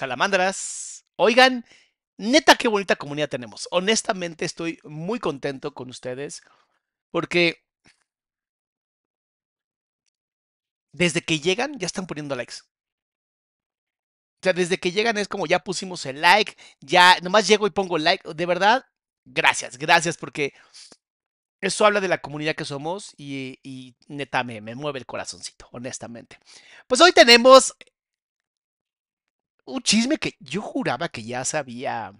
salamandras. Oigan, neta, qué bonita comunidad tenemos. Honestamente, estoy muy contento con ustedes porque desde que llegan ya están poniendo likes. O sea, desde que llegan es como ya pusimos el like, ya nomás llego y pongo like. De verdad, gracias, gracias, porque eso habla de la comunidad que somos y, neta me, me, mueve el corazoncito, honestamente. Pues hoy tenemos un chisme que yo juraba que ya sabía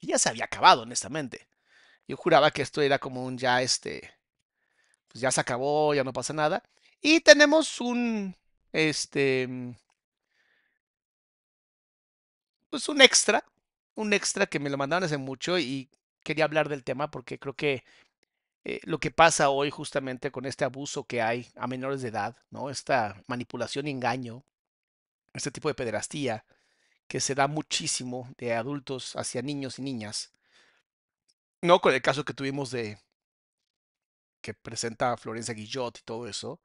Ya se había acabado, honestamente. Yo juraba que esto era como un ya este. Pues ya se acabó, ya no pasa nada. Y tenemos un. Este. Mm, pues un extra. Un extra que me lo mandaron hace mucho y quería hablar del tema porque creo que eh, lo que pasa hoy justamente con este abuso que hay a menores de edad, ¿no? Esta manipulación y engaño este tipo de pederastía que se da muchísimo de adultos hacia niños y niñas. No con el caso que tuvimos de que presenta Florencia Guillot y todo eso,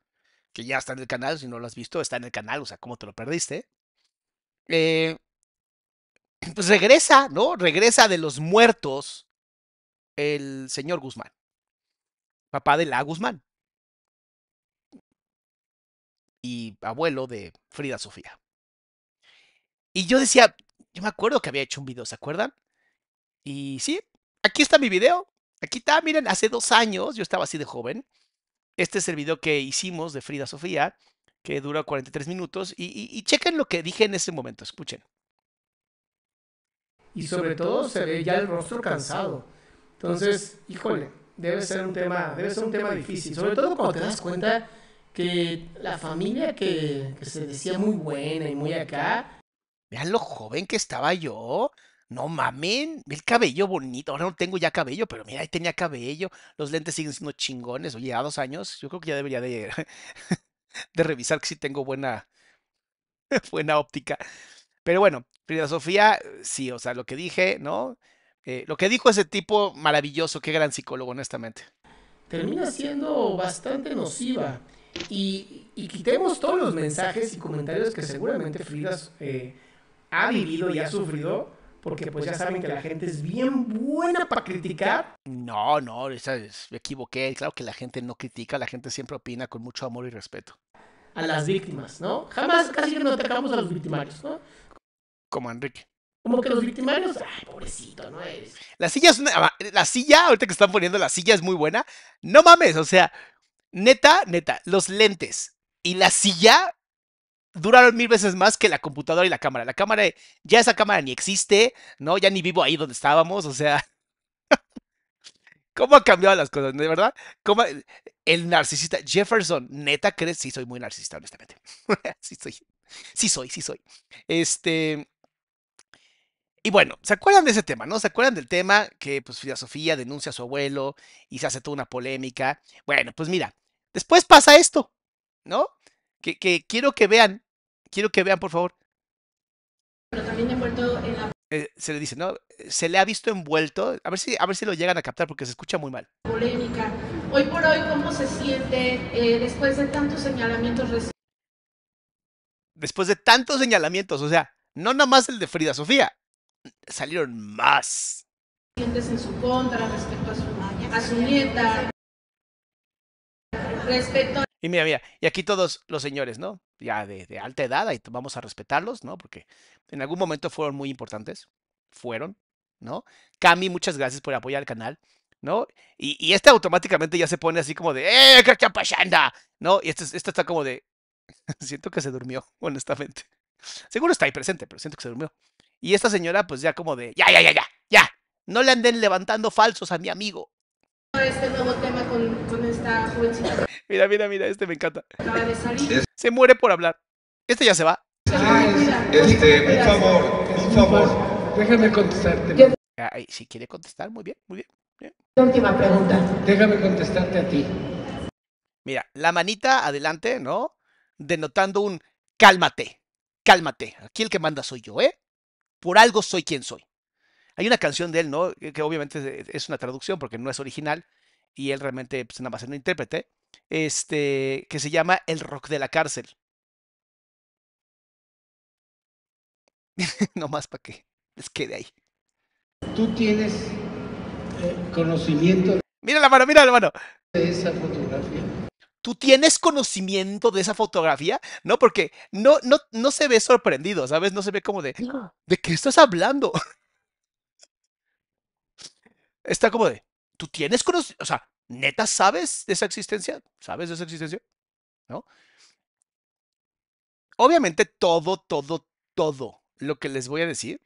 que ya está en el canal, si no lo has visto, está en el canal, o sea, ¿cómo te lo perdiste? Eh, pues regresa, ¿no? Regresa de los muertos el señor Guzmán, papá de la Guzmán y abuelo de Frida Sofía. Y yo decía, yo me acuerdo que había hecho un video, ¿se acuerdan? Y sí, aquí está mi video. Aquí está, miren, hace dos años, yo estaba así de joven. Este es el video que hicimos de Frida Sofía, que dura 43 minutos. Y, y, chequen lo que dije en ese momento, escuchen. Y sobre todo se ve ya el rostro cansado. Entonces, híjole, debe ser un tema, debe ser un tema difícil. Sobre todo cuando te das cuenta que la familia que se decía muy buena y muy acá, Vean lo joven que estaba yo. No mamen, el cabello bonito. Ahora no tengo ya cabello, pero mira, ahí tenía cabello. Los lentes siguen siendo chingones. Oye, a dos años, yo creo que ya debería de, de revisar que sí tengo buena, buena óptica. Pero bueno, Frida Sofía, sí, o sea, lo que dije, ¿no? Eh, lo que dijo ese tipo, maravilloso, qué gran psicólogo, honestamente. Termina siendo bastante nociva. Y, quitemos todos los mensajes y comentarios que seguramente Frida. Eh, ha vivido y ha sufrido, porque pues ya saben que la gente es bien buena para criticar. No, no, me equivoqué. Claro que la gente no critica, la gente siempre opina con mucho amor y respeto. A las víctimas, ¿no? Jamás casi que no atacamos a los victimarios, ¿no? Como Enrique. Como que los victimarios, ay, pobrecito, ¿no La silla es ah, la silla, ahorita que están poniendo la silla es muy buena. No mames, o sea, neta, neta, los lentes y la silla duraron mil veces más que la computadora y la cámara. La cámara, ya esa cámara ni existe, ¿no? Ya ni vivo ahí donde estábamos, o sea. ¿Cómo han cambiado las cosas, de verdad? ¿Cómo? El narcisista Jefferson, neta, ¿crees? Sí, soy muy narcisista, honestamente. sí, soy. Sí, soy, sí, soy. Este. Y bueno, ¿se acuerdan de ese tema, no? ¿Se acuerdan del tema que, pues, Filosofía denuncia a su abuelo y se hace toda una polémica? Bueno, pues mira, después pasa esto, ¿no? que, quiero que vean, quiero que vean, por favor. Pero también en la... Eh, se le dice, ¿no? Se le ha visto envuelto, a ver si, a ver si lo llegan a captar porque se escucha muy mal. Polémica. Hoy por hoy, ¿cómo se siente eh, después de tantos señalamientos Después de tantos señalamientos, o sea, no nada más el de Frida Sofía, salieron más. Sientes en su contra respecto a su, a su nieta, respecto a y mira, mira, y aquí todos los señores, ¿no? Ya de, alta edad, ahí vamos a respetarlos, ¿no? Porque en algún momento fueron muy importantes, fueron, ¿no? Cami, muchas gracias por apoyar el canal, ¿no? Y, y este automáticamente ya se pone así como de, ¡eh, qué ¿No? Y este, este está como de, siento que se durmió, honestamente. Seguro está ahí presente, pero siento que se durmió. Y esta señora, pues ya como de, ya, ya, ya, ya, ya, no le anden levantando falsos a mi amigo este nuevo tema con, esta jovencita. Mira, mira, mira, este me encanta. Se muere por hablar. Este ya se va. este, por favor, por favor. Déjame contestarte. si quiere contestar, muy bien, muy bien. bien. Última pregunta. Déjame contestarte a ti. Mira, la manita adelante, ¿no? Denotando un cálmate, cálmate. Aquí el que manda soy yo, ¿eh? Por algo soy quien soy. Hay una canción de él, ¿no? Que obviamente es una traducción porque no es original y él realmente pues, nada más es un intérprete, este, que se llama El Rock de la Cárcel. no más para que les quede ahí. Tú tienes eh, conocimiento. Mira la mano, mira la mano. De esa fotografía. ¿Tú tienes conocimiento de esa fotografía? No, porque no, no, no se ve sorprendido, ¿sabes? No se ve como de, ¿de qué estás hablando? está como de, ¿tú tienes conocimiento? O sea, ¿neta sabes de esa existencia? ¿Sabes de esa existencia? ¿No? Obviamente todo, todo, todo lo que les voy a decir,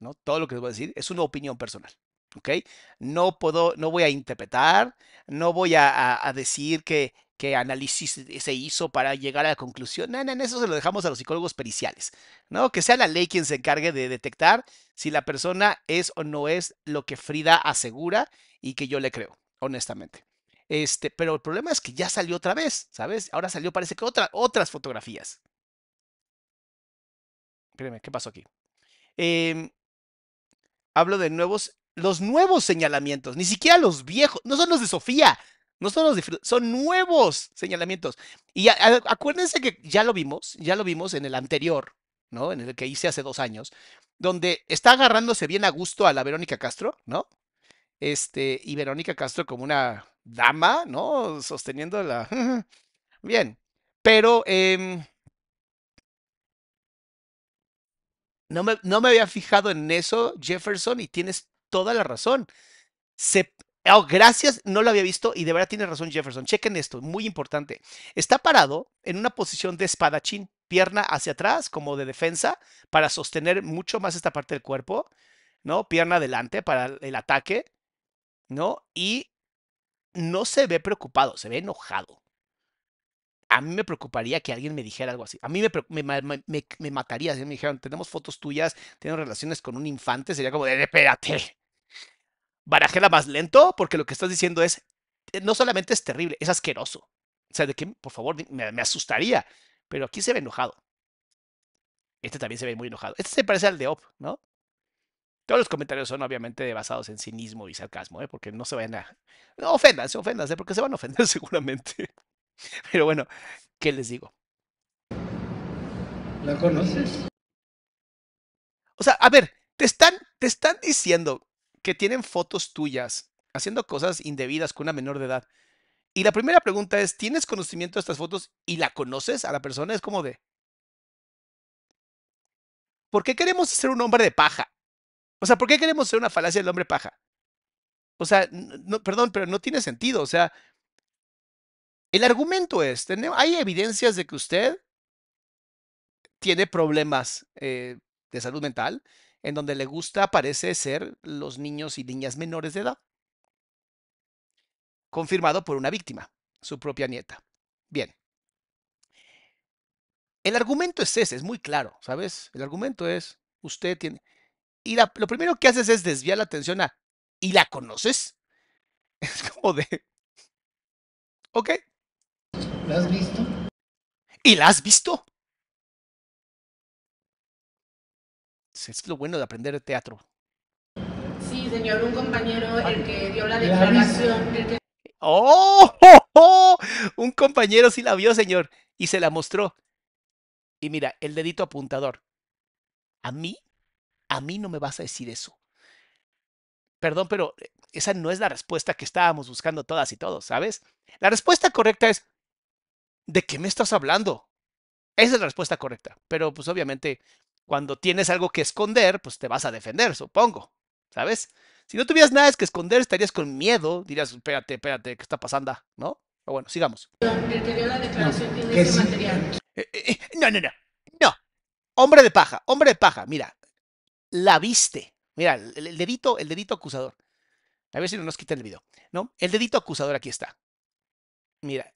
¿no? Todo lo que les voy a decir es una opinión personal. ¿ok? No puedo, no voy a interpretar, no voy a, a decir que qué análisis se hizo para llegar a la conclusión. No, no, eso se lo dejamos a los psicólogos periciales, ¿no? Que sea la ley quien se encargue de detectar si la persona es o no es lo que Frida asegura y que yo le creo, honestamente. Este, pero el problema es que ya salió otra vez, ¿sabes? Ahora salió, parece que otras fotografías. Espérame, ¿qué pasó aquí? Em, hablo de nuevos, los nuevos señalamientos, ni siquiera los viejos, no son los de Sofía, no son los son nuevos señalamientos. Y acuérdense que ya lo vimos, ya lo vimos en el anterior, ¿no? En el que hice hace dos años, donde está agarrándose bien a gusto a la Verónica Castro, ¿no? Este, y Verónica Castro como una dama, ¿no? sosteniéndola bien, pero... Em, no me, no me había fijado en eso, Jefferson, y tienes toda la razón. Se, Oh, gracias, no lo había visto y de verdad tiene razón Jefferson. Chequen esto, muy importante. Está parado en una posición de espadachín, pierna hacia atrás, como de defensa, para sostener mucho más esta parte del cuerpo, ¿no? Pierna adelante para el ataque, ¿no? Y no se ve preocupado, se ve enojado. A mí me preocuparía que alguien me dijera algo así. A mí me, me, mataría si me dijeran, tenemos fotos tuyas, tenemos relaciones con un infante, sería como de, espérate, barajela más lento, porque lo que estás diciendo es, eh, no solamente es terrible, es asqueroso. O sea, de que, por favor, me, asustaría, pero aquí se ve enojado. Este también se ve muy enojado. Este se parece al de Op, ¿no? Todos los comentarios son obviamente basados en cinismo y sarcasmo, ¿eh? porque no se vayan a... No, oféndanse, oféndanse, ¿eh? porque se van a ofender seguramente. Pero bueno, ¿qué les digo? ¿La conoces? O sea, a ver, te están, te están diciendo que tienen fotos tuyas haciendo cosas indebidas con una menor de edad. Y la primera pregunta es, ¿tienes conocimiento de estas fotos y la conoces a la persona? Es como de... ¿Por qué queremos ser un hombre de paja? O sea, ¿por qué queremos ser una falacia del hombre paja? O sea, no, perdón, pero no tiene sentido. O sea, el argumento es, hay evidencias de que usted tiene problemas eh, de salud mental, en donde le gusta parece ser los niños y niñas menores de edad. Confirmado por una víctima, su propia nieta. Bien. El argumento es ese, es muy claro, ¿sabes? El argumento es, usted tiene... Y lo primero que haces es desviar la atención a, ¿y la conoces? Es como de... ¿Ok? ¿La has visto? ¿Y la has visto? Pues, es lo bueno de aprender teatro. Sí, señor, un compañero, el que dio la declaración, oh! Un compañero sí la vio, señor, y se la mostró. Y mira, el dedito apuntador. A mí, a mí no me vas a decir eso. Perdón, pero eh, esa no es la respuesta que estábamos buscando todas y todos, ¿sabes? La respuesta correcta es, ¿de qué me estás hablando? Esa es la respuesta correcta, pero pues obviamente cuando tienes algo que esconder, pues te vas a defender, supongo, ¿sabes? Si no tuvieras nada que esconder, estarías con miedo, dirías, espérate, espérate, ¿qué está pasando? ¿No? Pero bueno, sigamos. la no, material. Eh, eh, eh, no, no, no, no. Hombre de paja, hombre de paja, mira, la viste. Mira, el, dedito, el dedito acusador. A ver si no nos quitan el video, ¿no? El dedito acusador aquí está. Mira,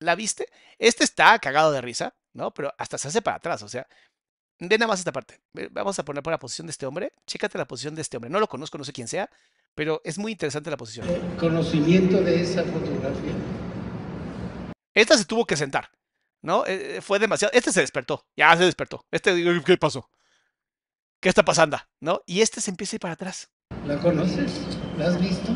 ¿la viste? Este está cagado de risa, ¿no? Pero hasta se hace para atrás, o sea, de nada más esta parte. Vamos a poner por la posición de este hombre. Chécate la posición de este hombre. No lo conozco, no sé quién sea, pero es muy interesante la posición. conocimiento de esa fotografía. Esta se tuvo que sentar, ¿no? Eh, eh, fue demasiado. Este se despertó, ya se despertó. Este, ¿qué pasó? ¿Qué está pasando? ¿No? Y este se empieza a ir para atrás. ¿La conoces? ¿La has visto?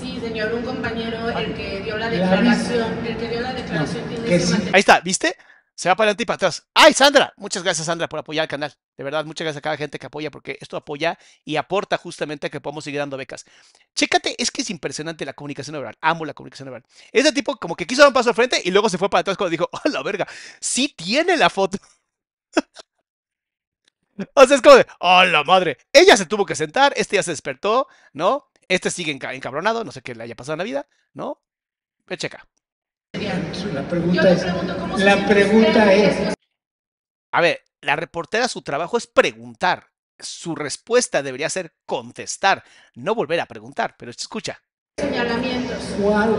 Sí, señor, un compañero, el que dio la declaración, el que dio la declaración tiene Ahí está, ¿viste? se va para adelante y para atrás. ¡Ay, Sandra! Muchas gracias, Sandra, por apoyar el canal. De verdad, muchas gracias a cada gente que apoya, porque esto apoya y aporta justamente a que podamos seguir dando becas. Chécate, es que es impresionante la comunicación oral. Amo la comunicación oral. Es tipo como que quiso dar un paso al frente y luego se fue para atrás cuando dijo, ¡oh, la verga! ¡Sí tiene la foto! o sea, es como de, ¡oh, la madre! Ella se tuvo que sentar, este ya se despertó, ¿no? Este sigue encabronado, no sé qué le haya pasado en la vida, ¿no? Pero checa. La pregunta es, la pregunta es... A ver, la reportera su trabajo es preguntar. Su respuesta debería ser contestar, no volver a preguntar, pero escucha. ¿Cuál?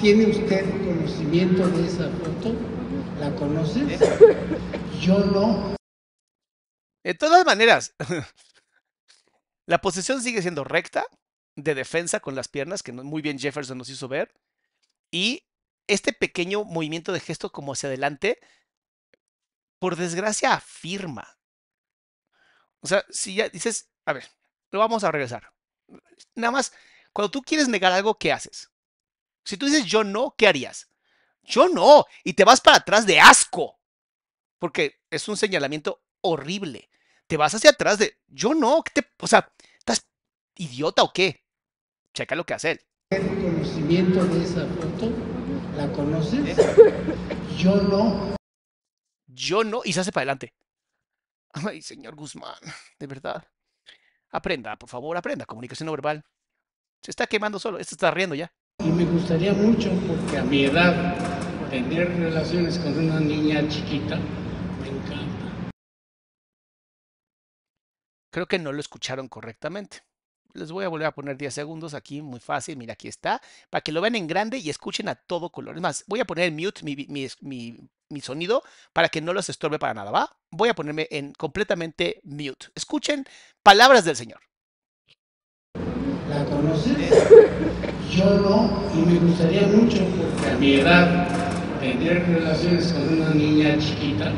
¿Tiene usted conocimiento de esa foto? ¿La conoce? Yo no. De todas maneras, la posición sigue siendo recta, de defensa con las piernas, que muy bien Jefferson nos hizo ver, y este pequeño movimiento de gesto como hacia adelante, por desgracia, afirma. O sea, si ya dices, a ver, lo vamos a regresar. Nada más, cuando tú quieres negar algo, ¿qué haces? Si tú dices yo no, ¿qué harías? Yo no, y te vas para atrás de asco, porque es un señalamiento horrible. Te vas hacia atrás de yo no, ¿qué te, o sea, ¿estás idiota o qué? Checa lo que hace él. conocimiento de esa ¿La conoces? Yo no. Yo no. Y se hace para adelante. Ay, señor Guzmán, de verdad. Aprenda, por favor, aprenda. Comunicación no verbal. Se está quemando solo. Este está riendo ya. Y me gustaría mucho, porque a mi edad, tener relaciones con una niña chiquita me encanta. Creo que no lo escucharon correctamente. Les voy a volver a poner 10 segundos aquí, muy fácil. Mira, aquí está. Para que lo vean en grande y escuchen a todo color. Es más, voy a poner en mute mi, sonido para que no los estorbe para nada, ¿va? Voy a ponerme en completamente mute. Escuchen palabras del Señor. ¿La conoces? Yo no, y me gustaría mucho, porque a mi edad, tener relaciones con una niña chiquita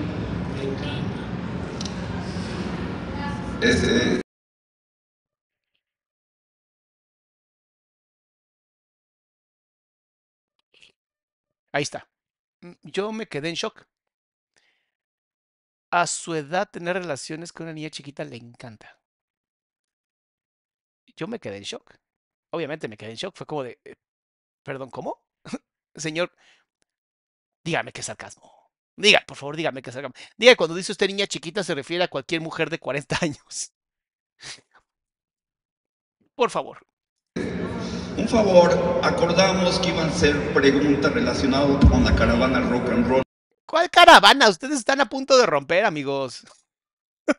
este Ahí está. Mm, yo me quedé en shock. A su edad, tener relaciones con una niña chiquita le encanta. Yo me quedé en shock. Obviamente me quedé en shock. Fue como de, eh, perdón, ¿cómo? Señor, dígame qué sarcasmo. Diga, por favor, dígame qué sarcasmo. Diga, cuando dice usted niña chiquita se refiere a cualquier mujer de 40 años. Por favor, un favor, acordamos que iban a ser preguntas relacionadas con la caravana rock and roll. ¿Cuál caravana? Ustedes están a punto de romper, amigos.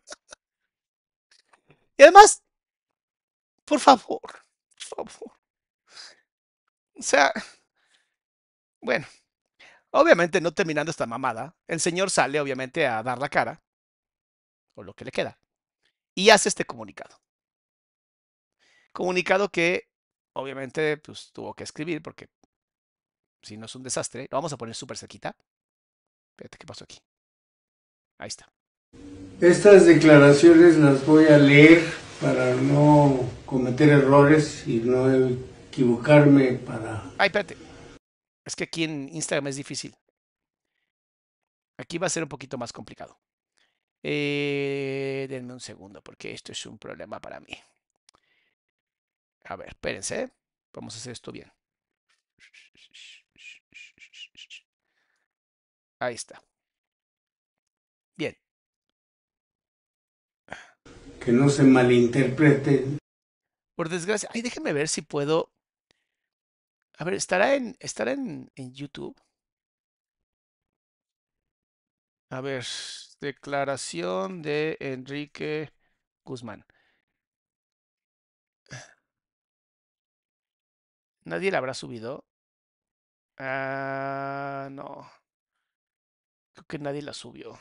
y además, por favor, por favor. O sea, bueno, obviamente no terminando esta mamada, el señor sale obviamente a dar la cara, o lo que le queda, y hace este comunicado. Comunicado que obviamente pues, tuvo que escribir porque si no es un desastre, lo vamos a poner súper cerquita. Fíjate qué pasó aquí. Ahí está. Estas declaraciones las voy a leer para no cometer errores y no equivocarme para... Ay, espérate. Es que aquí en Instagram es difícil. Aquí va a ser un poquito más complicado. Eh, denme un segundo porque esto es un problema para mí. A ver, espérense. ¿eh? Vamos a hacer esto bien. Ahí está. Bien. Que no se malinterprete. Por desgracia. Ay, déjenme ver si puedo. A ver, ¿estará en, estará en, en YouTube? A ver, declaración de Enrique Guzmán. Nadie la habrá subido. Ah, no. Creo que nadie la subió.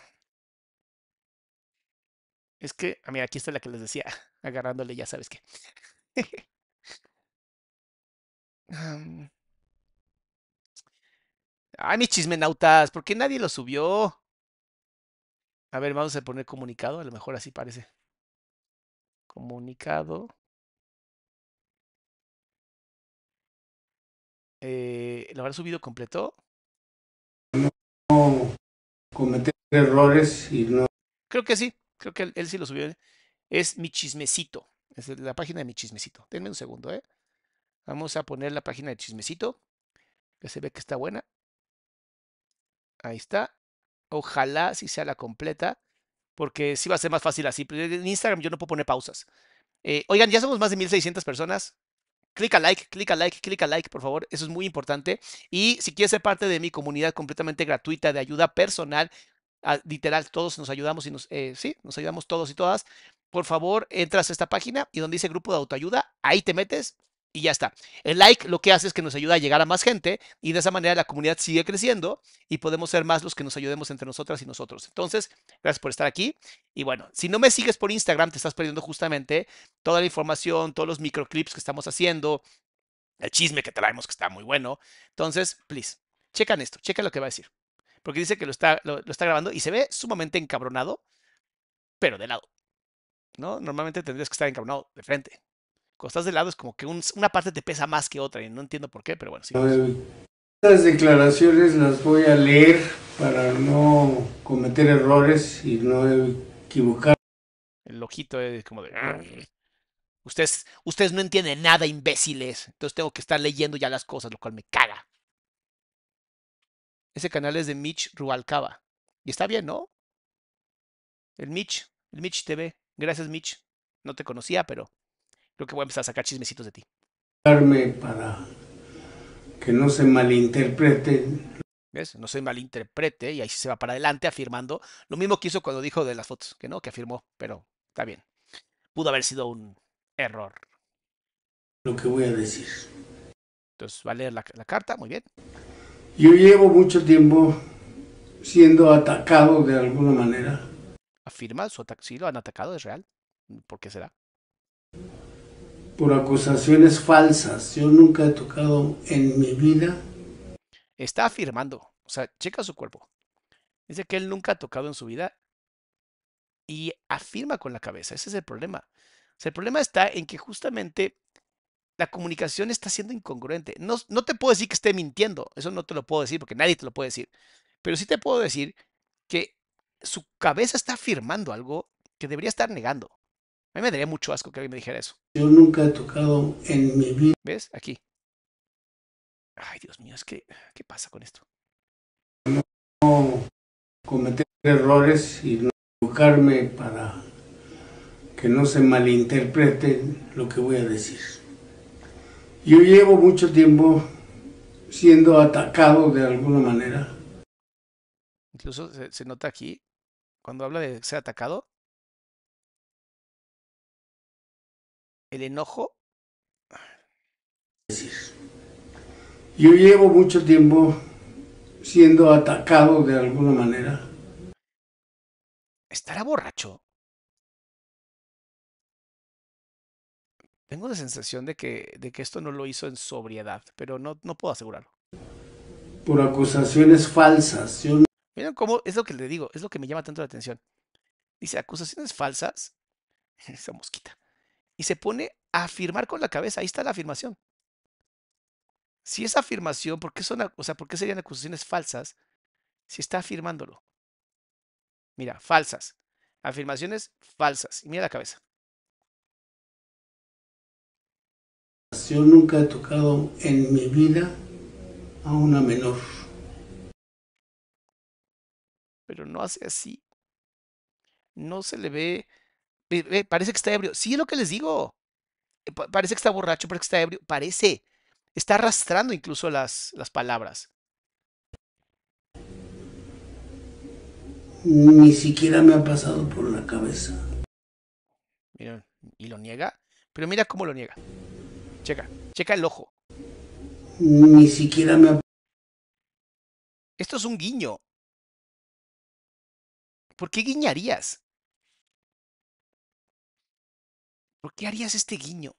Es que, ah, a mí aquí está la que les decía, agarrándole, ya sabes qué. um... Ay, mis chismenautas, ¿por qué nadie lo subió? A ver, vamos a poner comunicado, a lo mejor así parece. Comunicado. Eh, ¿Lo habrá subido completo? No cometer errores y no. Creo que sí, creo que él, sí lo subió. ¿eh? Es mi chismecito. Es la página de mi chismecito. Denme un segundo, ¿eh? Vamos a poner la página de chismecito. Que se ve que está buena. Ahí está. Ojalá si sea la completa. Porque sí va a ser más fácil así. En Instagram yo no puedo poner pausas. Eh, oigan, ya somos más de 1600 personas a like, a like, a like, por favor. Eso es muy importante. Y si quieres ser parte de mi comunidad completamente gratuita de ayuda personal, ah, literal, todos nos ayudamos y nos, eh, sí, nos ayudamos todos y todas. Por favor, entras a esta página y donde dice grupo de autoayuda, ahí te metes, y ya está. El like lo que hace es que nos ayuda a llegar a más gente y de esa manera la comunidad sigue creciendo y podemos ser más los que nos ayudemos entre nosotras y nosotros. Entonces, gracias por estar aquí. Y bueno, si no me sigues por Instagram, te estás perdiendo justamente toda la información, todos los microclips que estamos haciendo, el chisme que traemos que está muy bueno. Entonces, please, checan esto, checa lo que va a decir. Porque dice que lo está, lo está grabando y se ve sumamente encabronado, pero de lado. ¿no? Normalmente tendrías que estar encabronado de frente cuando estás de lado es como que una parte te pesa más que otra y no entiendo por qué, pero bueno. Sí, estas declaraciones las voy a leer para no cometer errores y no equivocar. El ojito es como de... Ustedes, ustedes no entienden nada, imbéciles. Entonces tengo que estar leyendo ya las cosas, lo cual me caga. Ese canal es de Mitch Rualcaba. Y está bien, ¿no? El Mitch, el Mitch TV. Gracias, Mitch. No te conocía, pero creo que voy a empezar a sacar chismecitos de ti. Para que no se malinterprete. ¿Ves? No se malinterprete y ahí se va para adelante afirmando lo mismo que hizo cuando dijo de las fotos, que no, que afirmó, pero está bien. Pudo haber sido un error. Lo que voy a decir. Entonces va a leer la, carta, muy bien. Yo llevo mucho tiempo siendo atacado de alguna manera. Afirma, su sí, lo han atacado, es real. ¿Por qué será? por acusaciones falsas. Yo nunca he tocado en mi vida. Está afirmando, o sea, checa su cuerpo. Dice que él nunca ha tocado en su vida y afirma con la cabeza. Ese es el problema. el problema está en que justamente la comunicación está siendo incongruente. No, no te puedo decir que esté mintiendo, eso no te lo puedo decir porque nadie te lo puede decir. Pero sí te puedo decir que su cabeza está afirmando algo que debería estar negando. A mí me daría mucho asco que alguien me dijera eso. Yo nunca he tocado en mi vida. ¿Ves? Aquí. Ay, Dios mío, es que, ¿qué pasa con esto? No cometer errores y no equivocarme para que no se malinterprete lo que voy a decir. Yo llevo mucho tiempo siendo atacado de alguna manera. Incluso se nota aquí, cuando habla de ser atacado, el enojo. Yo llevo mucho tiempo siendo atacado de alguna manera. ¿Estará borracho? Tengo la sensación de que, de que esto no lo hizo en sobriedad, pero no, no puedo asegurarlo. Por acusaciones falsas. Miren cómo, es lo que le digo, es lo que me llama tanto la atención. Dice, acusaciones falsas. Esa mosquita y se pone a afirmar con la cabeza. Ahí está la afirmación. Si esa afirmación, ¿por qué, son, o sea, serían acusaciones falsas si está afirmándolo? Mira, falsas. Afirmaciones falsas. Y mira la cabeza. Yo nunca he tocado en mi vida a una menor. Pero no hace así. No se le ve parece que está ebrio. Sí, es lo que les digo. Eh, parece que está borracho, parece que está ebrio. Parece. Está arrastrando incluso las, las palabras. Ni siquiera me ha pasado por la cabeza. Mira, y lo niega. Pero mira cómo lo niega. Checa, checa el ojo. Ni siquiera me ha... Esto es un guiño. ¿Por qué guiñarías? ¿Por qué harías este guiño?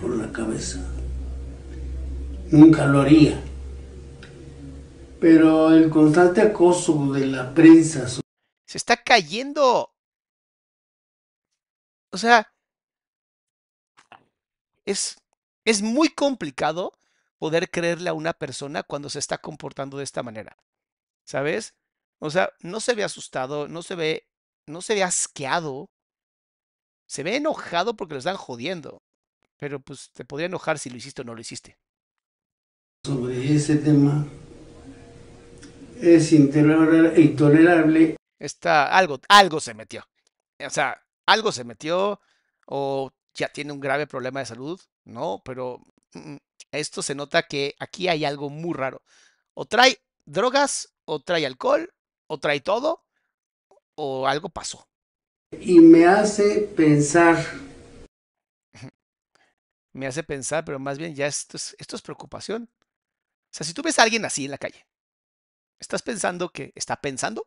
por la cabeza. Nunca lo haría. Pero el constante acoso de la prensa. Se está cayendo. O sea, es, es muy complicado poder creerle a una persona cuando se está comportando de esta manera. ¿Sabes? O sea, no se ve asustado, no se ve, no se ve asqueado, se ve enojado porque lo están jodiendo. Pero pues te podría enojar si lo hiciste o no lo hiciste. Sobre ese tema es intolerable. Está algo, algo se metió. O sea, algo se metió o ya tiene un grave problema de salud, ¿no? Pero mm, esto se nota que aquí hay algo muy raro. O trae drogas, o trae alcohol, o trae todo, o algo pasó y me hace pensar. Me hace pensar, pero más bien ya esto es, preocupación. O sea, si tú ves a alguien así en la calle, ¿estás pensando que está pensando?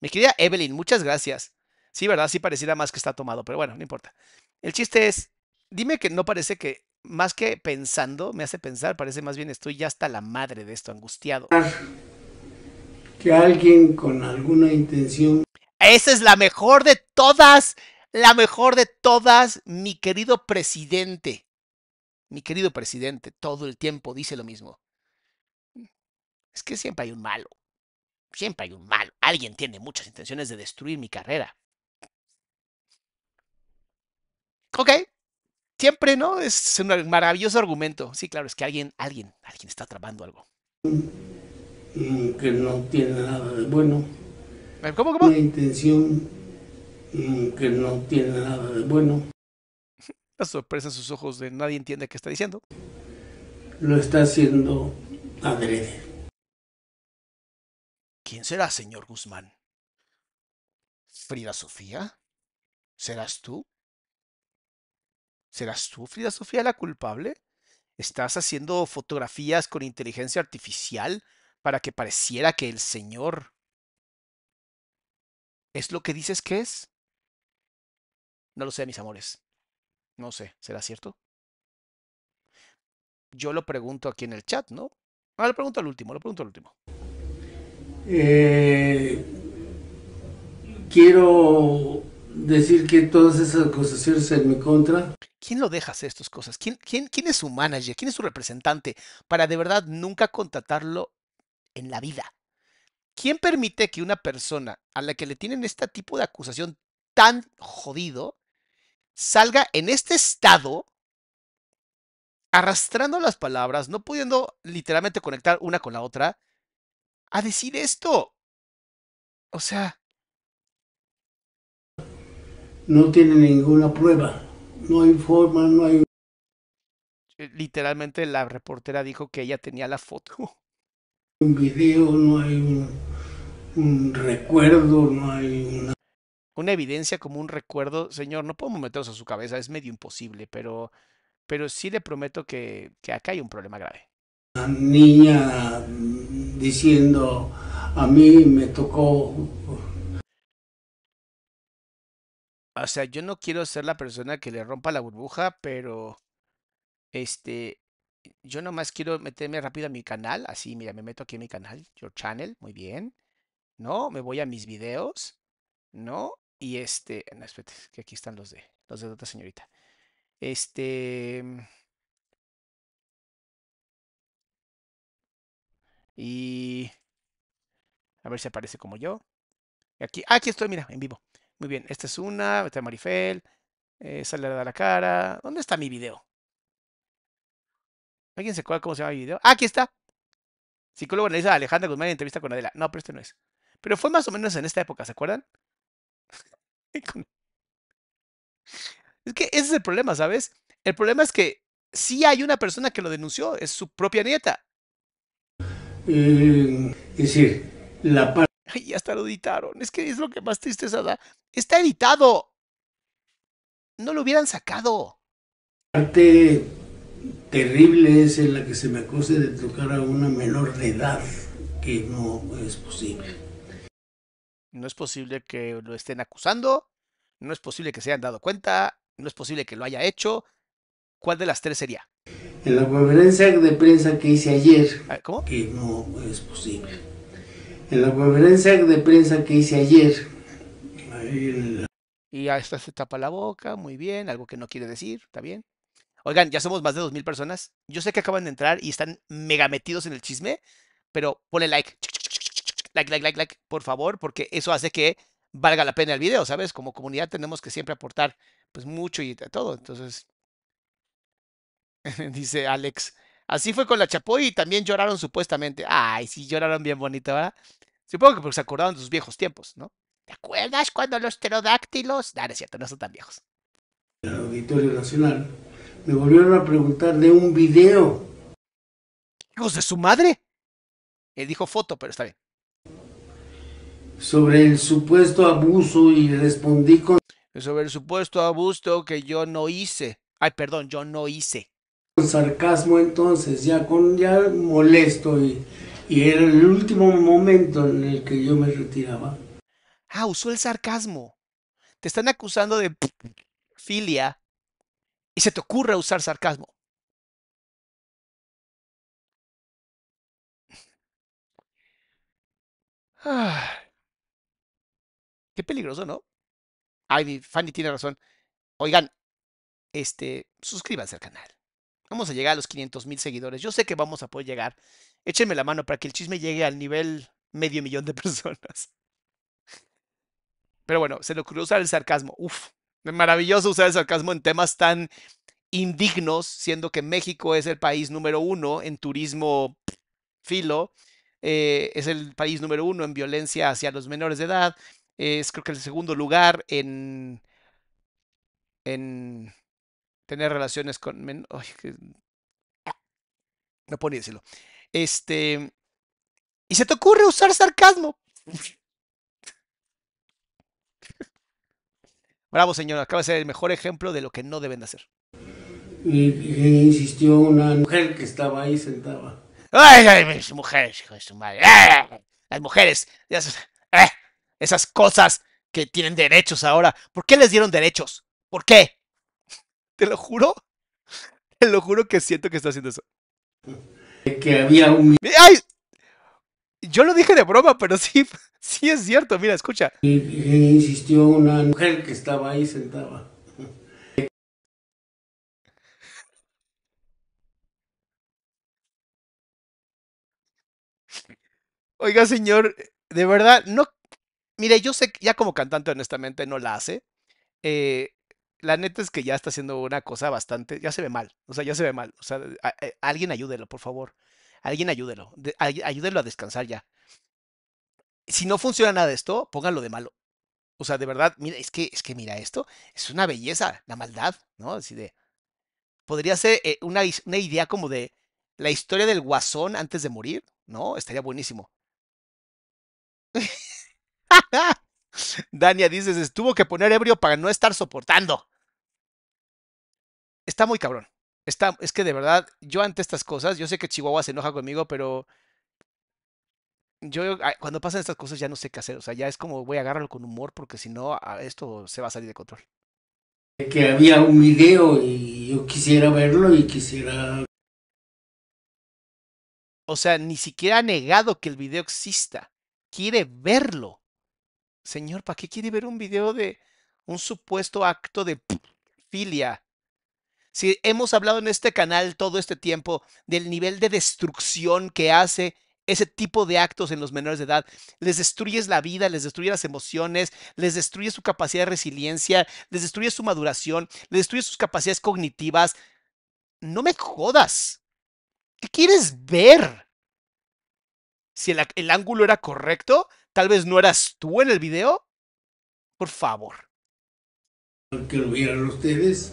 Mi querida Evelyn, muchas gracias. Sí, ¿verdad? Sí pareciera más que está tomado, pero bueno, no importa. El chiste es, dime que no parece que más que pensando, me hace pensar, parece más bien estoy ya hasta la madre de esto, angustiado. Que alguien con alguna intención... Esa es la mejor de todas, la mejor de todas, mi querido presidente. Mi querido presidente, todo el tiempo dice lo mismo. Es que siempre hay un malo. Siempre hay un malo. Alguien tiene muchas intenciones de destruir mi carrera. Ok. Siempre, ¿no? Es un maravilloso argumento. Sí, claro, es que alguien, alguien, alguien está trabando algo. Mm, que no tiene nada de bueno. Eh, ¿Cómo, cómo? Una intención mm, que no tiene nada de bueno. La sorpresa en sus ojos de nadie entiende qué está diciendo. Lo está haciendo adrede. ¿Quién será, señor Guzmán? ¿Frida Sofía? ¿Serás tú? ¿Serás tú, Frida Sofía, la culpable? ¿Estás haciendo fotografías con inteligencia artificial para que pareciera que el señor ¿Es lo que dices que es? No lo sé, mis amores. No sé, ¿será cierto? Yo lo pregunto aquí en el chat, ¿no? Ah, lo pregunto al último, lo pregunto al último. Eh, quiero decir que todas esas acusaciones en mi contra. ¿Quién lo deja hacer estas cosas? ¿Quién, quién, quién es su manager? ¿Quién es su representante? Para de verdad nunca contratarlo en la vida. ¿Quién permite que una persona a la que le tienen este tipo de acusación tan jodido salga en este estado arrastrando las palabras, no pudiendo literalmente conectar una con la otra, a decir esto? O sea... No tiene ninguna prueba, no hay forma, no hay... Eh, literalmente la reportera dijo que ella tenía la foto un video, no hay un, recuerdo, no hay una... una... evidencia como un recuerdo, señor, no podemos meternos a su cabeza, es medio imposible, pero, pero sí le prometo que, que acá hay un problema grave. Una niña diciendo, a mí me tocó... O sea, yo no quiero ser la persona que le rompa la burbuja, pero este, eh, yo nomás quiero meterme rápido a mi canal, así, mira, me meto aquí a mi canal, Your Channel, muy bien, ¿no? Me voy a mis videos, ¿no? Y este, no, espérate, que aquí están los de, los de otra señorita. Este... Mm. Y... A ver si aparece como yo. Aquí, aquí estoy, mira, en vivo. Muy bien, esta es una, esta es Marifel, eh, sale a la cara. ¿Dónde está mi video? ¿Alguien se acuerda cómo se llama el video? ¡Ah, aquí está. Psicólogo analiza a Alejandra Guzmán en entrevista con Adela. No, pero este no es. Pero fue más o menos en esta época, ¿se acuerdan? es que ese es el problema, ¿sabes? El problema es que sí hay una persona que lo denunció, es su propia nieta. es decir, la parte... Ay, ya hasta lo editaron. Es que es lo que más triste es da. Está editado. No lo hubieran sacado. Parte terrible es en la que se me acuse de tocar a una menor de edad, que no es posible. No es posible que lo estén acusando, no es posible que se hayan dado cuenta, no es posible que lo haya hecho. ¿Cuál de las tres sería? En la conferencia de prensa que hice ayer, ah, ¿Cómo? que no es posible. En la conferencia de prensa que hice ayer, ahí en y hasta se tapa la boca, muy bien, algo que no quiere decir, está bien. Oigan, ya somos más de dos mil personas. Yo sé que acaban de entrar y están mega metidos en el chisme, pero ponle like. Like, like, like, like, por favor, porque eso hace que valga la pena el video, ¿sabes? Como comunidad tenemos que siempre aportar pues mucho y de todo. Entonces, dice Alex, así fue con la Chapoy y también lloraron supuestamente. Ay, sí, lloraron bien bonito, ¿verdad? Supongo que porque se acordaron de sus viejos tiempos, ¿no? ¿Te acuerdas cuando los pterodáctilos? Nah, es cierto, no son tan viejos. El Auditorio Nacional me volvieron a preguntar de un video. ¿Hijos de su madre? Él eh, dijo foto, pero está bien. Sobre el supuesto abuso y respondí con... Sobre el supuesto abuso que yo no hice. Ay, perdón, yo no hice. Con sarcasmo entonces, ya, con, ya molesto y, y era el último momento en el que yo me retiraba. Ah, usó el sarcasmo. Te están acusando de filia y se te ocurre usar sarcasmo. Ah, qué peligroso, ¿no? Ay, Fanny tiene razón. Oigan, este, suscríbanse al canal. Vamos a llegar a los 500 mil seguidores. Yo sé que vamos a poder llegar. Échenme la mano para que el chisme llegue al nivel medio millón de personas. Pero bueno, se le ocurrió usar el sarcasmo. Uf, Maravilloso usar el sarcasmo en temas tan indignos, siendo que México es el país número uno en turismo filo, eh, es el país número uno en violencia hacia los menores de edad, es creo que el segundo lugar en, en tener relaciones con... No puedo ni decirlo. Este... Y se te ocurre usar sarcasmo. Bravo, señor. Acaba de ser el mejor ejemplo de lo que no deben de hacer. insistió una mujer que estaba ahí sentada. ¡Ay, ay, mis mujeres, hijo de su madre! ¡Ay! ¡Eh! Las mujeres, esas, eh, esas cosas que tienen derechos ahora. ¿Por qué les dieron derechos? ¿Por qué? Te lo juro. Te lo juro que siento que está haciendo eso. Que había un... ¡Ay! Yo lo dije de broma, pero sí, sí es cierto. Mira, escucha. insistió una mujer que estaba ahí sentada. Oiga, señor, de verdad, no. Mire, yo sé que ya como cantante, honestamente, no la hace. Eh, la neta es que ya está haciendo una cosa bastante. Ya se ve mal. O sea, ya se ve mal. O sea, eh, alguien ayúdelo, por favor alguien ayúdelo, ayúdelo a descansar ya. Si no funciona nada de esto, póngalo de malo. O sea, de verdad, mira, es que, es que mira esto, es una belleza, la maldad, ¿no? Así de, podría ser eh, una idea como de la historia del guasón antes de morir, ¿no? Estaría buenísimo. Dania dices, estuvo que poner ebrio para no estar soportando. Está muy cabrón es que de verdad, yo ante estas cosas, yo sé que Chihuahua se enoja conmigo, pero yo cuando pasan estas cosas ya no sé qué hacer. O sea, ya es como voy a agarrarlo con humor porque si no, esto se va a salir de control. Que había un video y yo quisiera verlo y quisiera... O sea, ni siquiera ha negado que el video exista. Quiere verlo. Señor, ¿para qué quiere ver un video de un supuesto acto de filia? Si hemos hablado en este canal todo este tiempo del nivel de destrucción que hace ese tipo de actos en los menores de edad. Les destruyes la vida, les destruyes las emociones, les destruye su capacidad de resiliencia, les destruye su maduración, les destruye sus capacidades cognitivas. No me jodas. ¿Qué quieres ver? Si el, el ángulo era correcto, tal vez no eras tú en el video. Por favor. Que lo vieran ustedes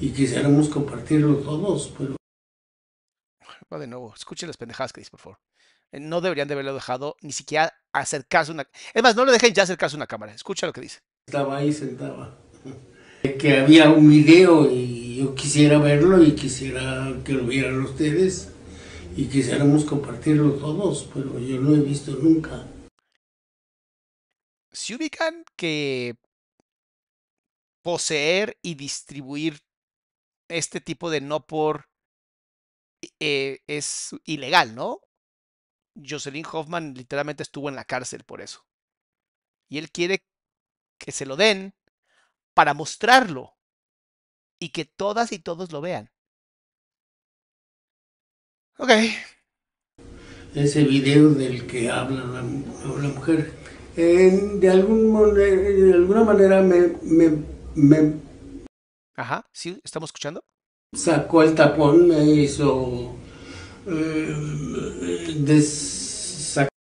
y quisiéramos compartirlo todos. Pero... Va de nuevo, escuchen las pendejadas que dice, por favor. Eh, no deberían de haberlo dejado ni siquiera acercarse una... Es más, no lo dejen ya acercarse a una cámara. Escucha lo que dice. Estaba ahí, sentaba. Que había un video y yo quisiera verlo y quisiera que lo vieran ustedes y quisiéramos compartirlo todos, pero yo no he visto nunca. ¿Se ubican que poseer y distribuir este tipo de no por eh, es ilegal, ¿no? Jocelyn Hoffman literalmente estuvo en la cárcel por eso. Y él quiere que se lo den para mostrarlo y que todas y todos lo vean. Ok. Ese video del que habla la, mujer, de, algún, alguna manera me Ajá, sí, estamos escuchando. Sacó el tapón, me hizo eh,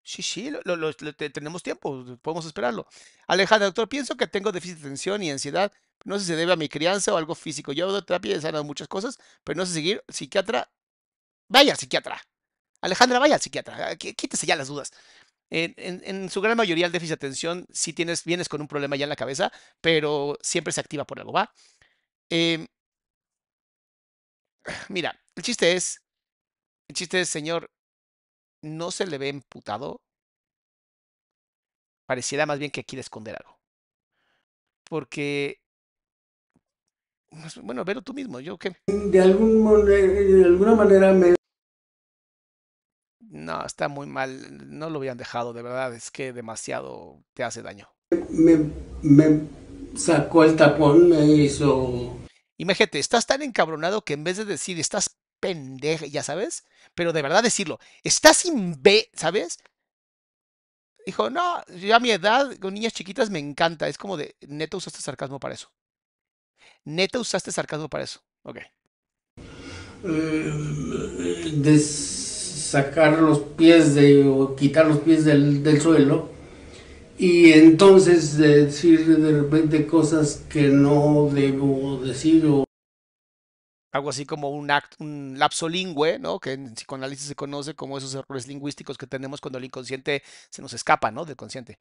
Sí, sí, lo, lo, tenemos tiempo, podemos esperarlo. Alejandra, doctor, pienso que tengo déficit de atención y ansiedad. No sé si se debe a mi crianza o algo físico. Yo hago terapia y sanado muchas cosas, pero no sé seguir. Psiquiatra, vaya psiquiatra. Alejandra, vaya psiquiatra. Ah, quítese ya las dudas. En, su gran mayoría el déficit de atención, si sí tienes, vienes con un problema ya en la cabeza, pero siempre se activa por algo, ¿va? Em, mira, el chiste es, el chiste es, señor, no se le ve emputado. Pareciera más bien que quiere esconder algo. Porque, bueno, velo tú mismo, yo qué. De, de alguna manera me... No, está muy mal, no lo habían dejado, de verdad, es que demasiado te hace daño. Me, me sacó el tapón, me hizo... Imagínate, estás tan encabronado que en vez de decir estás pendeja, ya sabes, pero de verdad decirlo, estás sin B, ¿sabes? Dijo, no, yo a mi edad, con niñas chiquitas me encanta. Es como de, neta usaste sarcasmo para eso. Neta usaste sarcasmo para eso. Ok. Eh, de sacar los pies de, o quitar los pies del, del suelo y entonces decir de repente cosas que no debo decir o algo así como un, act, un lapso lingüe, ¿no? que en psicoanálisis se conoce como esos errores lingüísticos que tenemos cuando el inconsciente se nos escapa ¿no? del consciente.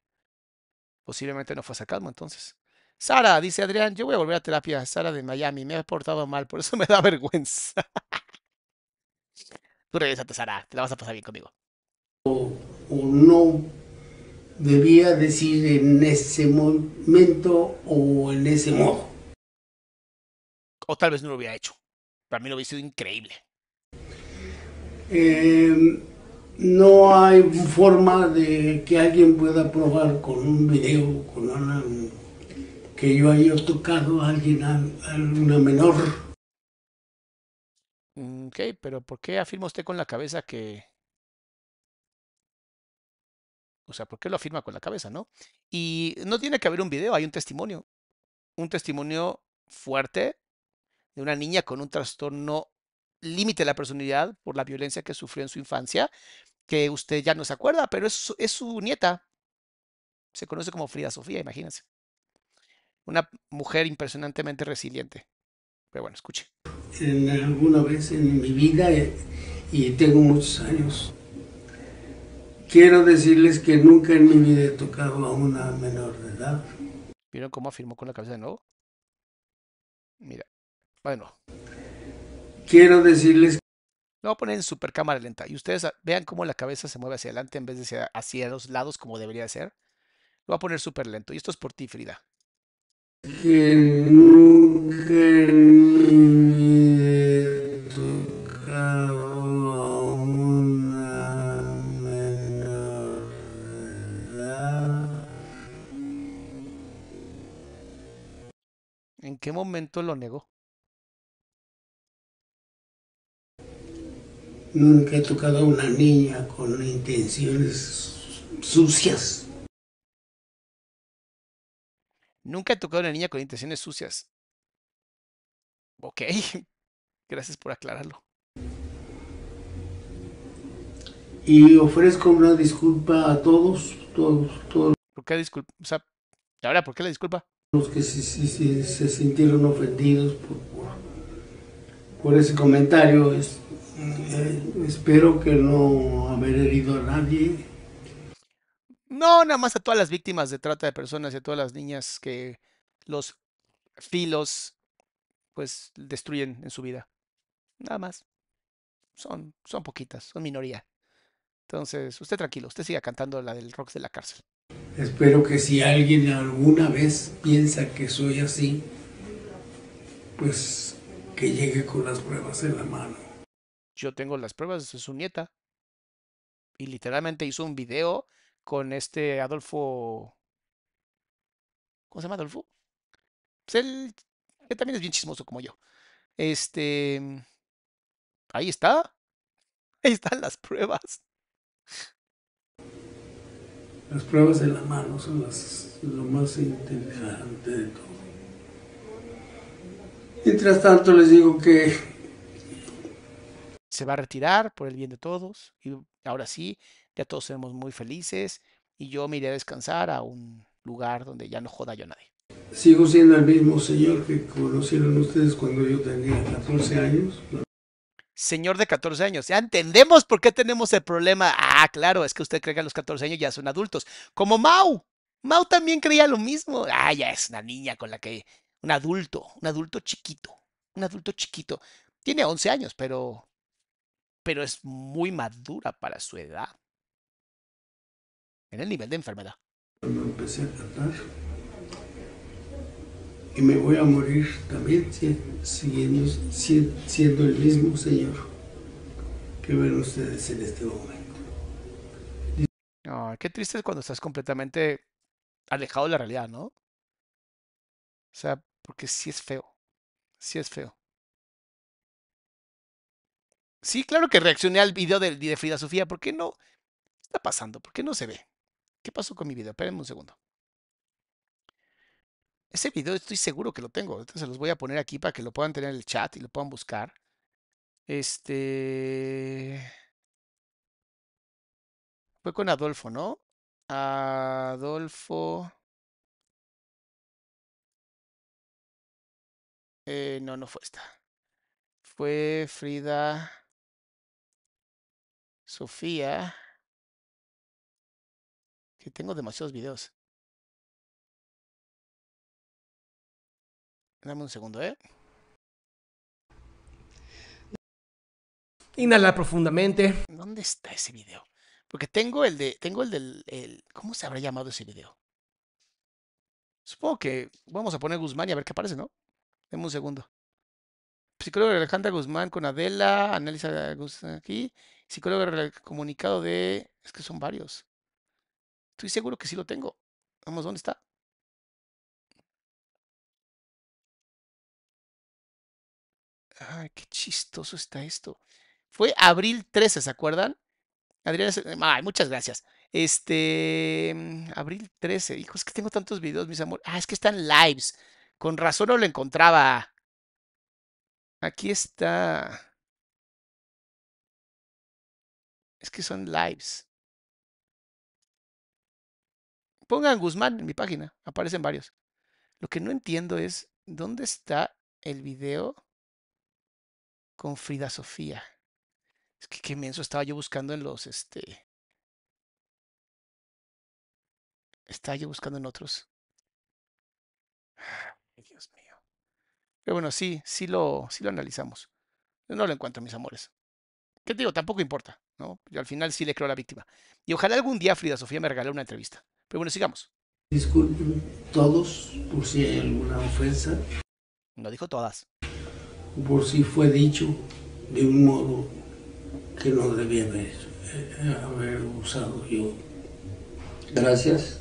Posiblemente no fue sacado entonces. Sara, dice Adrián, yo voy a volver a terapia. Sara de Miami, me ha portado mal, por eso me da vergüenza. Tú regresate, Sara, te la vas a pasar bien conmigo. o no debía decir en ese momento o en ese modo. O tal vez no lo hubiera hecho. Para mí lo hubiera sido increíble. Em, no hay forma de que alguien pueda probar con un video, con una, que yo haya tocado a alguien, a, a una menor. Ok, pero ¿por qué afirma usted con la cabeza que o sea, ¿por qué lo afirma con la cabeza, ¿no? Y no tiene que haber un video, hay un testimonio. Un testimonio fuerte de una niña con un trastorno límite de la personalidad por la violencia que sufrió en su infancia, que usted ya no se acuerda, pero es, es su nieta. Se conoce como Frida Sofía, imagínense. Una mujer impresionantemente resiliente. Pero bueno, escuche. En alguna vez en mi vida, eh, y tengo muchos años, Quiero decirles que nunca en mi vida he tocado a una menor de edad. ¿Vieron cómo afirmó con la cabeza de nuevo? Mira, bueno. Quiero decirles. Lo voy a poner en super cámara lenta y ustedes vean cómo la cabeza se mueve hacia adelante en vez de hacia, los lados como debería ser. Lo voy a poner súper lento y esto es por ti, Frida. Que qué momento lo negó? Nunca he tocado a una niña con intenciones sucias. Nunca he tocado a una niña con intenciones sucias. Ok, gracias por aclararlo. Y ofrezco una disculpa a todos, todos, todos. ¿Por qué disculpa? O sea, ahora, ¿por qué la disculpa? que se, se, sintieron ofendidos por, ese comentario, eh, espero que no haber herido a nadie. No, nada más a todas las víctimas de trata de personas y a todas las niñas que los filos pues destruyen en su vida. Nada más. Son, son poquitas, son minoría. Entonces, usted tranquilo, usted siga cantando la del rock de la cárcel. Espero que si alguien alguna vez piensa que soy así, pues que llegue con las pruebas en la mano. Yo tengo las pruebas de su nieta. Y literalmente hizo un video con este Adolfo. ¿Cómo se llama Adolfo? Pues él, también es bien chismoso como yo. Este. Ahí está. Ahí están las pruebas. Las pruebas de la mano son las, lo más interesante de todo. Mientras tanto les digo que... Se va a retirar por el bien de todos y ahora sí, ya todos seremos muy felices y yo me iré a descansar a un lugar donde ya no joda yo a nadie. Sigo siendo el mismo señor que conocieron ustedes cuando yo tenía 14 años, señor de 14 años. Ya entendemos por qué tenemos el problema. Ah, claro, es que usted cree que a los 14 años ya son adultos. Como Mau. Mau también creía lo mismo. Ah, ya es una niña con la que... Un adulto, un adulto chiquito, un adulto chiquito. Tiene 11 años, pero... Pero es muy madura para su edad. En el nivel de enfermedad. Cuando empecé a y me voy a morir también siendo el mismo Señor que ven ustedes en este momento. Ah, qué triste es cuando estás completamente alejado de la realidad, ¿no? O sea, porque sí es feo, sí es feo. Sí, claro que reaccioné al video de, de Frida Sofía. ¿Por qué no? ¿Qué está pasando? ¿Por qué no se ve? ¿Qué pasó con mi video? Espérenme un segundo. Ese video estoy seguro que lo tengo. Entonces los voy a poner aquí para que lo puedan tener en el chat y lo puedan buscar. Este. Fue con Adolfo, ¿no? Adolfo. Eh, no, no fue esta. Fue Frida. Sofía. Que tengo demasiados videos. Dame un segundo, ¿eh? Inhala profundamente. ¿Dónde está ese video? Porque tengo el de. Tengo el del. ¿Cómo se habrá llamado ese video? Supongo que vamos a poner Guzmán y a ver qué aparece, ¿no? Dame un segundo. Psicólogo Alejandra Guzmán con Adela, Analisa Guzmán aquí. Psicólogo comunicado de. Es que son varios. Estoy seguro que sí lo tengo. Vamos, ¿dónde está? Ay, qué chistoso está esto. Fue abril 13, ¿se acuerdan? Adriana... ay, muchas gracias. Este, mm, abril 13. Hijo, es que tengo tantos videos, mis amores. Ah, es que están lives. Con razón no lo encontraba. Aquí está. Es que son lives. Pongan Guzmán en mi página. Aparecen varios. Lo que no entiendo es, ¿dónde está el video? con Frida Sofía. Es que qué menso estaba yo buscando en los, este... Estaba yo buscando en otros. Dios mío. Pero bueno, sí, sí lo, sí lo analizamos. No lo encuentro, mis amores. ¿Qué te digo? Tampoco importa, ¿no? Yo al final sí le creo a la víctima. Y ojalá algún día Frida Sofía me regale una entrevista. Pero bueno, sigamos. Disculpen todos por si hay alguna ofensa. No dijo todas por si fue dicho de un modo que no debía eh, haber, usado yo. Gracias.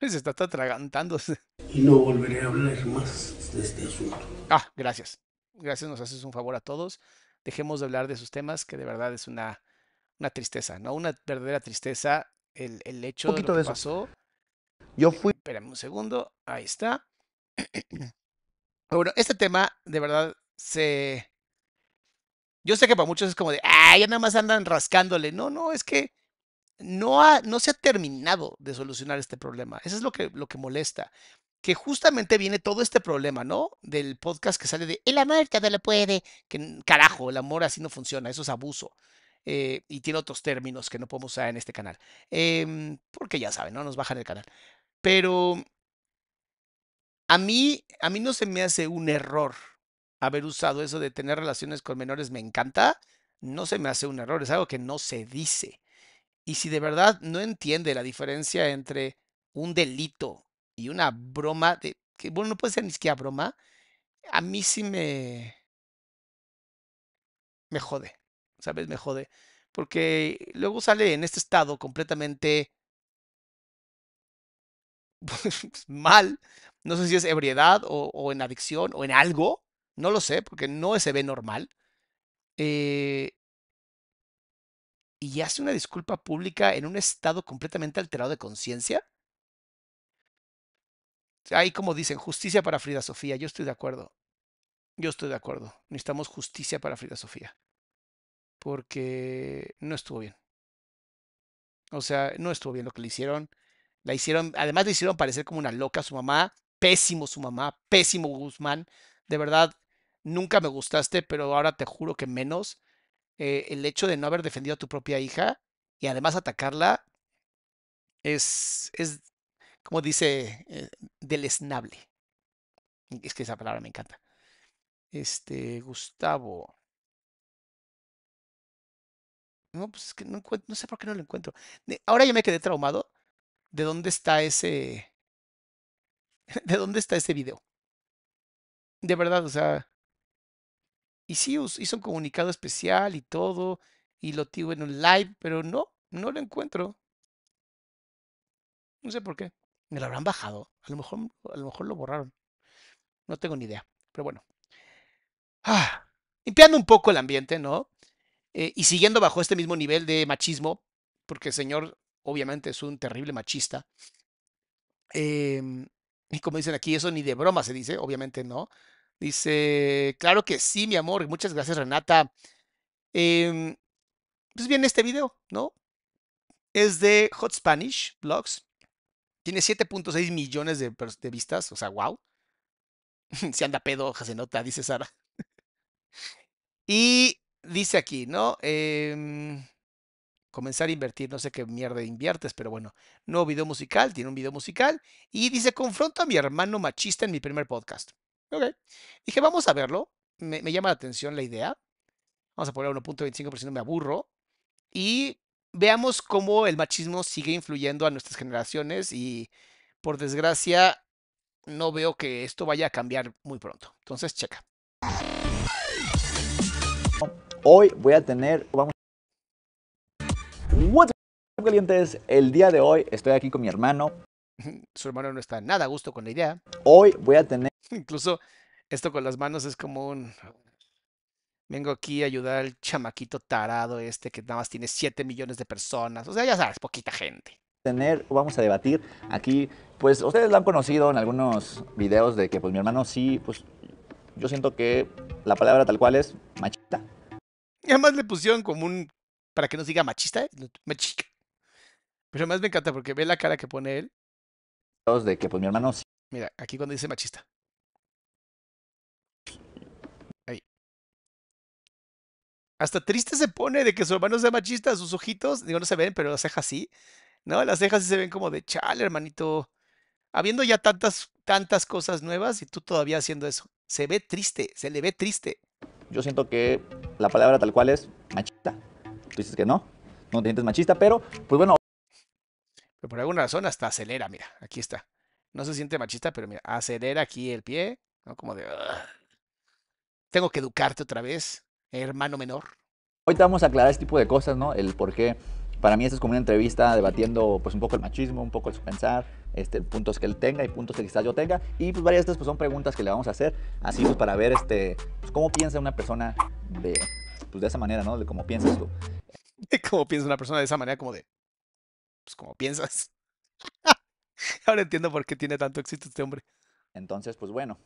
Se está atragantándose. Y no volveré a hablar más de este asunto. Ah, gracias. Gracias, nos haces un favor a todos. Dejemos de hablar de sus temas, que de verdad es una, una tristeza, ¿no? Una verdadera tristeza el, hecho de que pasó. Yo fui. Espérame un segundo, ahí está. Bueno, este tema de verdad se... Yo sé que para muchos es como de, ah, ya nada más andan rascándole. No, no, es que no, ha, no se ha terminado de solucionar este problema. Eso es lo que, lo que molesta. Que justamente viene todo este problema, ¿no? Del podcast que sale de, el amor no le puede. Que carajo, el amor así no funciona, eso es abuso. Eh, y tiene otros términos que no podemos usar en este canal. Em, porque ya saben, ¿no? Nos bajan el canal. Pero a mí, a mí no se me hace un error haber usado eso de tener relaciones con menores me encanta, no se me hace un error, es algo que no se dice. Y si de verdad no entiende la diferencia entre un delito y una broma, de, que bueno, no puede ser ni siquiera broma, a mí sí me... me jode, ¿sabes? Me jode. Porque luego sale en este estado completamente mal, no sé si es ebriedad o en adicción o en algo, no lo sé, porque no se ve normal. Eh, y hace una disculpa pública en un estado completamente alterado de conciencia. Ahí como dicen, justicia para Frida Sofía, yo estoy de acuerdo. Yo estoy de acuerdo. Necesitamos justicia para Frida Sofía. Porque no estuvo bien. O sea, no estuvo bien lo que le hicieron. La hicieron, además le hicieron parecer como una loca a su mamá. Pésimo su mamá, pésimo Guzmán. De verdad, nunca me gustaste, pero ahora te juro que menos. Eh, el hecho de no haber defendido a tu propia hija y además atacarla es, es como dice, eh, del esnable Es que esa palabra me encanta. Este, Gustavo. No, pues que no, no sé por qué no lo encuentro. Ahora ya me quedé traumado. ¿De dónde está ese? ¿De dónde está ese video? De verdad, o sea, y sí, hizo un comunicado especial y todo, y lo tuvo en un live, pero no, no lo encuentro. No sé por qué. Me lo habrán bajado. A lo mejor, a lo, mejor lo borraron. No tengo ni idea. Pero bueno. Ah, limpiando un poco el ambiente, ¿no? Eh, y siguiendo bajo este mismo nivel de machismo, porque el señor obviamente es un terrible machista. Em, y como dicen aquí, eso ni de broma se dice, obviamente no. Dice, claro que sí, mi amor. Muchas gracias, Renata. Em, pues bien, este video, ¿no? Es de Hot Spanish Blogs. Tiene 7.6 millones de, vistas. O sea, wow. Se anda pedo, se nota, dice Sara. y dice aquí, ¿no? Em, comenzar a invertir, no sé qué mierda inviertes, pero bueno, nuevo video musical, tiene un video musical y dice, confronto a mi hermano machista en mi primer podcast. Ok. Dije, vamos a verlo. Me, llama la atención la idea. Vamos a poner 1.25%, me aburro. Y veamos cómo el machismo sigue influyendo a nuestras generaciones y, por desgracia, no veo que esto vaya a cambiar muy pronto. Entonces, checa. Hoy voy a tener... Vamos... up calientes, el día de hoy estoy aquí con mi hermano. Su hermano no está nada a gusto con la idea. Hoy voy a tener... Incluso esto con las manos es como un... Vengo aquí a ayudar al chamaquito tarado este que nada más tiene 7 millones de personas. O sea, ya sabes, poquita gente. Tener, vamos a debatir aquí, pues ustedes lo han conocido en algunos videos de que pues mi hermano sí, pues yo siento que la palabra tal cual es machista. Y además le pusieron como un, para que no diga machista, ¿eh? machista. Pero además me encanta porque ve la cara que pone él. De que pues mi hermano sí. Mira, aquí cuando dice machista. Hasta triste se pone de que su hermano sea machista, sus ojitos, digo, no se ven, pero las cejas sí. ¿No? Las cejas sí se ven como de chale, hermanito. Habiendo ya tantas, tantas cosas nuevas y tú todavía haciendo eso. Se ve triste, se le ve triste. Yo siento que la palabra tal cual es machista. Tú dices que no, no te sientes machista, pero pues bueno. Pero por alguna razón hasta acelera, mira, aquí está. No se siente machista, pero mira, acelera aquí el pie, ¿no? Como de. tengo que educarte otra vez hermano menor. te vamos a aclarar este tipo de cosas, ¿no? El por qué. Para mí esto es como una entrevista debatiendo pues un poco el machismo, un poco el su pensar, este, puntos que él tenga y puntos que quizás yo tenga. Y pues varias de estas pues, son preguntas que le vamos a hacer, así pues para ver este, pues, cómo piensa una persona de, pues, de esa manera, ¿no? De cómo piensas tú. ¿Cómo piensa una persona de esa manera? Como de, pues como piensas. Ahora entiendo por qué tiene tanto éxito este hombre. Entonces, pues bueno,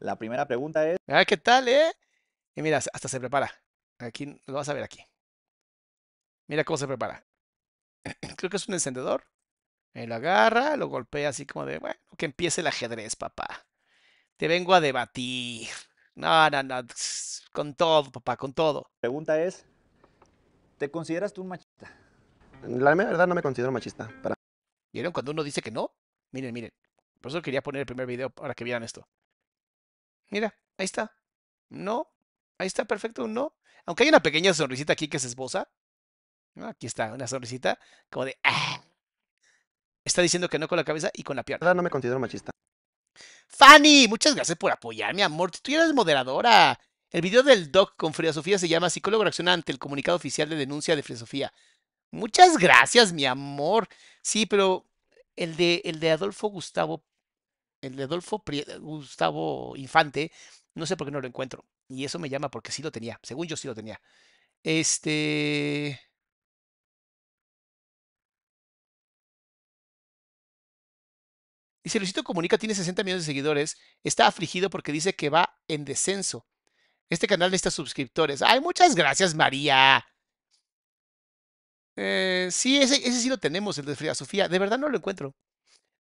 la primera pregunta es... Ah, ¿qué tal, eh? Y mira, hasta se prepara. Aquí lo vas a ver aquí. Mira cómo se prepara. Creo que es un encendedor. Él eh, lo agarra, lo golpea así como de, bueno, que empiece el ajedrez, papá. Te vengo a debatir. No, no, no. Con todo, papá, con todo. La pregunta es, ¿te consideras tú un machista? La verdad no me considero machista. Para... ¿Vieron cuando uno dice que no? Miren, miren. Por eso quería poner el primer video para que vieran esto. Mira, ahí está. No, Ahí está perfecto no. Aunque hay una pequeña sonrisita aquí que se esboza. Aquí está, una sonrisita como de... Ah". Está diciendo que no con la cabeza y con la pierna. No me considero machista. Fanny, muchas gracias por apoyar, mi amor. Tú eres moderadora. El video del doc con Frida Sofía se llama Psicólogo reacciona ante el comunicado oficial de denuncia de Frida Sofía. Muchas gracias, mi amor. Sí, pero el de, el de Adolfo Gustavo, el de Adolfo Gustavo Infante, no sé por qué no lo encuentro. Y eso me llama porque sí lo tenía. Según yo sí lo tenía. Este. Dice Luisito Comunica tiene 60 millones de seguidores. Está afligido porque dice que va en descenso. Este canal necesita suscriptores. Ay, muchas gracias, María. Eh, sí, ese, ese, sí lo tenemos, el de Frida Sofía. De verdad no lo encuentro.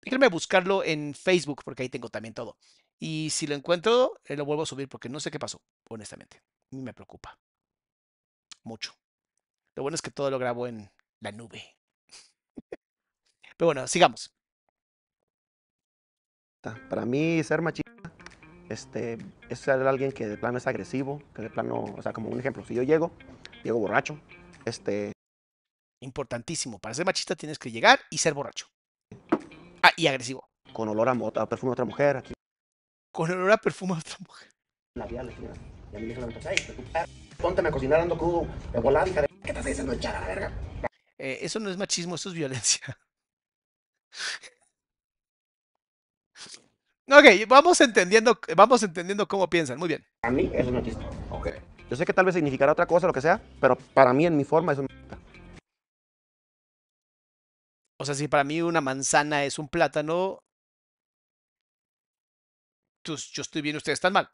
Déjenme buscarlo en Facebook porque ahí tengo también todo. Y si lo encuentro, eh, lo vuelvo a subir porque no sé qué pasó, honestamente. A mí me preocupa. Mucho. Lo bueno es que todo lo grabo en la nube. Pero bueno, sigamos. Para mí, ser machista este, es ser alguien que de plano es agresivo, que de plano, o sea, como un ejemplo, si yo llego, llego borracho, este... Importantísimo, para ser machista tienes que llegar y ser borracho. Ah, y agresivo. Con olor a, a perfume de otra mujer, aquí con olor a perfume de otra mujer. La a me crudo, de ¿Qué estás diciendo, eh, eso no es machismo, eso es violencia. ok, vamos entendiendo, vamos entendiendo cómo piensan. Muy bien. A mí eso no es machismo. Ok. Yo sé que tal vez significará otra cosa, lo que sea, pero para mí, en mi forma, eso un. O sea, si para mí una manzana es un plátano, yo estoy bien, ustedes están mal.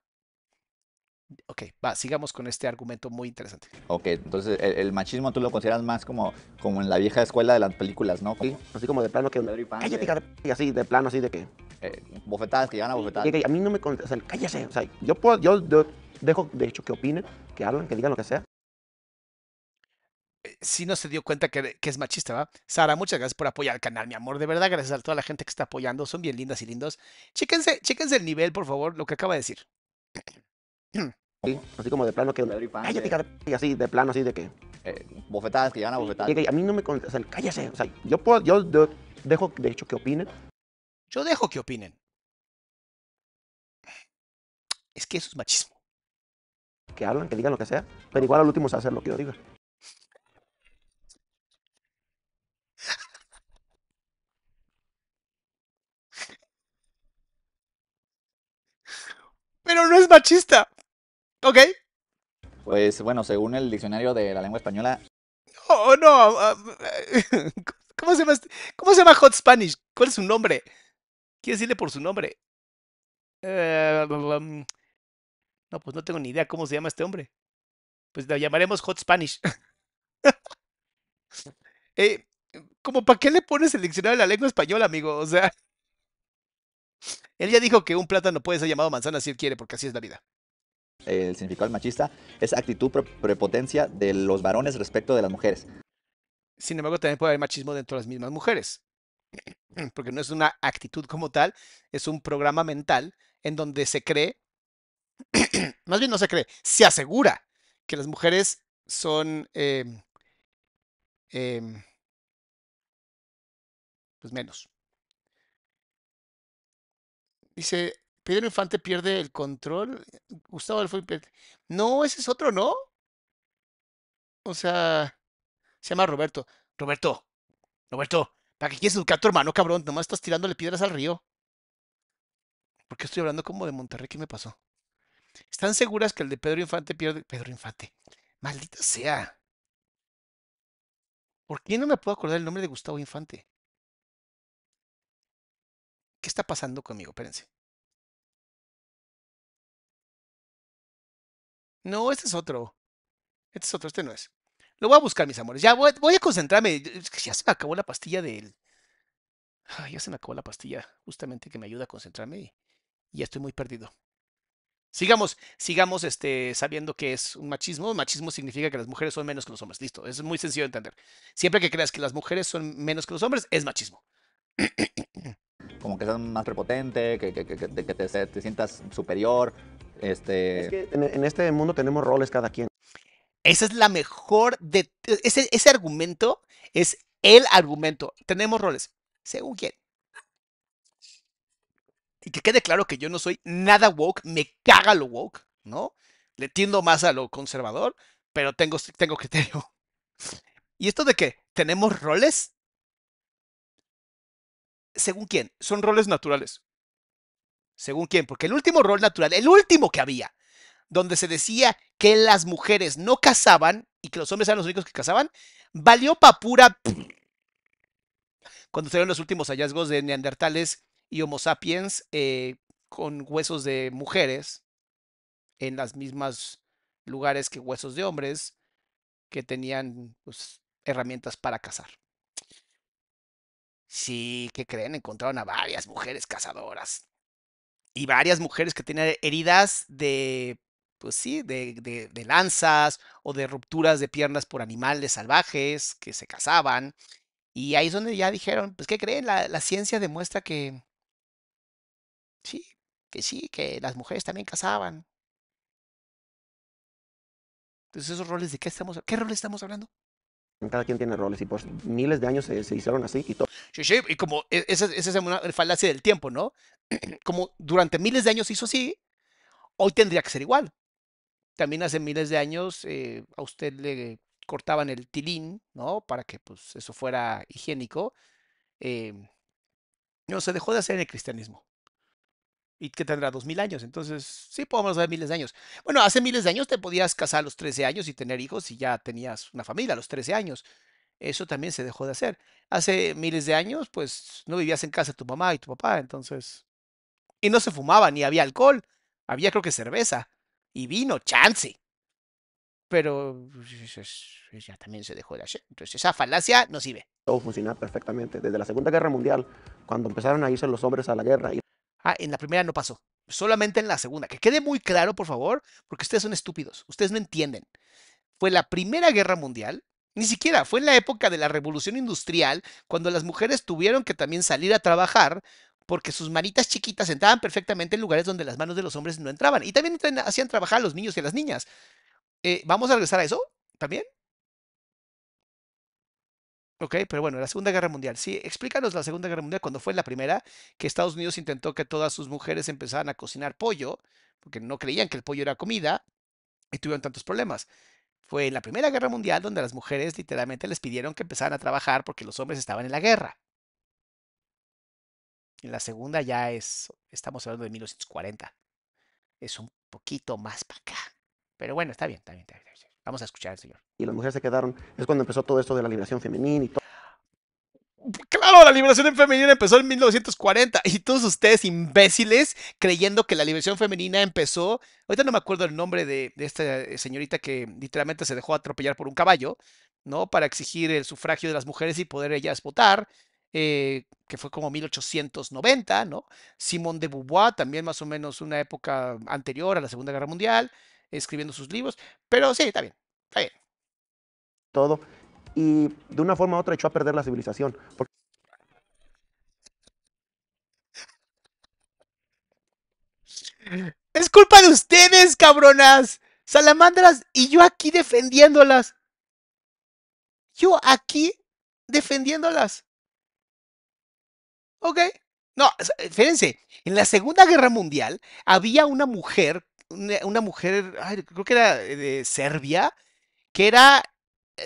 Ok, va, sigamos con este argumento muy interesante. Ok, entonces el, machismo tú lo consideras más como, como en la vieja escuela de las películas, ¿no? Sí, así como de plano que... Cállate, cállate, y así, de plano, así de que... Eh, bofetadas, que llegan a bofetadas. a mí no me... O cállese, o sea, yo, puedo, yo, dejo, de hecho, que opinen, que hablen que digan lo que sea, eh, si no se dio cuenta que, es machista, ¿va? Sara, muchas gracias por apoyar el canal, mi amor. De verdad, gracias a toda la gente que está apoyando. Son bien lindas y lindos. Chéquense, chéquense el nivel, por favor, lo que acaba de decir. así como de plano que... Cállate, y así, de plano así de que... Eh, bofetadas que van a bofetadas. a mí no me... O cállese. O sea, yo puedo... Yo, dejo, de hecho, que opinen. Yo dejo que opinen. Es que eso es machismo. Que hablan, que digan lo que sea, pero igual al último se hacer lo que yo diga. Pero no es machista. ¿Ok? Pues bueno, según el diccionario de la lengua española. Oh, no. Ah, ah, ¿Cómo se llama, este? ¿Cómo se llama Hot Spanish? ¿Cuál es su nombre? Quiero decirle por su nombre. Eh, no, pues no tengo ni idea cómo se llama este hombre. Pues lo llamaremos Hot Spanish. eh, como para qué le pones el diccionario de la lengua española, amigo? O sea. Él ya dijo que un plátano puede ser llamado manzana si él quiere, porque así es la vida. El significado machista es actitud prepotencia de los varones respecto de las mujeres. Sin embargo, también puede haber machismo dentro de las mismas mujeres, porque no es una actitud como tal, es un programa mental en donde se cree, más bien no se cree, se asegura que las mujeres son em, em, pues menos. Dice, Pedro Infante pierde el control. Gustavo Alfón. No, ese es otro, ¿no? O sea, se llama Roberto. Roberto, Roberto, ¿para qué quieres educar a tu hermano, cabrón? Nomás estás tirándole piedras al río. ¿Por qué estoy hablando como de Monterrey? ¿Qué me pasó? ¿Están seguras que el de Pedro Infante pierde? Pedro Infante. Maldita sea. ¿Por qué no me puedo acordar el nombre de Gustavo Infante? está pasando conmigo? Espérense. No, este es otro. Este es otro, este no es. Lo voy a buscar, mis amores. Ya voy, a concentrarme. Ya se me acabó la pastilla del. él. Ah, ya se me acabó la pastilla, justamente que me ayuda a concentrarme y, ya estoy muy perdido. Sigamos, sigamos este, sabiendo que es un machismo. Machismo significa que las mujeres son menos que los hombres. Listo, es muy sencillo de entender. Siempre que creas que las mujeres son menos que los hombres, es machismo como que seas más prepotente, que, te, sientas superior. Este... Es que en, este mundo tenemos roles cada quien. Esa es la mejor de... Ese, argumento es el argumento. Tenemos roles. Según quién. Y que quede claro que yo no soy nada woke, me caga lo woke, ¿no? Le tiendo más a lo conservador, pero tengo, tengo criterio. Y esto de que tenemos roles, según quién, son roles naturales. Según quién, porque el último rol natural, el último que había, donde se decía que las mujeres no cazaban y que los hombres eran los únicos que cazaban, valió papura cuando salieron los últimos hallazgos de neandertales y homo sapiens eh, con huesos de mujeres en las mismas lugares que huesos de hombres que tenían pues, herramientas para cazar. Sí, ¿qué creen? Encontraron a varias mujeres cazadoras. Y varias mujeres que tenían heridas de, pues sí, de, de, de lanzas o de rupturas de piernas por animales salvajes que se cazaban. Y ahí es donde ya dijeron, pues ¿qué creen? La, la ciencia demuestra que sí, que sí, que las mujeres también cazaban. Entonces, esos roles de qué estamos, ¿qué rol estamos hablando? cada quien tiene roles y pues miles de años se, hicieron así y todo. Sí, sí, y como e-, ese es el falacia del tiempo, ¿no? Como durante miles de años se hizo así, hoy tendría que ser igual. También hace miles de años eh, a usted le cortaban el tilín, ¿no? Para que pues eso fuera higiénico. Em, no, se dejó de hacer en el cristianismo y que tendrá dos mil años. Entonces, sí, podemos ver miles de años. Bueno, hace miles de años te podías casar a los 13 años y tener hijos y ya tenías una familia a los 13 años. Eso también se dejó de hacer. Hace miles de años, pues no vivías en casa de tu mamá y tu papá, entonces. Y no se fumaba, ni había alcohol. Había, creo que, cerveza y vino, chance. Pero pues, ya también se dejó de hacer. Entonces, esa falacia no sirve. Todo funcionaba perfectamente. Desde la Segunda Guerra Mundial, cuando empezaron a irse los hombres a la guerra y Ah, en la primera no pasó. Solamente en la segunda. Que quede muy claro, por favor, porque ustedes son estúpidos. Ustedes no entienden. Fue la Primera Guerra Mundial. Ni siquiera fue en la época de la Revolución Industrial, cuando las mujeres tuvieron que también salir a trabajar porque sus manitas chiquitas entraban perfectamente en lugares donde las manos de los hombres no entraban. Y también hacían trabajar a los niños y a las niñas. Eh, ¿Vamos a regresar a eso también? Ok, pero bueno, la Segunda Guerra Mundial. Sí, explícanos la Segunda Guerra Mundial cuando fue la primera que Estados Unidos intentó que todas sus mujeres empezaran a cocinar pollo, porque no creían que el pollo era comida y tuvieron tantos problemas. Fue en la Primera Guerra Mundial donde las mujeres literalmente les pidieron que empezaran a trabajar porque los hombres estaban en la guerra. En la segunda ya es, estamos hablando de 1940. Es un poquito más para acá. Pero bueno, está bien, está bien, está bien. Está bien. Vamos a escuchar Señor. Y las mujeres se quedaron. Es cuando empezó todo esto de la liberación femenina y todo. Claro, la liberación femenina empezó en 1940 y todos ustedes imbéciles creyendo que la liberación femenina empezó, ahorita no me acuerdo el nombre de, esta señorita que literalmente se dejó atropellar por un caballo, ¿no? Para exigir el sufragio de las mujeres y poder ellas votar, eh, que fue como 1890, ¿no? Simón de Beauvoir, también más o menos una época anterior a la Segunda Guerra Mundial, escribiendo sus libros, pero sí, está bien, está bien. Todo, y de una forma u otra echó a perder la civilización. Es culpa de ustedes, cabronas. Salamandras y yo aquí defendiéndolas. Yo aquí defendiéndolas. ¿Ok? No, fíjense, en la Segunda Guerra Mundial había una mujer una, mujer, creo que era eh, de Serbia, que era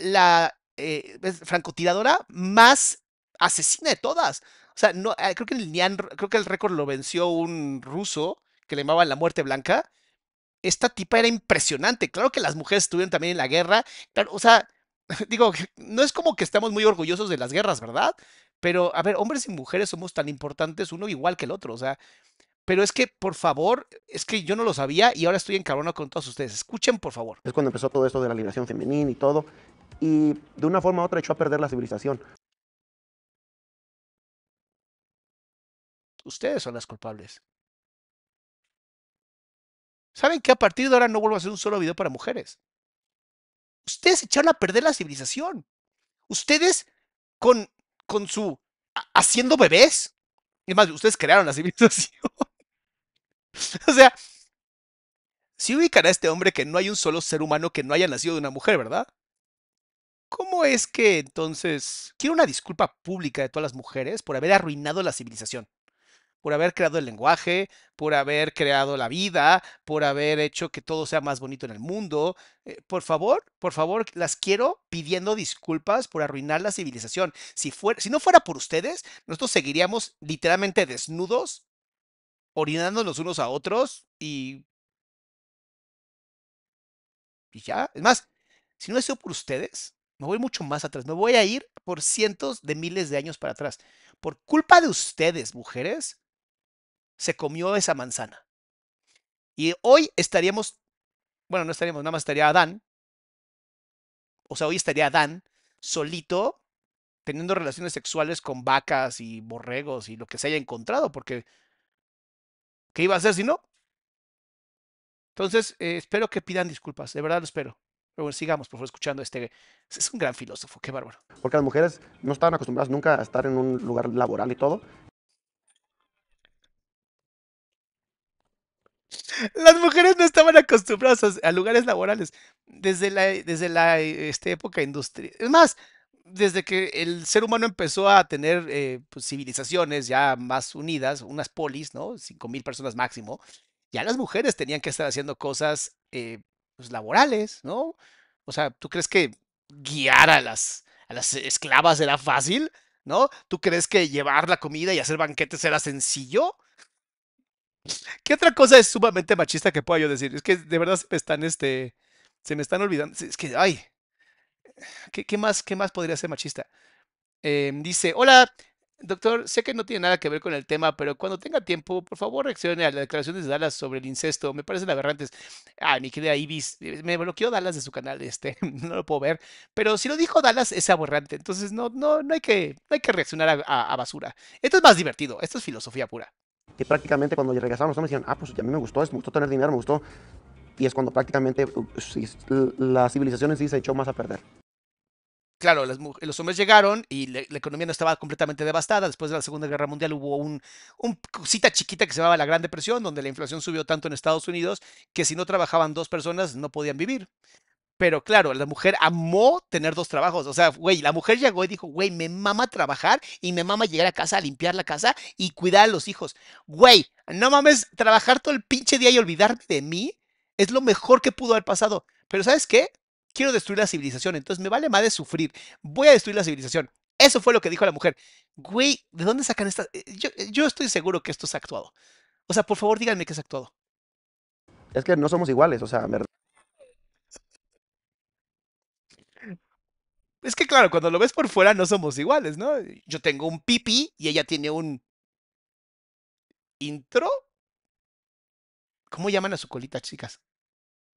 la eh, francotiradora más asesina de todas. O sea, no, ah, creo que el creo que el récord lo venció un ruso que le llamaban la muerte blanca. Esta tipa era impresionante. Claro que las mujeres estuvieron también en la guerra. o sea, digo, no es como que estamos muy orgullosos de las guerras, ¿verdad? Pero, a ver, hombres y mujeres somos tan importantes uno igual que el otro. O sea, pero es que, por favor, es que yo no lo sabía y ahora estoy encabronado con todos ustedes. Escuchen, por favor. Es cuando empezó todo esto de la liberación femenina y todo. Y de una forma u otra echó a perder la civilización. Ustedes son las culpables. ¿Saben que a partir de ahora no vuelvo a hacer un solo video para mujeres? Ustedes echaron a perder la civilización. Ustedes con, con su haciendo bebés. Es más, ustedes crearon la civilización. o sea, si ubican a este hombre que no hay un solo ser humano que no haya nacido de una mujer, ¿verdad? ¿Cómo es que entonces Quiero una disculpa pública de todas las mujeres por haber arruinado la civilización? Por haber creado el lenguaje, por haber creado la vida, por haber hecho que todo sea más bonito en el mundo. Eh, por favor, por favor, las quiero pidiendo disculpas por arruinar la civilización. Si, fuera, si no fuera por ustedes, nosotros seguiríamos literalmente desnudos orinándonos unos a otros y. Y ya. Es más, si no es por ustedes, me voy mucho más atrás. Me voy a ir por cientos de miles de años para atrás. Por culpa de ustedes, mujeres, se comió esa manzana. Y hoy estaríamos, bueno, no estaríamos, nada más estaría Adán. O sea, hoy estaría Adán solito teniendo relaciones sexuales con vacas y borregos y lo que se haya encontrado, porque ¿Qué iba a hacer si no? Entonces, eh, espero que pidan disculpas, de verdad lo espero. Pero bueno, sigamos, por favor, escuchando a este. Es un gran filósofo, qué bárbaro. Porque las mujeres no estaban acostumbradas nunca a estar en un lugar laboral y todo. Las mujeres no estaban acostumbradas a, lugares laborales desde la, desde la este, época industrial. Es más, desde que el ser humano empezó a tener eh, pues, civilizaciones ya más unidas, unas polis, ¿no? mil personas máximo, ya las mujeres tenían que estar haciendo cosas eh, pues, laborales, ¿no? O sea, ¿tú crees que guiar a las, a las esclavas era fácil? ¿No? ¿Tú crees que llevar la comida y hacer banquetes era sencillo? ¿Qué otra cosa es sumamente machista que pueda yo decir? Es que de verdad se están, este, se me están olvidando. Es que, ay, ¿qué, más, qué más podría ser machista? Em, dice, hola, doctor, sé que no tiene nada que ver con el tema, pero cuando tenga tiempo, por favor, reaccione a las declaraciones de Dallas sobre el incesto. Me parecen aberrantes. Ah, mi querida Ibis, eh, me bloqueó Dallas de su canal, este, no lo puedo ver. Pero si lo dijo Dallas, es aberrante. Entonces, no, no, no, hay, que, hay que reaccionar a, basura. Esto es más divertido, esto es filosofía pura. Que prácticamente cuando regresamos los decían, ah, pues a mí me gustó, me gustó tener dinero, me gustó. Y es cuando prácticamente uh, la civilización en sí se echó más a perder claro, los hombres llegaron y la economía no estaba completamente devastada. Después de la Segunda Guerra Mundial hubo un, un, cosita chiquita que se llamaba la Gran Depresión, donde la inflación subió tanto en Estados Unidos que si no trabajaban dos personas no podían vivir. Pero claro, la mujer amó tener dos trabajos. O sea, güey, la mujer llegó y dijo, güey, me mama trabajar y me mama llegar a casa a limpiar la casa y cuidar a los hijos. Güey, no mames, trabajar todo el pinche día y olvidarme de mí es lo mejor que pudo haber pasado. Pero ¿sabes qué? quiero destruir la civilización, entonces me vale más de sufrir, voy a destruir la civilización. Eso fue lo que dijo la mujer. Güey, ¿de dónde sacan estas? Eh, yo, eh, yo estoy seguro que esto es actuado. O sea, por favor, díganme que es actuado. Es que no somos iguales, o sea, me... Es que claro, cuando lo ves por fuera no somos iguales, ¿no? Yo tengo un pipí y ella tiene un intro. ¿Cómo llaman a su colita, chicas?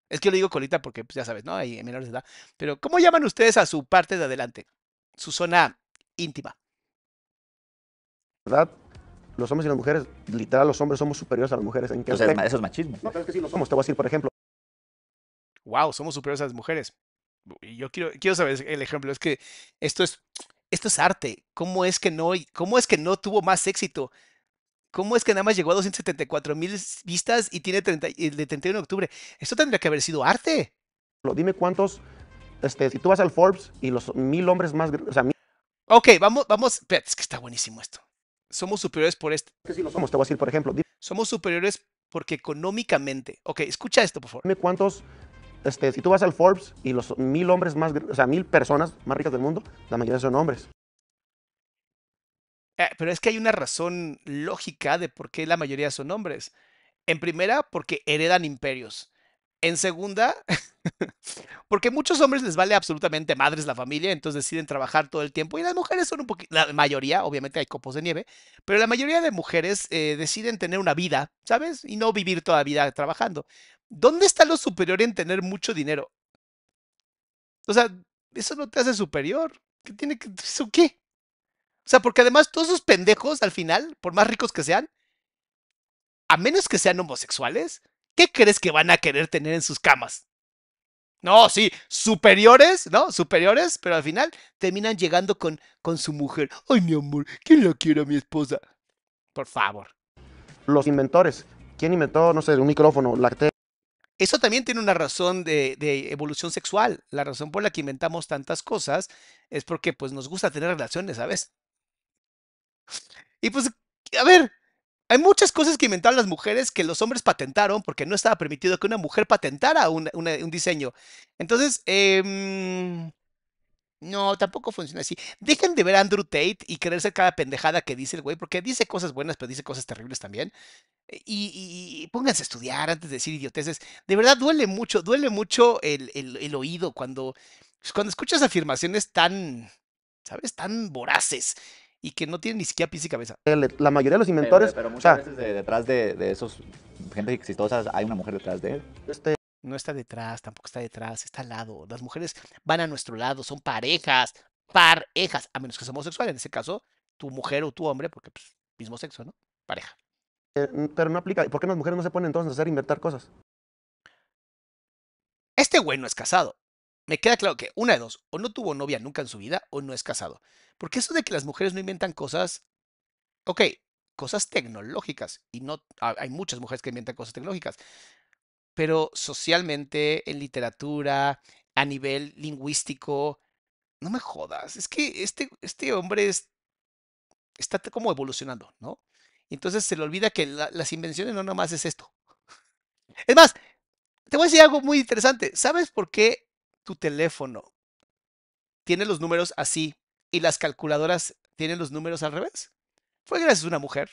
Es que lo le digo colita porque pues, ya sabes, ¿no? Hay menores de edad. Pero ¿cómo llaman ustedes a su parte de adelante? Su zona íntima. ¿Verdad? Los hombres y las mujeres, literal, los hombres somos superiores a las mujeres. ¿En qué o sea, eso es machismo. No, pero que sí lo somos. Te voy a decir, por ejemplo. Wow, somos superiores a las mujeres. Yo quiero, quiero saber el ejemplo. Es que esto es, esto es arte. ¿Cómo es que no, cómo es que no tuvo más éxito ¿Cómo es que nada más llegó a 274 mil vistas y tiene 30, el 31 de octubre? Esto tendría que haber sido arte. Dime cuántos, este, si tú vas al Forbes y los mil hombres más... O sea, Ok, vamos, vamos, es que está buenísimo esto. Somos superiores por esto. Sí, lo somos, te voy a decir, por ejemplo. Somos superiores porque económicamente... Ok, escucha esto, por favor. Dime cuántos, este, si tú vas al Forbes y los mil hombres más, o sea, mil personas más ricas del mundo, la mayoría son hombres. Eh, pero es que hay una razón lógica de por qué la mayoría son hombres. En primera, porque heredan imperios. En segunda, porque muchos hombres les vale absolutamente madres la familia, entonces deciden trabajar todo el tiempo. Y las mujeres son un poquito, la mayoría, obviamente hay copos de nieve, pero la mayoría de mujeres eh, deciden tener una vida, ¿sabes? Y no vivir toda la vida trabajando. ¿Dónde está lo superior en tener mucho dinero? O sea, eso no te hace superior. ¿Qué tiene que, eso qué? O sea, porque además todos esos pendejos al final, por más ricos que sean, a menos que sean homosexuales, ¿qué crees que van a querer tener en sus camas? No, sí, superiores, ¿no? Superiores, pero al final terminan llegando con, con su mujer. Ay, mi amor, ¿quién la quiere a mi esposa? Por favor. Los inventores. ¿Quién inventó, no sé, un micrófono, la Eso también tiene una razón de, de, evolución sexual. La razón por la que inventamos tantas cosas es porque pues, nos gusta tener relaciones, ¿sabes? Y pues, a ver, hay muchas cosas que inventaron las mujeres que los hombres patentaron porque no estaba permitido que una mujer patentara un, diseño. Entonces, em, no, tampoco funciona así. Dejen de ver Andrew Tate y creerse cada pendejada que dice el güey, porque dice cosas buenas, pero dice cosas terribles también. E, y, pónganse a estudiar antes de decir idioteces. De verdad duele mucho, duele mucho el, el- el oído cuando, pues, cuando escuchas afirmaciones tan, ¿sabes? Tan voraces y que no tienen ni siquiera pies y cabeza. La mayoría de los inventores. Pero, muchas veces detrás de, esos gente exitosa hay una mujer detrás de él. Este no está detrás, tampoco está detrás, está al lado. Las mujeres van a nuestro lado, son parejas, parejas, a menos que sea homosexual. En ese caso, tu mujer o tu hombre, porque pues, mismo sexo, ¿no? Pareja. Eh, pero no aplica. ¿Por qué las mujeres no se ponen entonces a hacer inventar cosas? Este güey no es casado me queda claro que una de dos, o no tuvo novia nunca en su vida o no es casado. Porque eso de que las mujeres no inventan cosas, ok, cosas tecnológicas, y no ah, hay muchas mujeres que inventan cosas tecnológicas, pero socialmente, en literatura, a nivel lingüístico, no me jodas, es que este, este hombre está como evolucionando, ¿no? Entonces se le olvida que las invenciones no nomás es esto. Es más, te voy a decir algo muy interesante. ¿Sabes por qué tu teléfono tiene los números así y las calculadoras tienen los números al revés? Fue gracias a una mujer.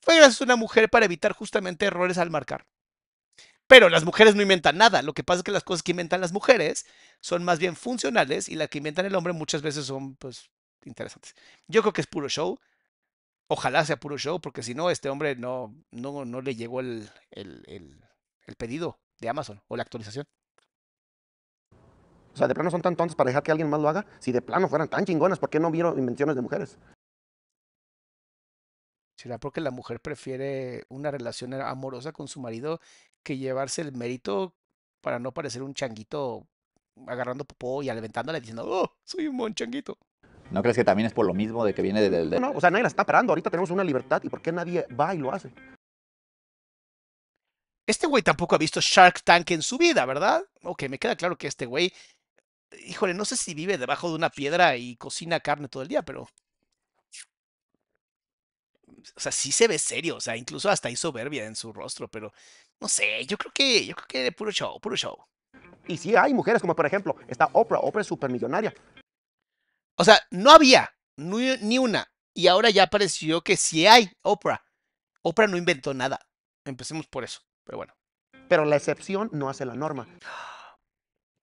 Fue gracias a una mujer para evitar justamente errores al marcar. Pero las mujeres no inventan nada. Lo que pasa es que las cosas que inventan las mujeres son más bien funcionales y las que inventan el hombre muchas veces son, pues, interesantes. Yo creo que es puro show. Ojalá sea puro show, porque si no, este hombre no, no, no le llegó el, el, el, el pedido de Amazon o la actualización. O sea, de plano son tan tontos para dejar que alguien más lo haga. Si de plano fueran tan chingonas, ¿por qué no vieron invenciones de mujeres? ¿Será porque la mujer prefiere una relación amorosa con su marido que llevarse el mérito para no parecer un changuito agarrando popó y alimentándole diciendo, oh, soy un buen changuito? ¿No crees que también es por lo mismo de que viene del... De... No, no, o sea, nadie la está parando. Ahorita tenemos una libertad y ¿por qué nadie va y lo hace? Este güey tampoco ha visto Shark Tank en su vida, ¿verdad? Ok, me queda claro que este güey híjole, no sé si vive debajo de una piedra y cocina carne todo el día, pero... O sea, sí se ve serio, o sea, incluso hasta hay soberbia en su rostro, pero no sé, yo creo que, yo creo que puro show, puro show. Y sí hay mujeres, como por ejemplo, está Oprah, Oprah es supermillonaria. O sea, no había ni, ni una, y ahora ya pareció que sí hay Oprah. Oprah no inventó nada. Empecemos por eso, pero bueno. Pero la excepción no hace la norma.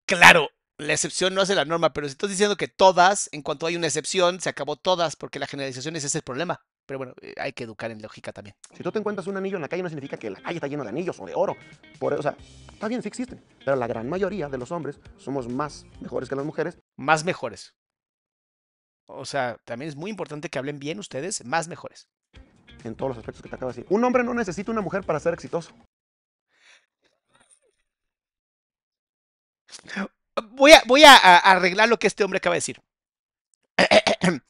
Claro, la excepción no hace la norma, pero si estás diciendo que todas, en cuanto hay una excepción, se acabó todas, porque la generalización es ese el problema. Pero bueno, eh, hay que educar en lógica también. Si tú te encuentras un anillo en la calle, no significa que la calle está llena de anillos o de oro. Por, e, o sea, está bien, sí existen. Pero la gran mayoría de los hombres somos más mejores que las mujeres. Más mejores. O sea, también es muy importante que hablen bien ustedes, más mejores. En todos los aspectos que te acabo de decir. Un hombre no necesita una mujer para ser exitoso. voy, a, arreglar lo que este hombre acaba de decir.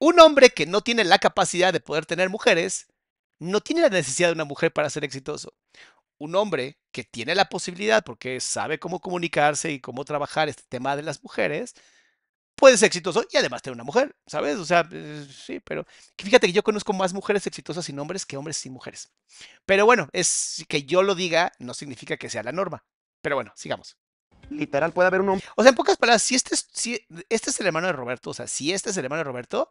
Un hombre que no tiene la capacidad de poder tener mujeres, no tiene la necesidad de una mujer para ser exitoso. Un hombre que tiene la posibilidad, porque sabe cómo comunicarse y cómo trabajar este tema de las mujeres, puede ser exitoso y además tener una mujer, ¿sabes? O sea, eh, sí, pero fíjate que yo conozco más mujeres exitosas sin hombres que hombres sin mujeres. Pero bueno, es que yo lo diga no significa que sea la norma. Pero bueno, sigamos. Literal, puede haber hombre. O sea, en pocas palabras, si este, es, este es el hermano de Roberto, o sea, si este es el hermano de Roberto,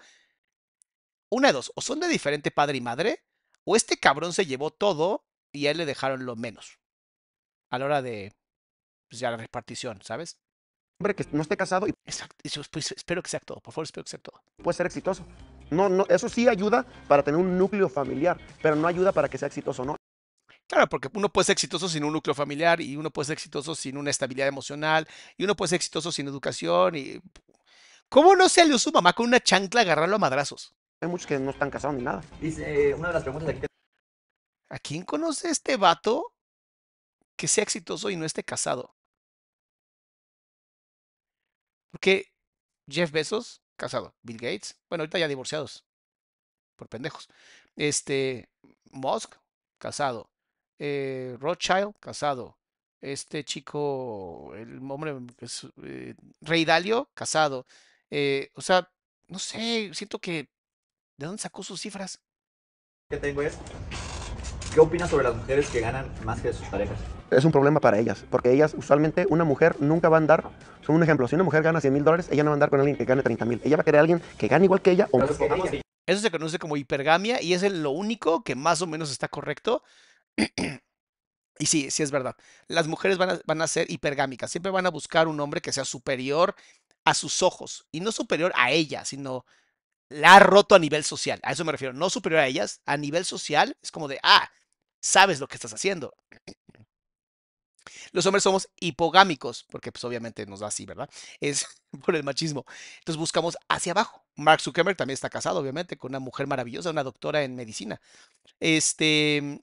una de dos, o son de diferente padre y madre, o este cabrón se llevó todo y a él le dejaron lo menos a la hora de pues, ya la repartición, ¿sabes? Hombre, que no esté casado y... Exacto, pues, espero que sea todo, por favor, espero que sea todo. Puede ser exitoso. No, no, eso sí ayuda para tener un núcleo familiar, pero no ayuda para que sea exitoso, ¿no? Claro, porque uno puede ser exitoso sin un núcleo familiar y uno puede ser exitoso sin una estabilidad emocional y uno puede ser exitoso sin educación y... ¿Cómo no se le su mamá con una chancla agarrarlo a madrazos? Hay muchos que no están casados ni nada. Dice, eh, una de las preguntas aquí... ¿A quién conoce este vato que sea exitoso y no esté casado? Porque Jeff Bezos, casado. Bill Gates, bueno, ahorita ya divorciados. Por pendejos. Este, Musk, casado eh, Rothschild, casado. Este chico, el hombre, es, eh, Rey Dalio, casado. Eh, o sea, no sé, siento que... ¿De dónde sacó sus cifras? tengo es, ¿qué opinas sobre las mujeres que ganan más que sus parejas? es un problema para ellas, porque ellas usualmente, una mujer nunca va a andar, son un ejemplo, si una mujer gana 100 mil dólares, ella no va a andar con alguien que gane 30 mil, ella va a querer a alguien que gane igual que ella o más Eso se conoce como hipergamia y es lo único que más o menos está correcto, y sí, sí es verdad. Las mujeres van a, ser hipergámicas. Siempre van a buscar un hombre que sea superior a sus ojos. Y no superior a ella, sino la ha roto a nivel social. A eso me refiero. No superior a ellas. A nivel social es como de, ah, sabes lo que estás haciendo. Los hombres somos hipogámicos, porque pues obviamente nos da así, ¿verdad? Es por el machismo. Entonces buscamos hacia abajo. Mark Zuckerberg también está casado, obviamente, con una mujer maravillosa, una doctora en medicina. Este,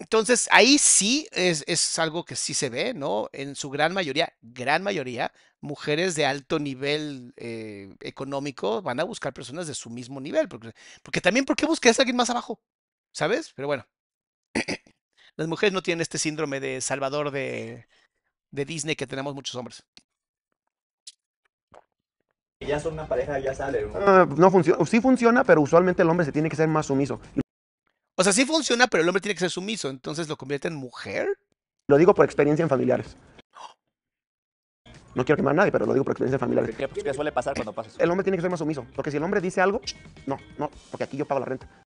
entonces, ahí sí es, es, algo que sí se ve, ¿no? En su gran mayoría, gran mayoría, mujeres de alto nivel eh, económico van a buscar personas de su mismo nivel, porque, también, ¿por qué buscas a alguien más abajo? ¿Sabes? Pero bueno, las mujeres no tienen este síndrome de salvador de, Disney que tenemos muchos hombres. Ya son una pareja, ya sale. ¿no? Ah, no funciona, sí funciona, pero usualmente el hombre se tiene que ser más sumiso. O sea, sí funciona, pero el hombre tiene que ser sumiso, entonces lo convierte en mujer. Lo digo por experiencia en familiares. No quiero quemar a nadie, pero lo digo por experiencia familiar. familiares. ¿Qué, suele pasar cuando pasa El hombre tiene que ser más sumiso, porque si el hombre dice algo, no, no, porque aquí yo pago la renta.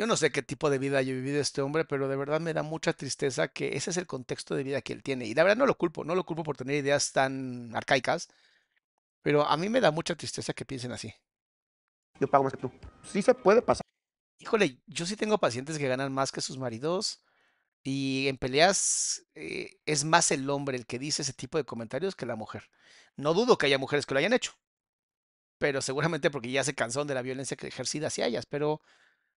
Yo no sé qué tipo de vida haya vivido este hombre, pero de verdad me da mucha tristeza que ese es el contexto de vida que él tiene. Y la verdad no lo culpo, no lo culpo por tener ideas tan arcaicas, pero a mí me da mucha tristeza que piensen así yo pago más que tú. Sí se puede pasar. Híjole, yo sí tengo pacientes que ganan más que sus maridos y en peleas eh, es más el hombre el que dice ese tipo de comentarios que la mujer. No dudo que haya mujeres que lo hayan hecho, pero seguramente porque ya se cansó de la violencia que ejercida hacia ellas, pero...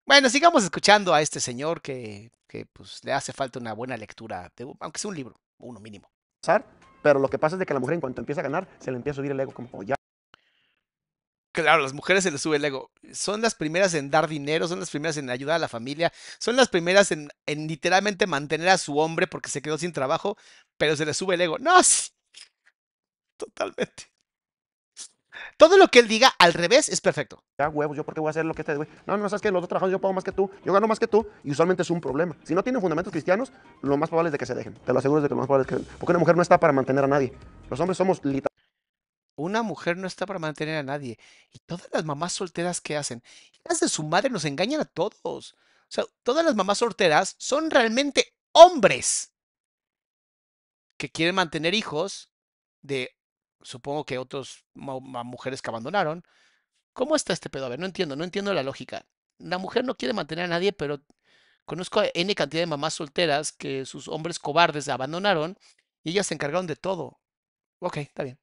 Bueno, sigamos escuchando a este señor que, pues, le hace falta una buena lectura, aunque sea un libro, uno mínimo. Pero lo que pasa es de que la mujer en cuanto empieza a ganar, se le empieza a subir el ego como, oh, ya claro, las mujeres se les sube el ego. Son las primeras en dar dinero, son las primeras en ayudar a la familia, son las primeras en, en literalmente mantener a su hombre porque se quedó sin trabajo, pero se les sube el ego. No, Totalmente. Todo lo que él diga al revés es perfecto. Ya huevos, yo porque voy a hacer lo que este güey. No, no, sabes que los dos trabajos yo pago más que tú, yo gano más que tú, y usualmente es un problema. Si no tienen fundamentos cristianos, lo más probable es de que se dejen. Te lo aseguro de que lo más probable es que. Porque una mujer no está para mantener a nadie. Los hombres somos literalmente. Una mujer no está para mantener a nadie. Y todas las mamás solteras que hacen, Las de su madre nos engañan a todos. O sea, todas las mamás solteras son realmente hombres que quieren mantener hijos de, supongo que otras mujeres que abandonaron. ¿Cómo está este pedo? A ver, no entiendo, no entiendo la lógica. La mujer no quiere mantener a nadie, pero conozco a N cantidad de mamás solteras que sus hombres cobardes abandonaron y ellas se encargaron de todo. Ok, está bien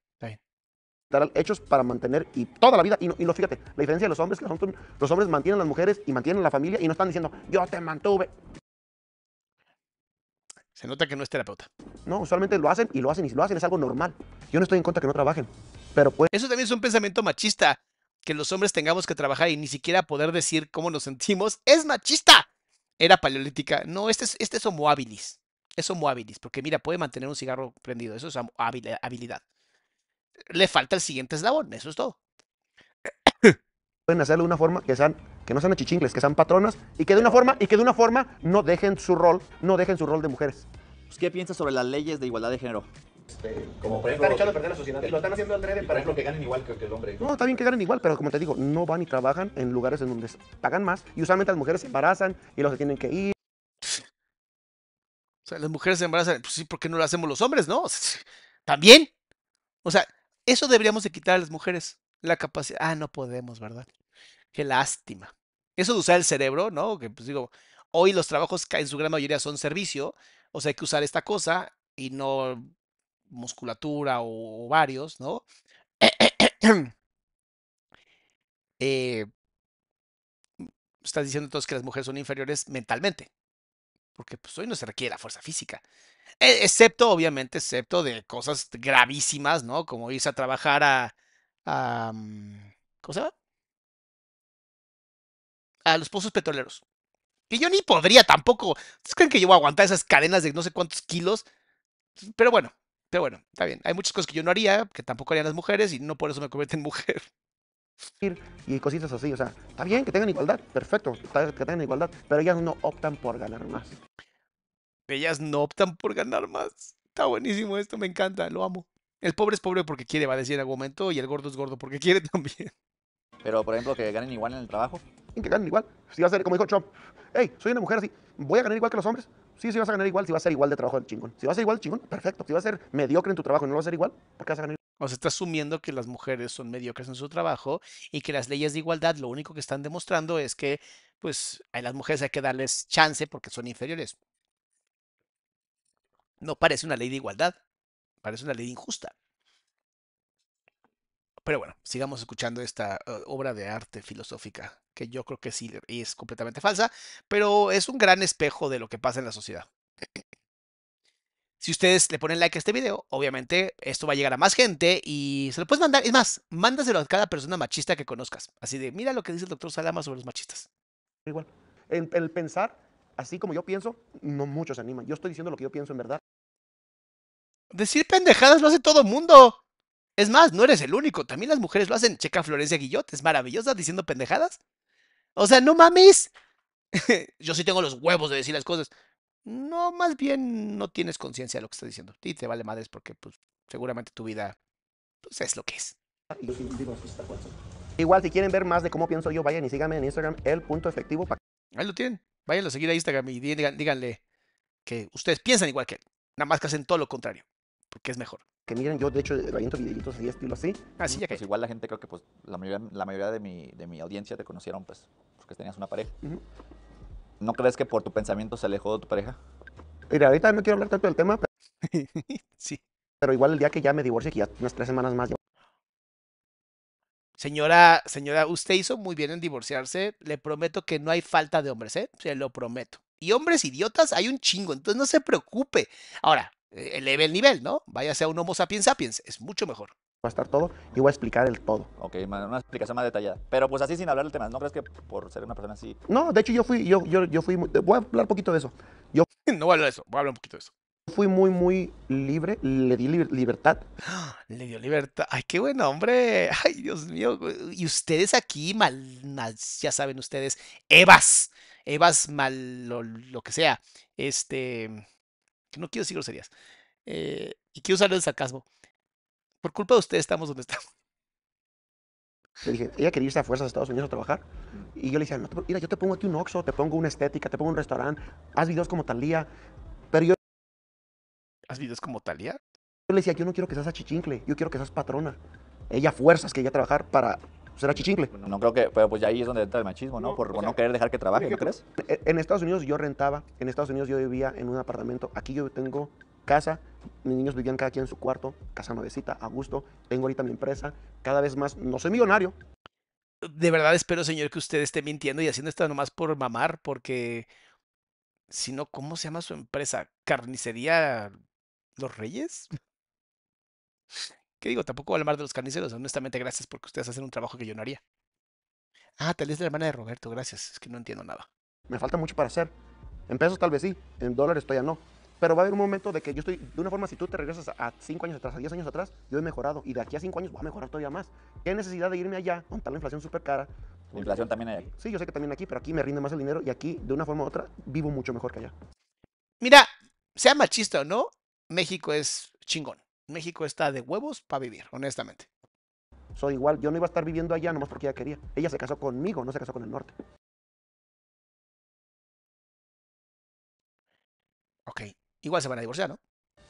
hechos para mantener y toda la vida. Y no, fíjate, la diferencia de los hombres, los hombres, mantienen a las mujeres y mantienen a la familia y no están diciendo, yo te mantuve. Se nota que no es terapeuta. No, usualmente lo hacen y lo hacen y si lo hacen, es algo normal. Yo no estoy en contra que no trabajen, pero pues Eso también es un pensamiento machista, que los hombres tengamos que trabajar y ni siquiera poder decir cómo nos sentimos, es machista. Era paleolítica. No, este este es homo habilis. Es homo habilis, porque mira, puede mantener un cigarro prendido, eso es habilidad le falta el siguiente eslabón, eso es todo. Pueden hacerlo de una forma que sean que no sean achichingles, que sean patronas y que de una forma y que de una forma no dejen su rol, no dejen su rol de mujeres. Pues, ¿Qué piensas sobre las leyes de igualdad de género? Este, como por ejemplo, están echando perder lo están haciendo Andrés para que ganen igual que, el hombre. ¿no? está bien que ganen igual, pero como te digo, no van y trabajan en lugares en donde pagan más y usualmente las mujeres se embarazan y los que tienen que ir. O sea, las mujeres se embarazan, pues sí, ¿por qué no lo hacemos los hombres, no? También. O sea, eso deberíamos de quitar a las mujeres, la capacidad. Ah, no podemos, ¿verdad? Qué lástima. Eso de usar el cerebro, ¿no? Que pues digo, hoy los trabajos en su gran mayoría son servicio, o sea, hay que usar esta cosa y no musculatura o varios, ¿no? Eh, estás diciendo entonces que las mujeres son inferiores mentalmente, porque pues hoy no se requiere la fuerza física, eh, excepto, obviamente, excepto de cosas gravísimas, ¿no? Como irse a trabajar a. a mm, ¿Cómo se llama? A los pozos petroleros. Que yo ni podría tampoco. ¿Ustedes creen que yo voy a aguantar esas cadenas de no sé cuántos kilos? Pues, pero bueno, pero bueno, está bien. Hay muchas cosas que yo no haría, que tampoco harían las mujeres, y no por eso me convierten en mujer y cositas así. O sea, está bien que tengan igualdad, perfecto, que tengan igualdad, pero ellas no optan por ganar más ellas no optan por ganar más. Está buenísimo esto, me encanta, lo amo. El pobre es pobre porque quiere, va a decir en algún momento, y el gordo es gordo porque quiere también. Pero, por ejemplo, que ganen igual en el trabajo. que ganen igual. Si va a ser, como dijo Trump, hey, soy una mujer así, ¿voy a ganar igual que los hombres? Sí, sí vas a ganar igual, si vas a ser igual de trabajo, chingón. Si vas a ser igual, chingón, perfecto. Si vas a ser mediocre en tu trabajo, no vas a ser igual, ¿por qué vas a ganar o sea, está asumiendo que las mujeres son mediocres en su trabajo y que las leyes de igualdad lo único que están demostrando es que, pues, a las mujeres hay que darles chance porque son inferiores. No parece una ley de igualdad, parece una ley injusta. Pero bueno, sigamos escuchando esta eh, obra de arte filosófica, que yo creo que sí es completamente falsa, pero es un gran espejo de lo que pasa en la sociedad. Si ustedes le ponen like a este video, obviamente esto va a llegar a más gente y se lo puedes mandar. Es más, mándaselo a cada persona machista que conozcas. Así de, mira lo que dice el doctor Salama sobre los machistas. Igual, el, el pensar así como yo pienso, no muchos se animan. Yo estoy diciendo lo que yo pienso en verdad. Decir pendejadas lo hace todo el mundo. Es más, no eres el único, también las mujeres lo hacen. Checa Florencia Guillot, es maravillosa diciendo pendejadas. O sea, no mames. Yo sí tengo los huevos de decir las cosas. No, más bien no tienes conciencia de lo que estás diciendo. Y te vale madres porque pues seguramente tu vida pues, es lo que es. Igual si quieren ver más de cómo pienso yo, vayan y síganme en Instagram el punto efectivo. Ahí lo tienen. Vayan a seguir a Instagram y díganle que ustedes piensan igual que él. Nada más que hacen todo lo contrario. ¿Qué es mejor. Que miren, yo de hecho aviento videitos así, estilo así. Así ah, ya pues que. Pues igual la gente creo que pues la mayoría, la mayoría de, mi, de mi audiencia te conocieron pues porque tenías una pareja. ¿No crees que por tu pensamiento se alejó de tu pareja? Mira, ahorita no quiero hablar tanto del tema, pero... sí. Pero igual el día que ya me divorcie, que ya unas tres semanas más... Señora, señora, usted hizo muy bien en divorciarse. Le prometo que no hay falta de hombres, ¿eh? Se lo prometo. Y hombres idiotas hay un chingo, entonces no se preocupe. Ahora, eleve el nivel, ¿no? Vaya, a un Homo sapiens sapiens, es mucho mejor. Va a estar todo y voy a explicar el todo. Ok, una explicación más detallada. Pero pues así sin hablar del tema, ¿no crees que por ser una persona así? No, de hecho yo fui, yo, yo, yo fui, voy a hablar un poquito de eso. Yo... no voy a hablar de eso, voy a hablar un poquito de eso. Fui muy, muy libre, le di libertad. Le dio libertad. Ay, qué buen hombre. Ay, Dios mío. Y ustedes aquí, mal, ya saben ustedes, Evas, Evas mal, lo que sea. Este, no quiero decir groserías. Eh, y quiero salir el sarcasmo. Por culpa de usted estamos donde estamos. Le dije, ella quería irse a fuerzas a Estados Unidos a trabajar. Y yo le decía mira, yo te pongo aquí un Oxxo, te pongo una estética, te pongo un restaurante, haz videos como Talía. Pero yo... ¿Haz videos como Talía? Yo le decía, yo no quiero que seas achichincle, yo quiero que seas patrona. Ella fuerzas que ella trabajar para Será pues era No, creo que, pero pues ya ahí es donde entra el machismo, ¿no? por, no querer dejar que trabaje, ¿no crees? E, en Estados Unidos yo rentaba, en Estados Unidos yo vivía en un apartamento, aquí yo tengo casa, mis niños vivían cada quien en su cuarto, casa nuevecita, a gusto, tengo ahorita mi empresa, cada vez más, no soy millonario. De verdad espero, señor, que usted esté mintiendo y haciendo esto nomás por mamar, porque si no, ¿cómo se llama su empresa? ¿Carnicería Los Reyes? Que digo, tampoco al mar de los carniceros. Honestamente, gracias porque ustedes hacen un trabajo que yo no haría. Ah, tal vez la hermana de Roberto, gracias. Es que no entiendo nada. Me falta mucho para hacer. En pesos tal vez sí, en dólares todavía no. Pero va a haber un momento de que yo estoy, de una forma, si tú te regresas a cinco años atrás, a 10 años atrás, yo he mejorado. Y de aquí a cinco años voy a mejorar todavía más. ¿Qué necesidad de irme allá, donde está la inflación súper cara? inflación también hay aquí. Sí, yo sé que también aquí, pero aquí me rinde más el dinero y aquí, de una forma u otra, vivo mucho mejor que allá. Mira, sea machista o no, México es chingón. México está de huevos para vivir, honestamente. Soy igual, yo no iba a estar viviendo allá nomás porque ella quería. Ella se casó conmigo, no se casó con el norte. Ok, igual se van a divorciar, ¿no?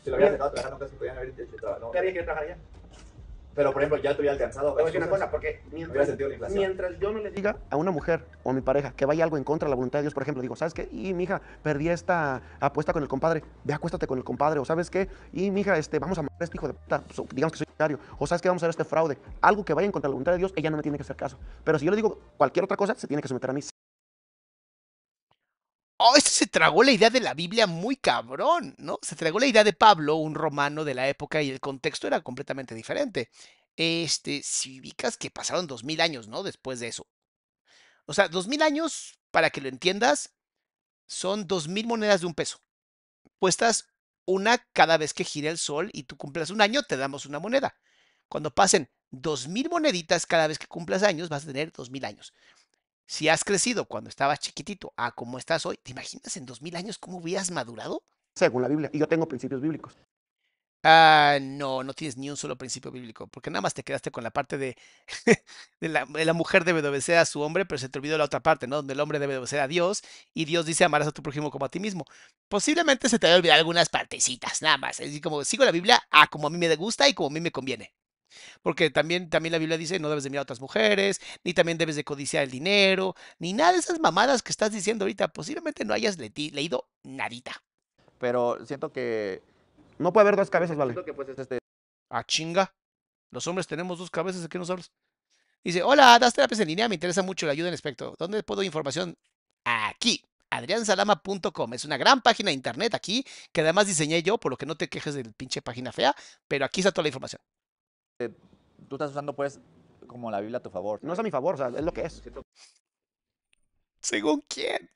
Si lo habían dejado nunca se podían haber ¿Qué había que trabajar allá? Pero, por ejemplo, ya te hubiera alcanzado. es decir una cosa, porque mientras, yo no le diga a una mujer o a mi pareja que vaya algo en contra de la voluntad de Dios, por ejemplo, digo, ¿sabes qué? Y mija, perdí esta apuesta con el compadre, ve acuéstate con el compadre, o ¿sabes qué? Y mija, este, vamos a matar a este hijo de puta, digamos que soy diario, o ¿sabes qué? Vamos a hacer este fraude. Algo que vaya en contra de la voluntad de Dios, ella no me tiene que hacer caso. Pero si yo le digo cualquier otra cosa, se tiene que someter a mí oh, se tragó la idea de la Biblia muy cabrón, ¿no? Se tragó la idea de Pablo, un romano de la época, y el contexto era completamente diferente. Este, si ubicas que pasaron dos mil años, ¿no? Después de eso. O sea, dos mil años, para que lo entiendas, son dos mil monedas de un peso. Puestas una cada vez que gira el sol y tú cumplas un año, te damos una moneda. Cuando pasen dos mil moneditas cada vez que cumplas años, vas a tener dos mil años. Si has crecido cuando estabas chiquitito a como estás hoy, ¿te imaginas en dos mil años cómo hubieras madurado? Según la Biblia, y yo tengo principios bíblicos. Ah, no, no tienes ni un solo principio bíblico, porque nada más te quedaste con la parte de, la, mujer debe obedecer a su hombre, pero se te olvidó la otra parte, ¿no? Donde el hombre debe obedecer a Dios y Dios dice amarás a tu prójimo como a ti mismo. Posiblemente se te haya olvidado algunas partecitas, nada más. Es decir, como sigo la Biblia a como a mí me gusta y como a mí me conviene. Porque también, también la Biblia dice, no debes de mirar a otras mujeres, ni también debes de codiciar el dinero, ni nada de esas mamadas que estás diciendo ahorita. Posiblemente no hayas leído nadita. Pero siento que no puede haber dos cabezas, ¿vale? Siento que pues este... Ah, chinga. Los hombres tenemos dos cabezas, ¿de qué nos hablas? Dice, hola, das terapias en línea, me interesa mucho la ayuda en espectro. ¿Dónde puedo información? Aquí, adriansalama.com. Es una gran página de internet aquí, que además diseñé yo, por lo que no te quejes del pinche página fea, pero aquí está toda la información tú estás usando pues como la Biblia a tu favor. No es a mi favor, o es lo que es. ¿Según quién?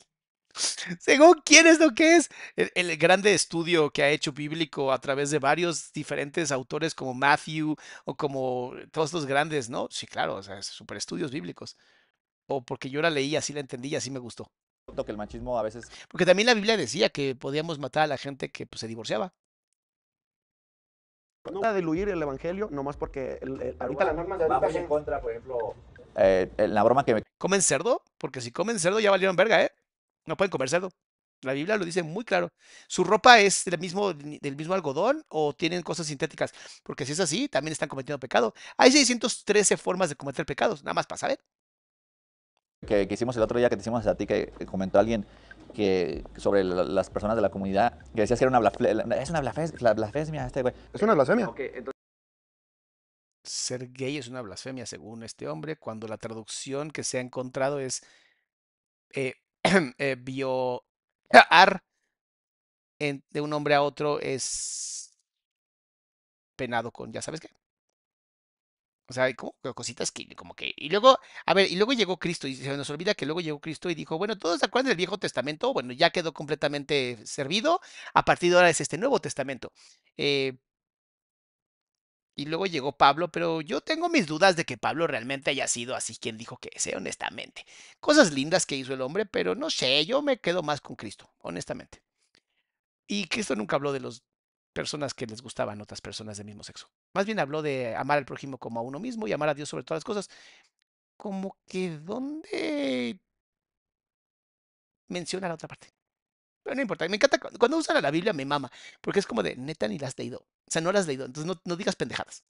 Según quién es lo que es. El, grande estudio que ha hecho bíblico a través de varios diferentes autores como Matthew o como todos los grandes, ¿no? Sí, claro, o sea, super estudios bíblicos. O porque yo la leí, así la entendí y así me gustó. Que el machismo a veces. Porque también la Biblia decía que podíamos matar a la gente que pues, se divorciaba. No diluir el evangelio nomás porque el, ahorita las normas de en contra, por ejemplo, eh, la broma que ¿Comen cerdo? Porque si comen cerdo ya valieron verga, ¿eh? No pueden comer cerdo. La Biblia lo dice muy claro. ¿Su ropa es del mismo, del mismo algodón o tienen cosas sintéticas? Porque si es así, también están cometiendo pecado. Hay 613 formas de cometer pecados, nada más para saber. Que, hicimos el otro día que te hicimos a ti, que comentó alguien que sobre las personas de la comunidad, que decías que era una blasfemia. Es una blasfemia, este güey. Es una blasfemia. Ser gay es una blasfemia, según este hombre, cuando la traducción que se ha encontrado es eh, eh de un hombre a otro es penado con ya sabes qué. O sea, hay como cositas que como que... Y luego, a ver, y luego llegó Cristo, y se nos olvida que luego llegó Cristo y dijo, bueno, ¿todos se acuerdan del Viejo Testamento? Bueno, ya quedó completamente servido, a partir de ahora es este Nuevo Testamento. Eh, y luego llegó Pablo, pero yo tengo mis dudas de que Pablo realmente haya sido así quien dijo que sea, honestamente. Cosas lindas que hizo el hombre, pero no sé, yo me quedo más con Cristo, honestamente. Y Cristo nunca habló de los personas que les gustaban otras personas del mismo sexo. Más bien habló de amar al prójimo como a uno mismo y amar a Dios sobre todas las cosas. Como que dónde menciona la otra parte. Pero no importa, me encanta, cuando usan a la Biblia me mama, porque es como de, neta, ni las has leído. O sea, no las has leído, entonces no, digas pendejadas.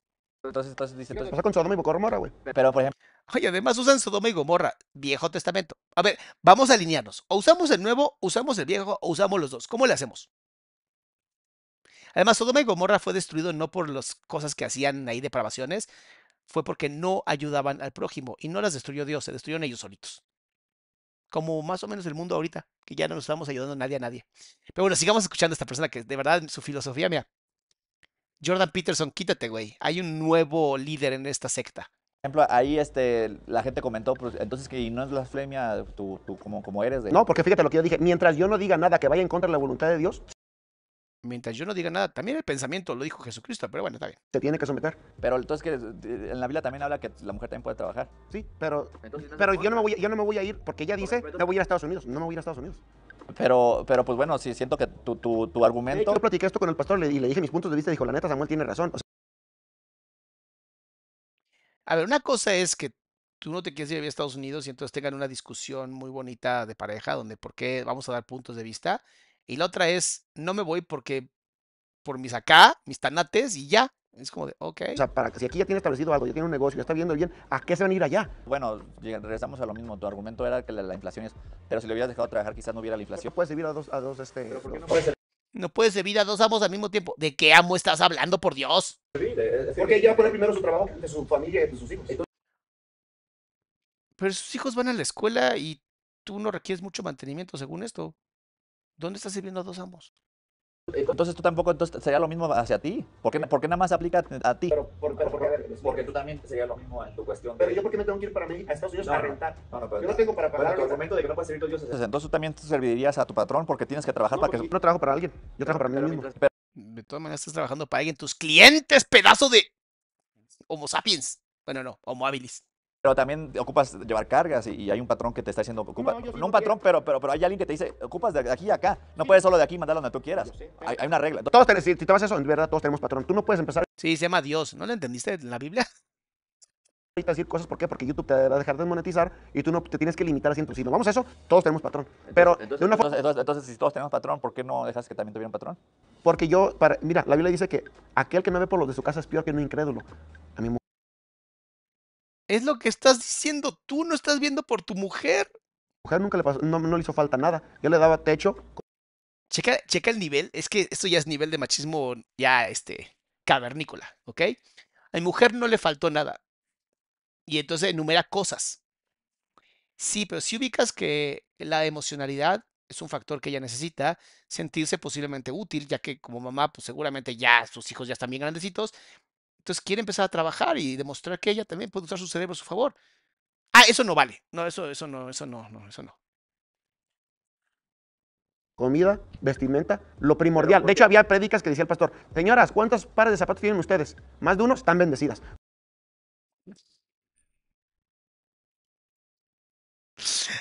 Entonces, entonces dice, entonces... con Sodoma y Gomorra, güey. Pero, por ejemplo... Oye, además usan Sodoma y Gomorra, Viejo Testamento. A ver, vamos a alinearnos. O usamos el Nuevo, usamos el Viejo, o usamos los dos. ¿Cómo le hacemos? Además, Sodoma y Gomorra fue destruido no por las cosas que hacían ahí depravaciones, fue porque no ayudaban al prójimo y no las destruyó Dios, se destruyeron ellos solitos. Como más o menos el mundo ahorita, que ya no nos estamos ayudando nadie a nadie. Pero bueno, sigamos escuchando a esta persona que de verdad su filosofía, mira. Jordan Peterson, quítate, güey. Hay un nuevo líder en esta secta. Por ejemplo, ahí este, la gente comentó, pues, entonces que no es blasfemia tú, tú como, como eres. De... No, porque fíjate lo que yo dije, mientras yo no diga nada que vaya en contra de la voluntad de Dios, mientras yo no diga nada. También el pensamiento lo dijo Jesucristo, pero bueno, está bien. te tiene que someter. Pero entonces que en la Biblia también habla que la mujer también puede trabajar. Sí, pero, pero yo, no me voy, yo no me voy a ir porque ella dice, no voy a ir a Estados Unidos, no me voy a ir a Estados Unidos. Pero, pero pues bueno, sí, siento que tu, tu, argumento... Yo platiqué esto con el pastor y le dije mis puntos de vista, y dijo, la neta, Samuel tiene razón. a ver, una cosa es que tú no te quieres ir a Estados Unidos y entonces tengan una discusión muy bonita de pareja donde por qué vamos a dar puntos de vista y la otra es, no me voy porque por mis acá, mis tanates y ya. Es como de, ok. O sea, para que si aquí ya tiene establecido algo, ya tiene un negocio, ya está viendo bien, ¿a qué se van a ir allá? Bueno, regresamos a lo mismo. Tu argumento era que la, inflación es, pero si le hubieras dejado trabajar, quizás no hubiera la inflación. No puedes vivir a dos, a dos este. no, puedes... no servir a dos amos al mismo tiempo. ¿De qué amo estás hablando, por Dios? Porque ella pone primero su trabajo de su familia y de sus hijos. Pero sus hijos van a la escuela y tú no requieres mucho mantenimiento, según esto. ¿Dónde estás sirviendo a dos amos? Eh, entonces tú tampoco entonces, sería lo mismo hacia ti. ¿Por qué, ¿por qué nada más aplica a ti? Pero, por, porque, porque, tú también sería lo mismo en tu cuestión. Pero yo, ¿por qué me tengo que ir para mí, a Estados Unidos a rentar? yo no tengo para pagar. el argumento de que no puedes servir a Dios. Entonces, entonces tú también servirías a tu patrón porque tienes que trabajar para que. Yo no trabajo para alguien, yo trabajo para mí mismo. De todas maneras, estás trabajando para alguien. Tus clientes, pedazo de. Homo sapiens. Bueno, no, Homo habilis. Pero también ocupas llevar cargas y, hay un patrón que te está diciendo, ocupa, no, un patrón, pero, pero, pero hay alguien que te dice, ocupas de aquí a acá, no puedes solo de aquí mandar donde tú quieras. hay, una regla. Todos si te vas a eso, en verdad todos tenemos patrón. Tú no puedes empezar. Sí, se llama Dios, ¿no le entendiste en la Biblia? ahorita decir cosas, ¿por qué? Porque YouTube te va a dejar de monetizar y tú no te tienes que limitar así. Si vamos a eso, todos tenemos patrón. Pero entonces, de una entonces, si todos tenemos patrón, ¿por qué no dejas que también tuvieran patrón? Porque yo, mira, la Biblia dice que aquel que no ve por los de su casa es peor que un incrédulo. A mí es lo que estás diciendo tú, no estás viendo por tu mujer. Mujer nunca le pasó, no, le hizo falta nada. Yo le daba techo. Checa, checa el nivel, es que esto ya es nivel de machismo ya este cavernícola, ¿ok? A mi mujer no le faltó nada. Y entonces enumera cosas. Sí, pero si ubicas que la emocionalidad es un factor que ella necesita, sentirse posiblemente útil, ya que como mamá, pues seguramente ya sus hijos ya están bien grandecitos, entonces quiere empezar a trabajar y demostrar que ella también puede usar su cerebro a su favor. Ah, eso no vale. No, eso, eso no, eso no, no, eso no. Comida, vestimenta, lo primordial. De hecho, había prédicas que decía el pastor, señoras, ¿cuántos pares de zapatos tienen ustedes? Más de uno están bendecidas.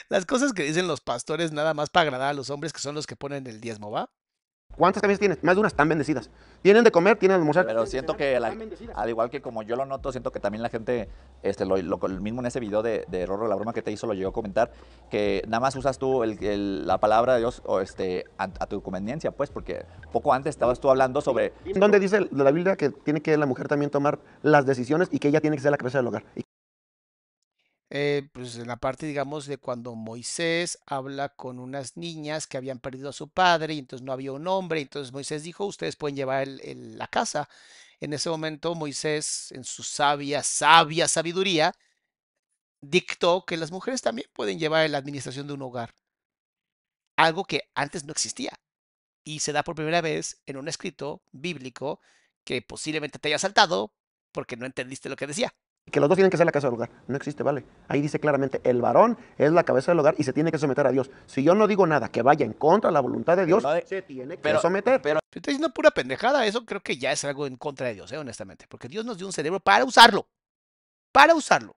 Las cosas que dicen los pastores nada más para agradar a los hombres que son los que ponen el diezmo, ¿va? ¿Cuántas camisas tienes? Más de unas Están bendecidas. Tienen de comer, tienen de almorzar. Pero siento que, la, al igual que como yo lo noto, siento que también la gente, este, lo, mismo en ese video de, de Rorro, la broma que te hizo, lo llegó a comentar, que nada más usas tú la palabra de Dios este, a, tu conveniencia, pues, porque poco antes estabas tú hablando sobre... ¿Dónde dice la Biblia que tiene que la mujer también tomar las decisiones y que ella tiene que ser la cabeza del hogar? Y eh, pues en la parte, digamos, de cuando Moisés habla con unas niñas que habían perdido a su padre y entonces no había un hombre, entonces Moisés dijo, ustedes pueden llevar la casa. En ese momento Moisés, en su sabia, sabia sabiduría, dictó que las mujeres también pueden llevar la administración de un hogar, algo que antes no existía y se da por primera vez en un escrito bíblico que posiblemente te haya saltado porque no entendiste lo que decía que los dos tienen que ser la cabeza del hogar. No existe, vale. Ahí dice claramente, el varón es la cabeza del hogar y se tiene que someter a Dios. Si yo no digo nada que vaya en contra de la voluntad de Dios, pero, se tiene que someter. Pero si estoy diciendo pura pendejada, eso creo que ya es algo en contra de Dios, eh, honestamente. Porque Dios nos dio un cerebro para usarlo. Para usarlo.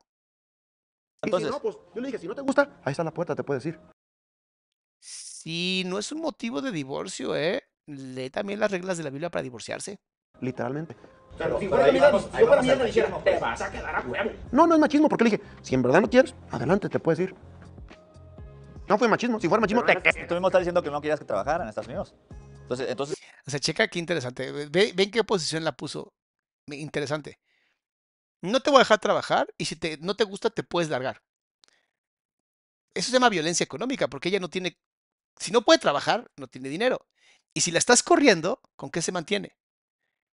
Entonces, no, pues, yo le dije, si no te gusta, ahí está la puerta, te puedes ir. Si no es un motivo de divorcio, ¿eh? Lee también las reglas de la Biblia para divorciarse. Literalmente. No, no es machismo, porque le dije, si en verdad no quieres, adelante, te puedes ir. No fue machismo, si fuera machismo, te... Tú mismo estás diciendo que no querías que trabajara en Estados Unidos. Entonces, entonces... O sea, checa qué interesante. Ve, en qué posición la puso. Interesante. No te voy a dejar trabajar y si te, no te gusta, te puedes largar. Eso se llama violencia económica, porque ella no tiene... Si no puede trabajar, no tiene dinero. Y si la estás corriendo, ¿con qué se mantiene?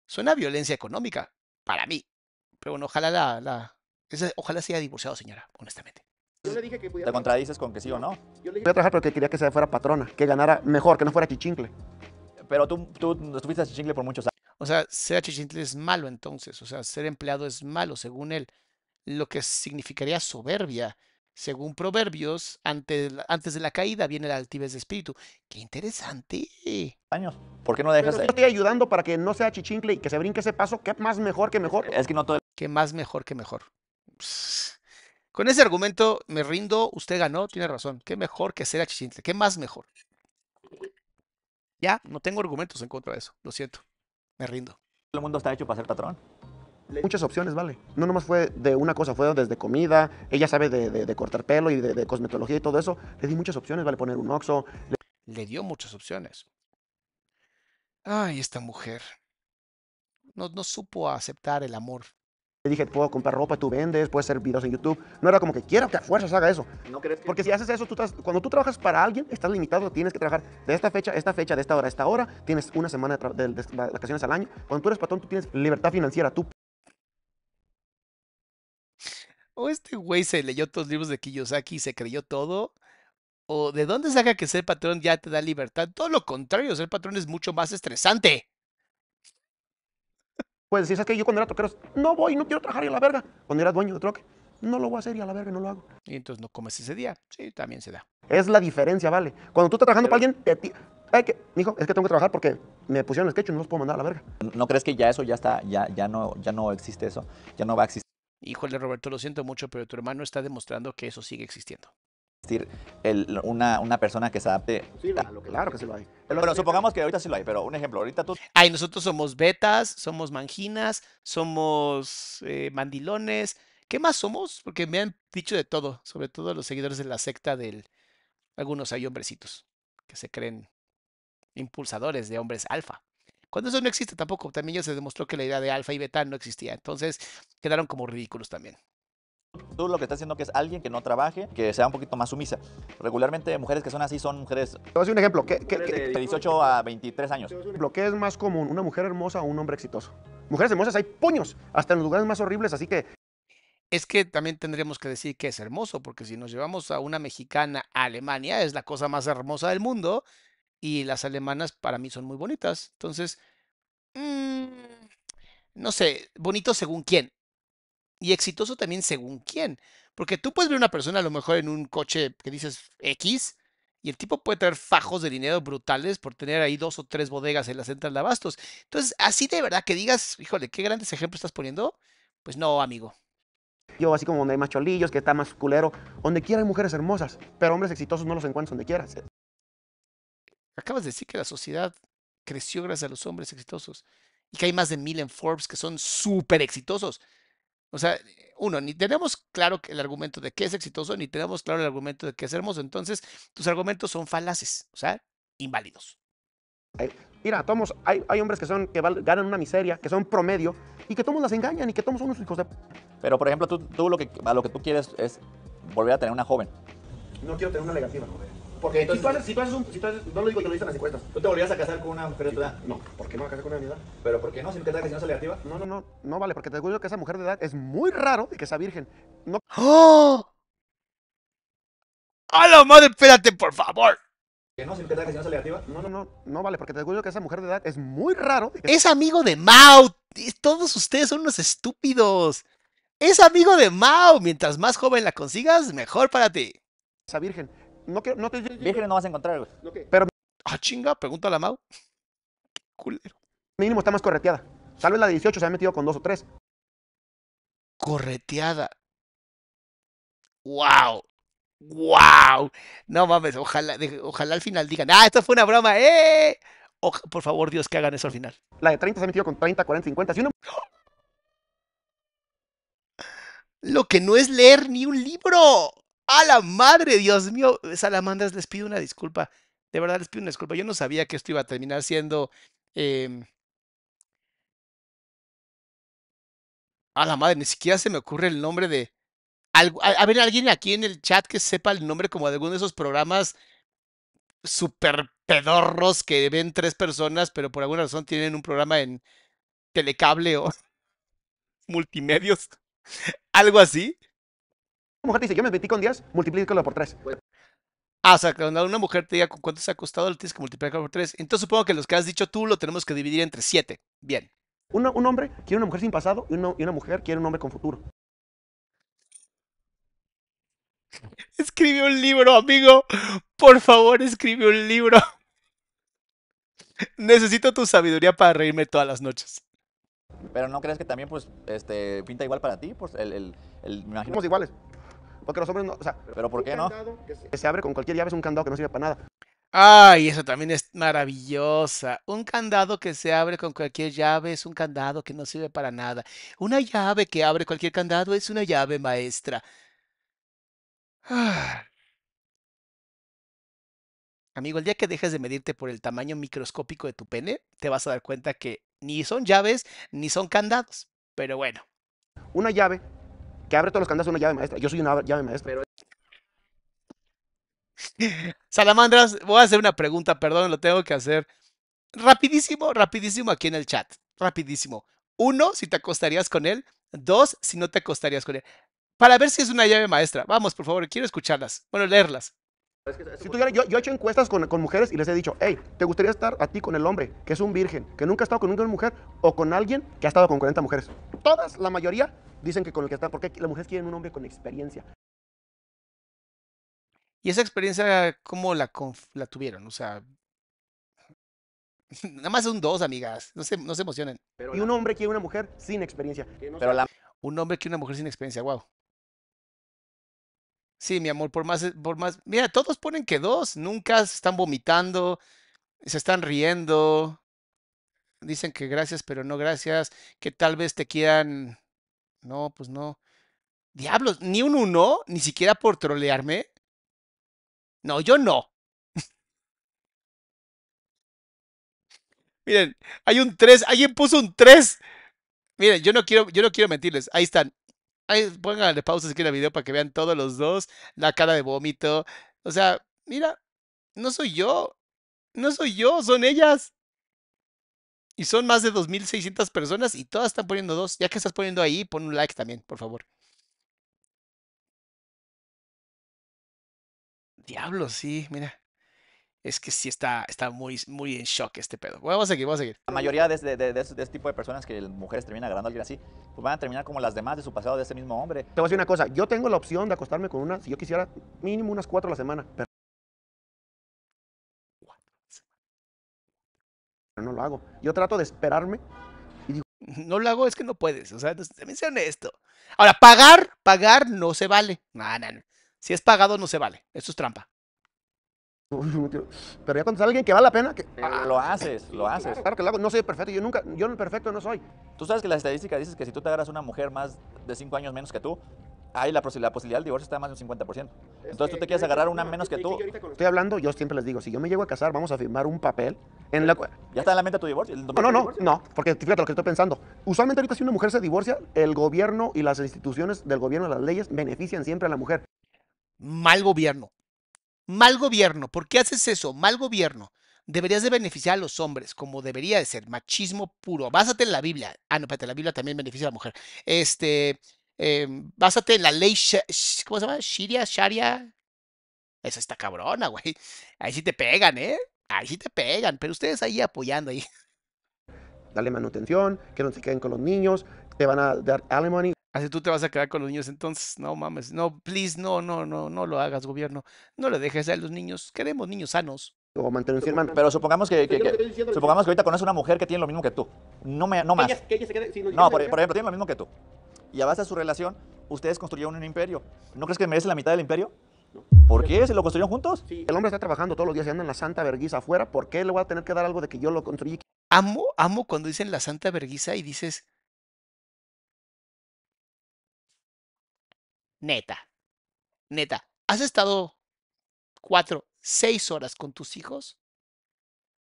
Suena violencia económica, para mí. Pero bueno, ojalá la, la ojalá sea divorciado, señora, honestamente. Yo le dije que ¿Te contradices con que sí o no? Yo le dije... que quería que se fuera patrona, que ganara mejor, que no fuera chichincle. Pero tú, tú estuviste a chichincle por muchos años. O sea, ser chichincle es malo entonces. O sea, ser empleado es malo, según él. Lo que significaría soberbia según Proverbios, antes, de la caída viene la altivez de espíritu. ¡Qué interesante! Años. ¿Por qué no dejas de...? Estoy ayudando para que no sea chichincle y que se brinque ese paso. ¿Qué más mejor que mejor? Es que no todo... ¿Qué más mejor que mejor? Con ese argumento me rindo. Usted ganó, tiene razón. ¿Qué mejor que ser ¿Qué más mejor? Ya, no tengo argumentos en contra de eso. Lo siento. Me rindo. El mundo está hecho para ser patrón muchas opciones, vale. No nomás fue de una cosa, fue desde comida, ella sabe de, cortar pelo y de, cosmetología y todo eso. Le di muchas opciones, vale, poner un oxo. Le... dio muchas opciones. Ay, esta mujer. No, supo aceptar el amor. Le dije, puedo comprar ropa, tú vendes, puedes hacer videos en YouTube. No era como que quiero que a fuerzas haga eso. ¿No que... Porque si haces eso, cuando tú trabajas para alguien, estás limitado, tienes que trabajar de esta fecha, esta fecha, de esta hora, esta hora. Tienes una semana de, vacaciones al año. Cuando tú eres patrón, tú tienes libertad financiera. Tú o este güey se leyó todos los libros de Kiyosaki y se creyó todo, o de dónde saca que ser patrón ya te da libertad. Todo lo contrario, ser patrón es mucho más estresante. Pues si ¿sabes que yo cuando era troquero, no voy, no quiero trabajar y a la verga. Cuando era dueño de troque, no lo voy a hacer y a la verga no lo hago. Y entonces no comes ese día. Sí, también se da. Es la diferencia, vale. Cuando tú estás trabajando para alguien, te, Ay, que, mijo, es que tengo que trabajar porque me pusieron el sketch y no los puedo mandar a la verga. ¿No crees que ya eso ya está, ya, ya, no, ya no existe eso? Ya no va a existir híjole Roberto, lo siento mucho, pero tu hermano está demostrando que eso sigue existiendo. Es decir, una, persona que se adapte. Sí, claro que sí lo hay. Pero, supongamos que ahorita sí lo hay, pero un ejemplo, ahorita tú. Ay, nosotros somos betas, somos manginas, somos eh, mandilones. ¿Qué más somos? Porque me han dicho de todo, sobre todo los seguidores de la secta del. Algunos hay hombrecitos que se creen impulsadores de hombres alfa. Cuando eso no existe tampoco, también ya se demostró que la idea de alfa y beta no existía. Entonces quedaron como ridículos también. Tú lo que estás haciendo que es alguien que no trabaje, que sea un poquito más sumisa. Regularmente mujeres que son así son mujeres... Te voy a hacer un ejemplo. de 18 a 23 años. ¿Qué es más común, una mujer hermosa o un hombre exitoso? Mujeres hermosas hay puños, hasta en los lugares más horribles, así que... Es que también tendríamos que decir que es hermoso, porque si nos llevamos a una mexicana a Alemania, es la cosa más hermosa del mundo, y las alemanas para mí son muy bonitas. Entonces, mm, no sé, bonito según quién. Y exitoso también según quién. Porque tú puedes ver una persona a lo mejor en un coche que dices X, y el tipo puede traer fajos de dinero brutales por tener ahí dos o tres bodegas en las central de abastos. Entonces, así de verdad que digas, híjole, qué grandes ejemplos estás poniendo, pues no, amigo. Yo, así como donde hay más cholillos, que está más culero, donde quiera hay mujeres hermosas, pero hombres exitosos no los encuentras donde quieras. Acabas de decir que la sociedad creció gracias a los hombres exitosos y que hay más de mil en Forbes que son súper exitosos. O sea, uno, ni tenemos claro el argumento de qué es exitoso, ni tenemos claro el argumento de qué es hermoso. Entonces, tus argumentos son falaces, o sea, inválidos. mira, tomos, hay, hombres que son que ganan una miseria, que son promedio, y que todos las engañan y que todos son unos hijos de... Pero, por ejemplo, tú, lo que, lo que tú quieres es volver a tener una joven. No quiero tener una negativa, joven. Porque Entonces, si, pasas, un, no lo digo que lo en las encuestas, ¿tú te volvías a casar con una mujer de tu edad? No, ¿por qué no a casar con una de mi edad? ¿Pero por qué no? Si que si no es aleativa. No, no, no, no vale, porque te digo que esa mujer de edad es muy raro y que esa virgen. No. ¡Oh! ¡A la madre, espérate, por favor! ¿Que no? Si no si no es No, no, no, no vale, porque te digo que esa mujer de edad es muy raro. ¡Es amigo de Mao! Todos ustedes son unos estúpidos. ¡Es amigo de Mao! Mientras más joven la consigas, mejor para ti. Esa virgen. No, quiero, no te. virgen no vas a encontrar, güey. Pero. Ah, chinga, pregúntale a Mau. culero. Mínimo está más correteada. Tal vez la de 18 se ha metido con dos o tres. Correteada. ¡Wow! ¡Wow! No mames, ojalá, ojalá al final digan, ah, esto fue una broma, ¡eh! por favor, Dios, que hagan eso al final. La de 30 se ha metido con 30, 40, 50. uno... Lo que no es leer ni un libro. ¡A la madre, Dios mío! Salamandras, les pido una disculpa. De verdad, les pido una disculpa. Yo no sabía que esto iba a terminar siendo. Eh... A la madre, ni siquiera se me ocurre el nombre de. a, ver, alguien aquí en el chat que sepa el nombre como de alguno de esos programas super pedorros que ven tres personas, pero por alguna razón tienen un programa en telecable o multimedios. Algo así mujer te dice, yo me metí con 10, multiplícalo por 3. Ah, o sea, cuando una mujer te diga cuánto se ha costado, lo tienes que multiplicar por 3. Entonces supongo que los que has dicho tú lo tenemos que dividir entre 7. Bien. un hombre quiere una mujer sin pasado y una, y una mujer quiere un hombre con futuro. Escribe un libro, amigo. Por favor, escribe un libro. Necesito tu sabiduría para reírme todas las noches. Pero no crees que también, pues, este, pinta igual para ti, pues, el, el, el me iguales. Porque los hombres no. O sea, pero ¿por qué no? Que se, abre con cualquier llave es un candado que no sirve para nada. Ay, eso también es maravillosa. Un candado que se abre con cualquier llave es un candado que no sirve para nada. Una llave que abre cualquier candado es una llave maestra. Amigo, el día que dejes de medirte por el tamaño microscópico de tu pene, te vas a dar cuenta que ni son llaves ni son candados. Pero bueno. Una llave que abre todos los candados una llave maestra. Yo soy una llave maestra. Salamandras, voy a hacer una pregunta, perdón, lo tengo que hacer. Rapidísimo, rapidísimo aquí en el chat. Rapidísimo. Uno, si te acostarías con él. Dos, si no te acostarías con él. Para ver si es una llave maestra. Vamos, por favor, quiero escucharlas. Bueno, leerlas. yo, he hecho encuestas con, mujeres y les he dicho, hey, ¿te gustaría estar a ti con el hombre que es un virgen, que nunca ha estado con ninguna mujer, o con alguien que ha estado con 40 mujeres? Todas, la mayoría, dicen que con lo que están, porque las mujeres quieren un hombre con experiencia. ¿Y esa experiencia cómo la, tuvieron? O sea, nada más son dos, amigas. No se, no se emocionen. y un hombre quiere una mujer sin experiencia. Pero Un hombre quiere una mujer sin experiencia, wow. Sí, mi amor, por más, eh, por más. Mira, todos ponen que dos. Nunca se están vomitando, se están riendo. Dicen que gracias, pero no gracias. Que tal vez te quieran no, pues no. Diablos, ni un uno, ni siquiera por trolearme. No, yo no. Miren, hay un 3, alguien puso un 3. Miren, yo no quiero, yo no quiero mentirles. Ahí están. Ahí, pónganle pausa si quieren el video para que vean todos los dos. La cara de vómito. O sea, mira, no soy yo. No soy yo, son ellas. Y son más de 2.600 personas y todas están poniendo dos. Ya que estás poniendo ahí, pon un like también, por favor. Diablo, sí, mira. Es que sí está, está muy, muy en shock este pedo. vamos a seguir, vamos a seguir. La mayoría de, de, este tipo de personas que mujeres terminan agarrando a alguien así, pues van a terminar como las demás de su pasado de ese mismo hombre. Te voy a decir una cosa, yo tengo la opción de acostarme con una, si yo quisiera, mínimo unas cuatro a la semana. no lo hago. Yo trato de esperarme y digo, no lo hago, es que no puedes, o sea, también sea honesto. Ahora, pagar, pagar no se vale. No, Si es pagado no se vale, eso es trampa. Pero ya cuando es alguien que vale la pena, que lo haces, lo haces. Claro que lo hago, no soy perfecto, yo nunca, yo perfecto no soy. Tú sabes que la estadística dice que si tú te agarras una mujer más de 5 años menos que tú, ahí la, posibilidad del divorcio está más del 50%. Entonces tú te quieres agarrar una menos que tú. Estoy hablando, yo siempre les digo, si yo me llego a casar, vamos a firmar un papel en la ¿Ya está en la mente tu divorcio? No, no, no, no, porque fíjate lo que estoy pensando. Usualmente ahorita si una mujer se divorcia, el gobierno y las instituciones del gobierno, las leyes, benefician siempre a la mujer. Mal gobierno. Mal gobierno. ¿Por qué haces eso? Mal gobierno. Deberías de beneficiar a los hombres, como debería de ser. Machismo puro. Básate en la Biblia. Ah, no, espérate, la Biblia también beneficia a la mujer. Este, eh, básate en la ley, ¿cómo se llama? Shiria, Sharia. Esa está cabrona, güey. Ahí sí te pegan, ¿eh? Ahí sí te pegan, pero ustedes ahí apoyando ahí. Dale manutención, que no se queden con los niños, te van a dar alimony. Así tú te vas a quedar con los niños entonces, no mames, no, please, no, no, no, no lo hagas, gobierno. No le dejes a los niños, queremos niños sanos Pero supongamos que, supongamos que ahorita conoces una mujer que tiene lo mismo que tú. No, me, no más. no, por, ejemplo, tiene lo mismo que tú y a base de su relación, ustedes construyeron un imperio. ¿No crees que merece la mitad del imperio? ¿Por qué? ¿Se lo construyeron juntos? El hombre está trabajando todos los días y anda en la santa verguisa afuera. ¿Por qué le voy a tener que dar algo de que yo lo construí? Amo, amo cuando dicen la santa verguisa y dices. Neta. Neta. ¿Has estado cuatro, seis horas con tus hijos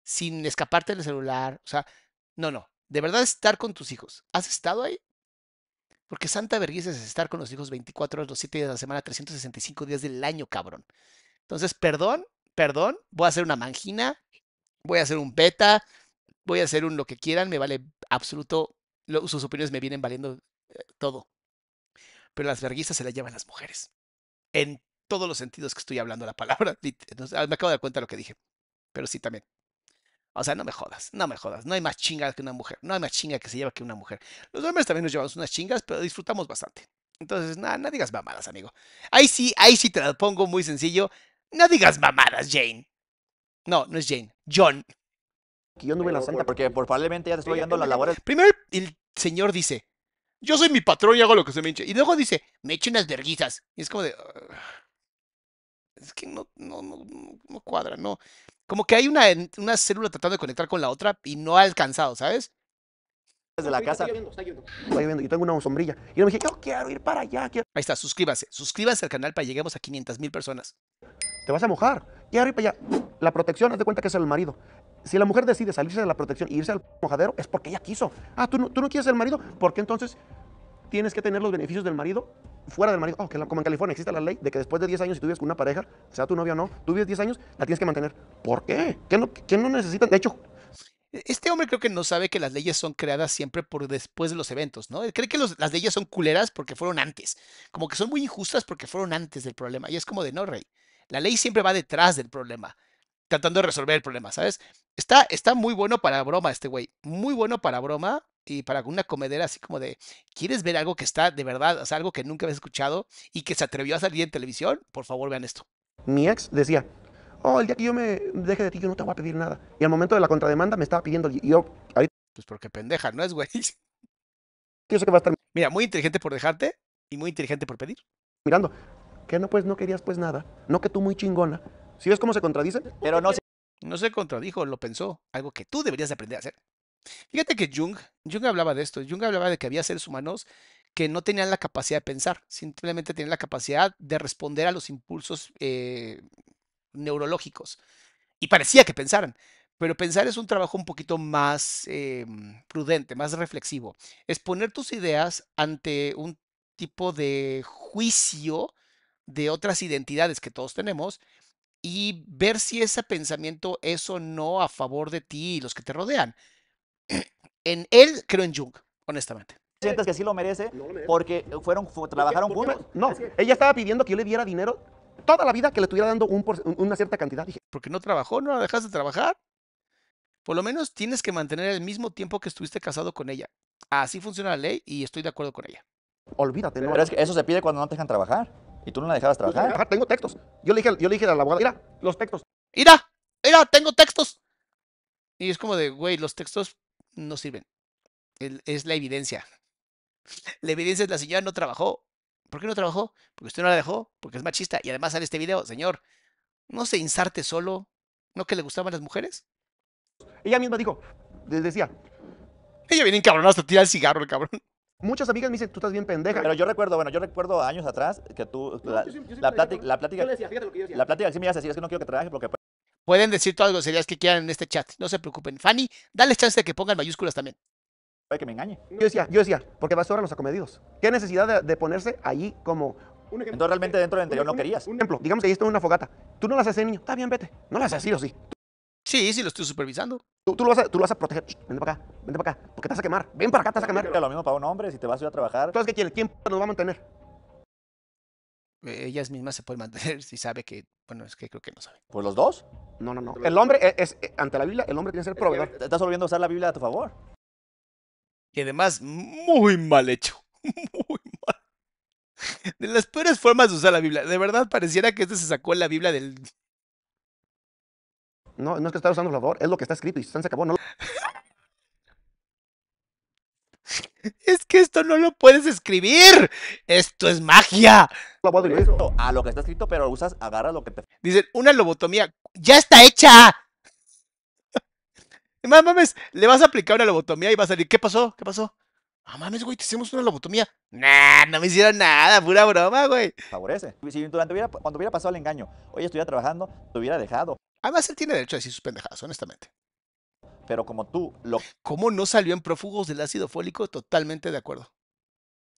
sin escaparte del celular? O sea, no, no. De verdad, estar con tus hijos. ¿Has estado ahí? Porque Santa Vergüenza es estar con los hijos 24 horas, los 7 días de la semana, 365 días del año, cabrón. Entonces, perdón, perdón, voy a hacer una mangina, voy a hacer un beta, voy a hacer un lo que quieran, me vale absoluto, sus opiniones me vienen valiendo eh, todo. Pero las verguizas se las llevan las mujeres. En todos los sentidos que estoy hablando la palabra. me acabo de dar cuenta de lo que dije. Pero sí, también. O sea, no me jodas, no me jodas. No hay más chingas que una mujer. No hay más chinga que se lleva que una mujer. Los hombres también nos llevamos unas chingas, pero disfrutamos bastante. Entonces, nada, no digas mamadas, amigo. Ahí sí, ahí sí te la pongo muy sencillo. No digas mamadas, Jane. No, no es Jane, John. Que yo no en la santa porque por, probablemente ya te estoy dando la labores. Primero el señor dice, yo soy mi patrón y hago lo que se me hinche. Y luego dice, me eche unas verguizas. Y es como de... Ah, es que no, no, no, no cuadra, no. Como que hay una, una célula tratando de conectar con la otra y no ha alcanzado, ¿sabes? Desde la casa. Está está Está Y tengo una sombrilla. Y yo me dije, yo quiero ir para allá. Ahí está, suscríbase. Suscríbase al canal para lleguemos a 500 mil personas. Te vas a mojar. Quiero ir para allá. La protección, haz de cuenta que es el marido. Si la mujer decide salirse de la protección e irse al mojadero, es porque ella quiso. Ah, ¿tú no, tú no quieres ser el marido? ¿Por qué entonces tienes que tener los beneficios del marido fuera del marido. Oh, como en California existe la ley de que después de 10 años, si tú vives con una pareja, sea tu novia o no, tú vives 10 años, la tienes que mantener. ¿Por qué? ¿Qué no, necesita? De hecho, este hombre creo que no sabe que las leyes son creadas siempre por después de los eventos, ¿no? Cree que las leyes son culeras porque fueron antes, como que son muy injustas porque fueron antes del problema. Y es como de no, rey. La ley siempre va detrás del problema, tratando de resolver el problema, ¿sabes? Está, está muy bueno para broma este güey, muy bueno para broma, y para alguna comedera así como de, ¿quieres ver algo que está de verdad, o sea, algo que nunca habías escuchado y que se atrevió a salir en televisión? Por favor, vean esto. Mi ex decía, oh, el día que yo me deje de ti, yo no te voy a pedir nada. Y al momento de la contrademanda me estaba pidiendo, yo, ahorita... Pues porque pendeja, ¿no es, güey? Yo sé que va a estar... Mira, muy inteligente por dejarte y muy inteligente por pedir. Mirando, que no, pues no querías pues nada, no que tú muy chingona. ¿Sí ves cómo se contradice? Pero no se... No se contradijo, lo pensó, algo que tú deberías aprender a hacer. Fíjate que Jung, Jung hablaba de esto, Jung hablaba de que había seres humanos que no tenían la capacidad de pensar, simplemente tenían la capacidad de responder a los impulsos eh, neurológicos. Y parecía que pensaran, pero pensar es un trabajo un poquito más eh, prudente, más reflexivo. Es poner tus ideas ante un tipo de juicio de otras identidades que todos tenemos y ver si ese pensamiento es o no a favor de ti y los que te rodean en él creo en Jung, honestamente sientes que sí lo merece porque fueron trabajaron juntos? No, ella estaba pidiendo que yo le diera dinero toda la vida que le estuviera dando una cierta cantidad. Dije, porque no trabajó, no la dejaste de trabajar. Por lo menos tienes que mantener el mismo tiempo que estuviste casado con ella. Así funciona la ley y estoy de acuerdo con ella. Olvídate, que eso se pide cuando no te dejan trabajar y tú no la dejabas trabajar. Ah, tengo textos. Yo le dije, yo le dije a la abogada, mira, los textos. ¡Ira! mira, tengo textos. Y es como de, güey, los textos no sirven. es la evidencia. La evidencia es la señora no trabajó. ¿Por qué no trabajó? Porque usted no la dejó, porque es machista. Y además sale este video, señor, no se insarte solo, ¿no que le gustaban las mujeres? Ella misma dijo, les decía. Ella viene encabronada hasta tirar el cigarro, el cabrón. Muchas amigas me dicen, tú estás bien pendeja. Pero yo recuerdo, bueno, yo recuerdo años atrás que tú, la, plática, la plática, la plática, sí me es que no quiero que trabaje porque Pueden decir todas las ideas que quieran en este chat. No se preocupen. Fanny, dale chance de que pongan mayúsculas también. Puede que me engañe. Yo decía, yo decía, porque vas ahora los acomedidos. ¿Qué necesidad de, ponerse ahí como entonces realmente dentro del interior no querías. Un ejemplo, digamos que ahí está una fogata. Tú no la haces ¿eh, niño. Está bien, vete. No la haces así o sí. Sí, sí, lo estoy supervisando. Tú, lo vas a, tú lo vas a proteger. vente para acá, vente para acá. Porque te vas a quemar. Ven para acá, te vas a quemar. Lo mismo para un hombre, si te vas a ir a trabajar. qué quiere ¿quién nos va a mantener? Eh, ellas mismas se pueden mantener si sabe que, bueno, es que creo que no sabe. ¿Por los dos? No, no, no. El hombre e, es, eh, ante la Biblia, el hombre tiene que ser proveedor. estás olvidando a usar la Biblia a tu favor. Y además, muy mal hecho. Muy mal. De las peores formas de usar la Biblia. De verdad, pareciera que este se sacó la Biblia del. No, no es que está usando a favor, es lo que está escrito y se acabó, no lo... Es que esto no lo puedes escribir. Esto es magia. a lo que está escrito, pero usas, agarra lo que te. Dicen, una lobotomía. ¡Ya está hecha! mames, le vas a aplicar una lobotomía y va a salir. ¿Qué pasó? ¿Qué pasó? Ah, mames, güey, te hicimos una lobotomía. Nah, no me hicieron nada, pura broma, güey. Favorece. Si durante cuando hubiera pasado el engaño, hoy estuviera trabajando, te hubiera dejado. Además, él tiene derecho a decir sus pendejadas, honestamente pero como tú lo... ¿Cómo no salió en prófugos del ácido fólico? Totalmente de acuerdo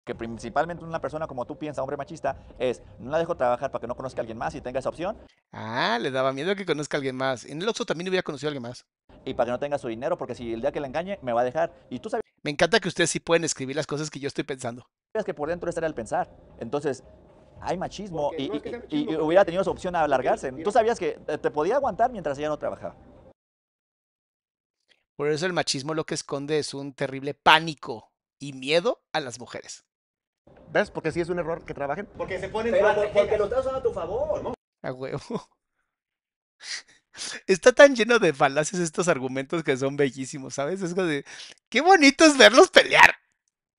que principalmente una persona como tú piensa, hombre machista, es no la dejo trabajar para que no conozca a alguien más y tenga esa opción. Ah, le daba miedo que conozca a alguien más. En el Oxxo también hubiera conocido a alguien más. Y para que no tenga su dinero, porque si el día que la engañe, me va a dejar. Y tú sabes... Me encanta que ustedes sí pueden escribir las cosas que yo estoy pensando. Es que por dentro estaría el pensar. Entonces, hay machismo, y, hubiera tenido su opción a alargarse. Tú sabías que eh, te podía aguantar mientras ella no trabajaba. Por eso el machismo lo que esconde es un terrible pánico y miedo a las mujeres. ¿Ves? Porque sí es un error que trabajen. Porque se ponen... Pero porque lo estás a tu favor, ¿no? A huevo. Está tan lleno de falacias estos argumentos que son bellísimos, ¿sabes? Es como de, qué bonito es verlos pelear.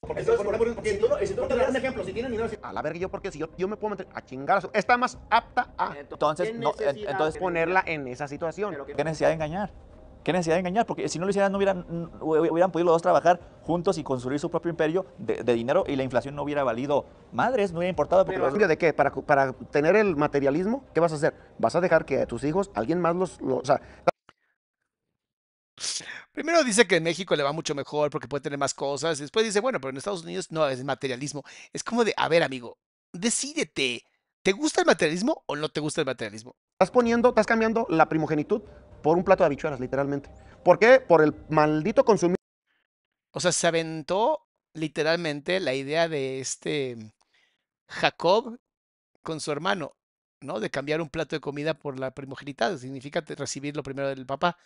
Porque Entonces, por, si ejemplo, si tienen dinero, a la verga yo porque si yo, yo me puedo meter a chingar, está más apta a entonces no, entonces ponerla en esa situación. ¿Qué necesidad de engañar? ¿Qué necesidad de engañar? Porque si no lo hicieran, no hubieran, podido los dos trabajar juntos y construir su propio imperio de, dinero y la inflación no hubiera valido madres, no hubiera importado. Porque Pero, ¿De qué? ¿Para, tener el materialismo? ¿Qué vas a hacer? ¿Vas a dejar que tus hijos alguien más los... Primero dice que en México le va mucho mejor porque puede tener más cosas. Después dice, bueno, pero en Estados Unidos no es materialismo. Es como de, a ver, amigo, decídete. ¿Te gusta el materialismo o no te gusta el materialismo? Estás poniendo, estás cambiando la primogenitud por un plato de habichuelas, literalmente. ¿Por qué? Por el maldito consumir. O sea, se aventó literalmente la idea de este Jacob con su hermano, ¿no? De cambiar un plato de comida por la primogenitada. Significa recibir lo primero del papá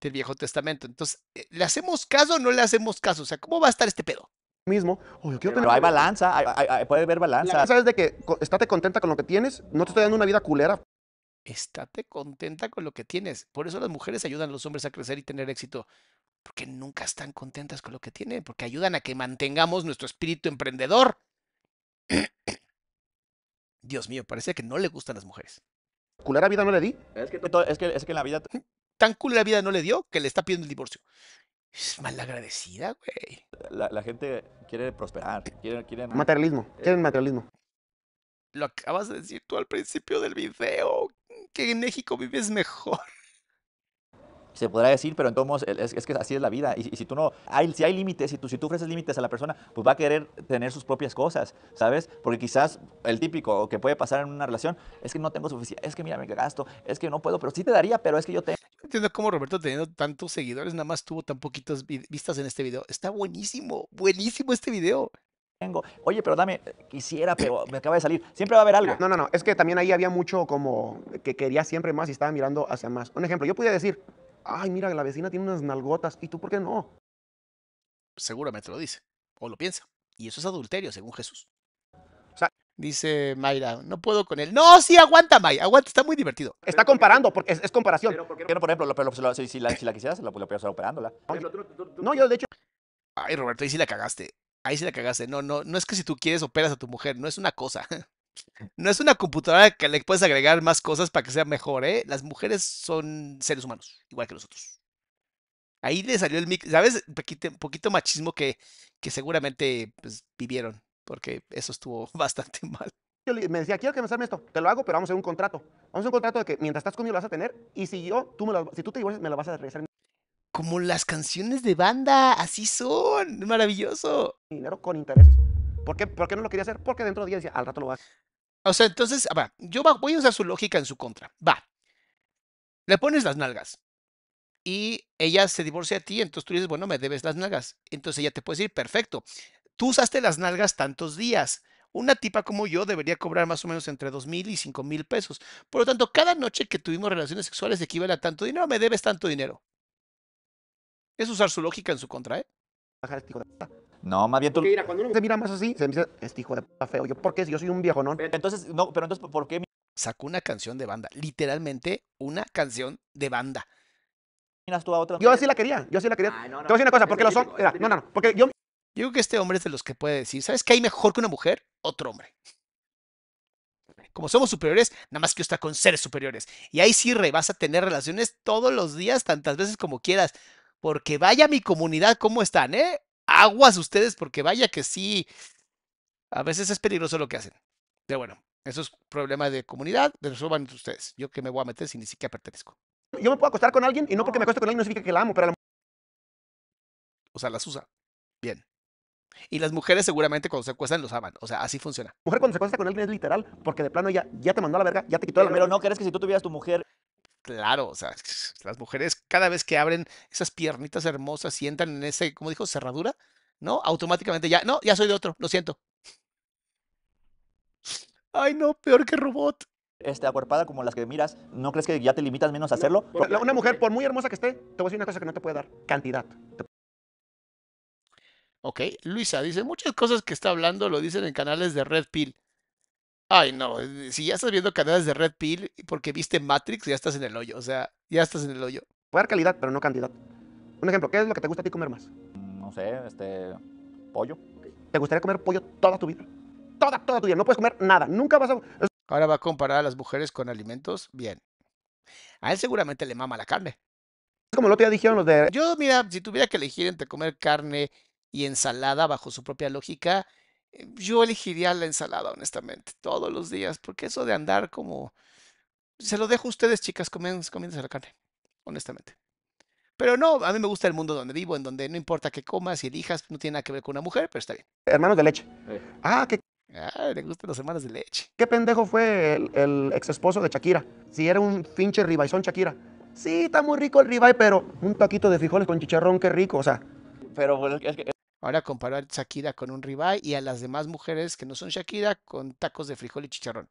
del Viejo Testamento. Entonces, eh, ¿le hacemos caso o no le hacemos caso? O sea, ¿cómo va a estar este pedo? mismo. pero hay balanza, puede haber balanza. ¿Sabes de que estate contenta con lo que tienes, no te estoy dando una vida culera estate contenta con lo que tienes. Por eso las mujeres ayudan a los hombres a crecer y tener éxito, porque nunca están contentas con lo que tienen, porque ayudan a que mantengamos nuestro espíritu emprendedor. Dios mío, parece que no le gustan las mujeres. ¿Culera vida no le di? Es que, la vida... Tan culera vida no le dio que le está pidiendo el divorcio. Es malagradecida, güey. La, gente quiere prosperar, quiere... quieren... Materialismo, quieren eh, materialismo. Lo acabas de decir tú al principio del video que en México vives mejor. Se podrá decir, pero en todos modos, es, que así es la vida. Y, si tú no, si hay límites, si tú, si tú ofreces límites a la persona, pues va a querer tener sus propias cosas, ¿sabes? Porque quizás el típico que puede pasar en una relación es que no tengo suficiente, es que mira, me gasto, es que no puedo, pero sí te daría, pero es que yo tengo entiendo cómo Roberto, teniendo tantos seguidores, nada más tuvo tan poquitas vistas en este video. Está buenísimo, buenísimo este video. Oye, pero dame, quisiera, pero me acaba de salir. Siempre va a haber algo. No, no, no. Es que también ahí había mucho como que quería siempre más y estaba mirando hacia más. Un ejemplo, yo podía decir, ay, mira, la vecina tiene unas nalgotas. ¿Y tú por qué no? Seguramente lo dice o lo piensa. Y eso es adulterio, según Jesús. O sea, Dice Mayra, no puedo con él. No, sí, aguanta, May, aguanta, está muy divertido. Está comparando, porque es, comparación. Pero, ¿por, ejemplo, si, la, quisieras, la podrías estar operándola. No, yo de hecho... Ay, Roberto, ahí sí la cagaste ahí sí la cagaste. No, no, no es que si tú quieres operas a tu mujer, no es una cosa. No es una computadora que le puedes agregar más cosas para que sea mejor, ¿eh? Las mujeres son seres humanos, igual que nosotros. Ahí le salió el mix, ¿sabes? Un poquito, machismo que, que seguramente pues, vivieron, porque eso estuvo bastante mal. Yo me decía, quiero que me salme esto, te lo hago, pero vamos a hacer un contrato. Vamos a hacer un contrato de que mientras estás conmigo lo vas a tener y si yo, tú me lo, si tú te divorcias, me lo vas a regresar como las canciones de banda, así son, maravilloso. Dinero con intereses. ¿Por qué, qué no lo quería hacer? Porque dentro de decía, al rato lo va O sea, entonces, ah, yo voy a usar su lógica en su contra. Va. Le pones las nalgas. Y ella se divorcia de ti, entonces tú dices, bueno, me debes las nalgas. Entonces ella te puede decir, perfecto, tú usaste las nalgas tantos días. Una tipa como yo debería cobrar más o menos entre dos mil y cinco mil pesos. Por lo tanto, cada noche que tuvimos relaciones sexuales equivale a tanto dinero, me debes tanto dinero. Es usar su lógica en su contra, ¿eh? Bajar este hijo de puta. No, más bien tú. Porque mira, cuando uno se mira más así, se dice, este hijo de puta feo. Yo, ¿por qué? Si yo soy un viejo, ¿no? Entonces, no, pero entonces, ¿por qué? Sacó una canción de banda. Literalmente, una canción de banda. yo así la quería, yo así la quería. te voy a decir una cosa, porque los hombres. No, no, no. Porque yo. Yo creo que este hombre es de los que puede decir, ¿sabes qué hay mejor que una mujer? Otro hombre. Como somos superiores, nada más que está con seres superiores. Y ahí sí re, vas a tener relaciones todos los días, tantas veces como quieras porque vaya mi comunidad, ¿cómo están, eh? Aguas ustedes, porque vaya que sí, a veces es peligroso lo que hacen. Pero bueno, eso es problema de comunidad, resuelvan ustedes. Yo que me voy a meter si ni siquiera pertenezco. Yo me puedo acostar con alguien y no porque me acuesto con alguien no significa que la amo, pero la... O sea, las usa. Bien. Y las mujeres seguramente cuando se acuestan los aman. O sea, así funciona. Mujer cuando se acuesta con alguien es literal, porque de plano ella ya te mandó a la verga, ya te quitó la Pero no crees que si tú tuvieras tu mujer claro, o sea, las mujeres cada vez que abren esas piernitas hermosas y entran en ese, como dijo, cerradura, ¿no? Automáticamente ya, no, ya soy de otro, lo siento. Ay, no, peor que robot. Este, acuerpada como las que miras, ¿no crees que ya te limitas menos a hacerlo? una mujer, por muy hermosa que esté, te voy a decir una cosa que no te puede dar, cantidad. Ok, Luisa dice, muchas cosas que está hablando lo dicen en canales de Red Pill. Ay, no, eh, si ya estás viendo canales de Red Pill porque viste Matrix, ya estás en el hoyo, o sea, ya estás en el hoyo. Puede calidad, pero no cantidad. Un ejemplo, ¿qué es lo que te gusta a ti comer más? No sé, este, pollo. ¿Te gustaría comer pollo toda tu vida? Toda, toda tu vida, no puedes comer nada, nunca vas a... Ahora va a comparar a las mujeres con alimentos, bien. A él seguramente le mama la carne. Como lo te dijeron los de... Yo, mira, si tuviera que elegir entre comer carne y ensalada bajo su propia lógica, yo elegiría la ensalada, honestamente, todos los días, porque eso de andar como... Se lo dejo a ustedes, chicas, comiéndose la carne, honestamente. Pero no, a mí me gusta el mundo donde vivo, en donde no importa qué comas y elijas, no tiene nada que ver con una mujer, pero está bien. Hermanos de leche. Eh. Ah, qué... Ah, le gustan las hermanos de leche. ¿Qué pendejo fue el, el ex esposo de Shakira? Si era un ribay ribaizón Shakira. Sí, está muy rico el ribay pero un taquito de frijoles con chicharrón, qué rico, o sea. Pero pues, es que... Ahora comparó a Shakira con un ribeye y a las demás mujeres que no son Shakira con tacos de frijol y chicharrón.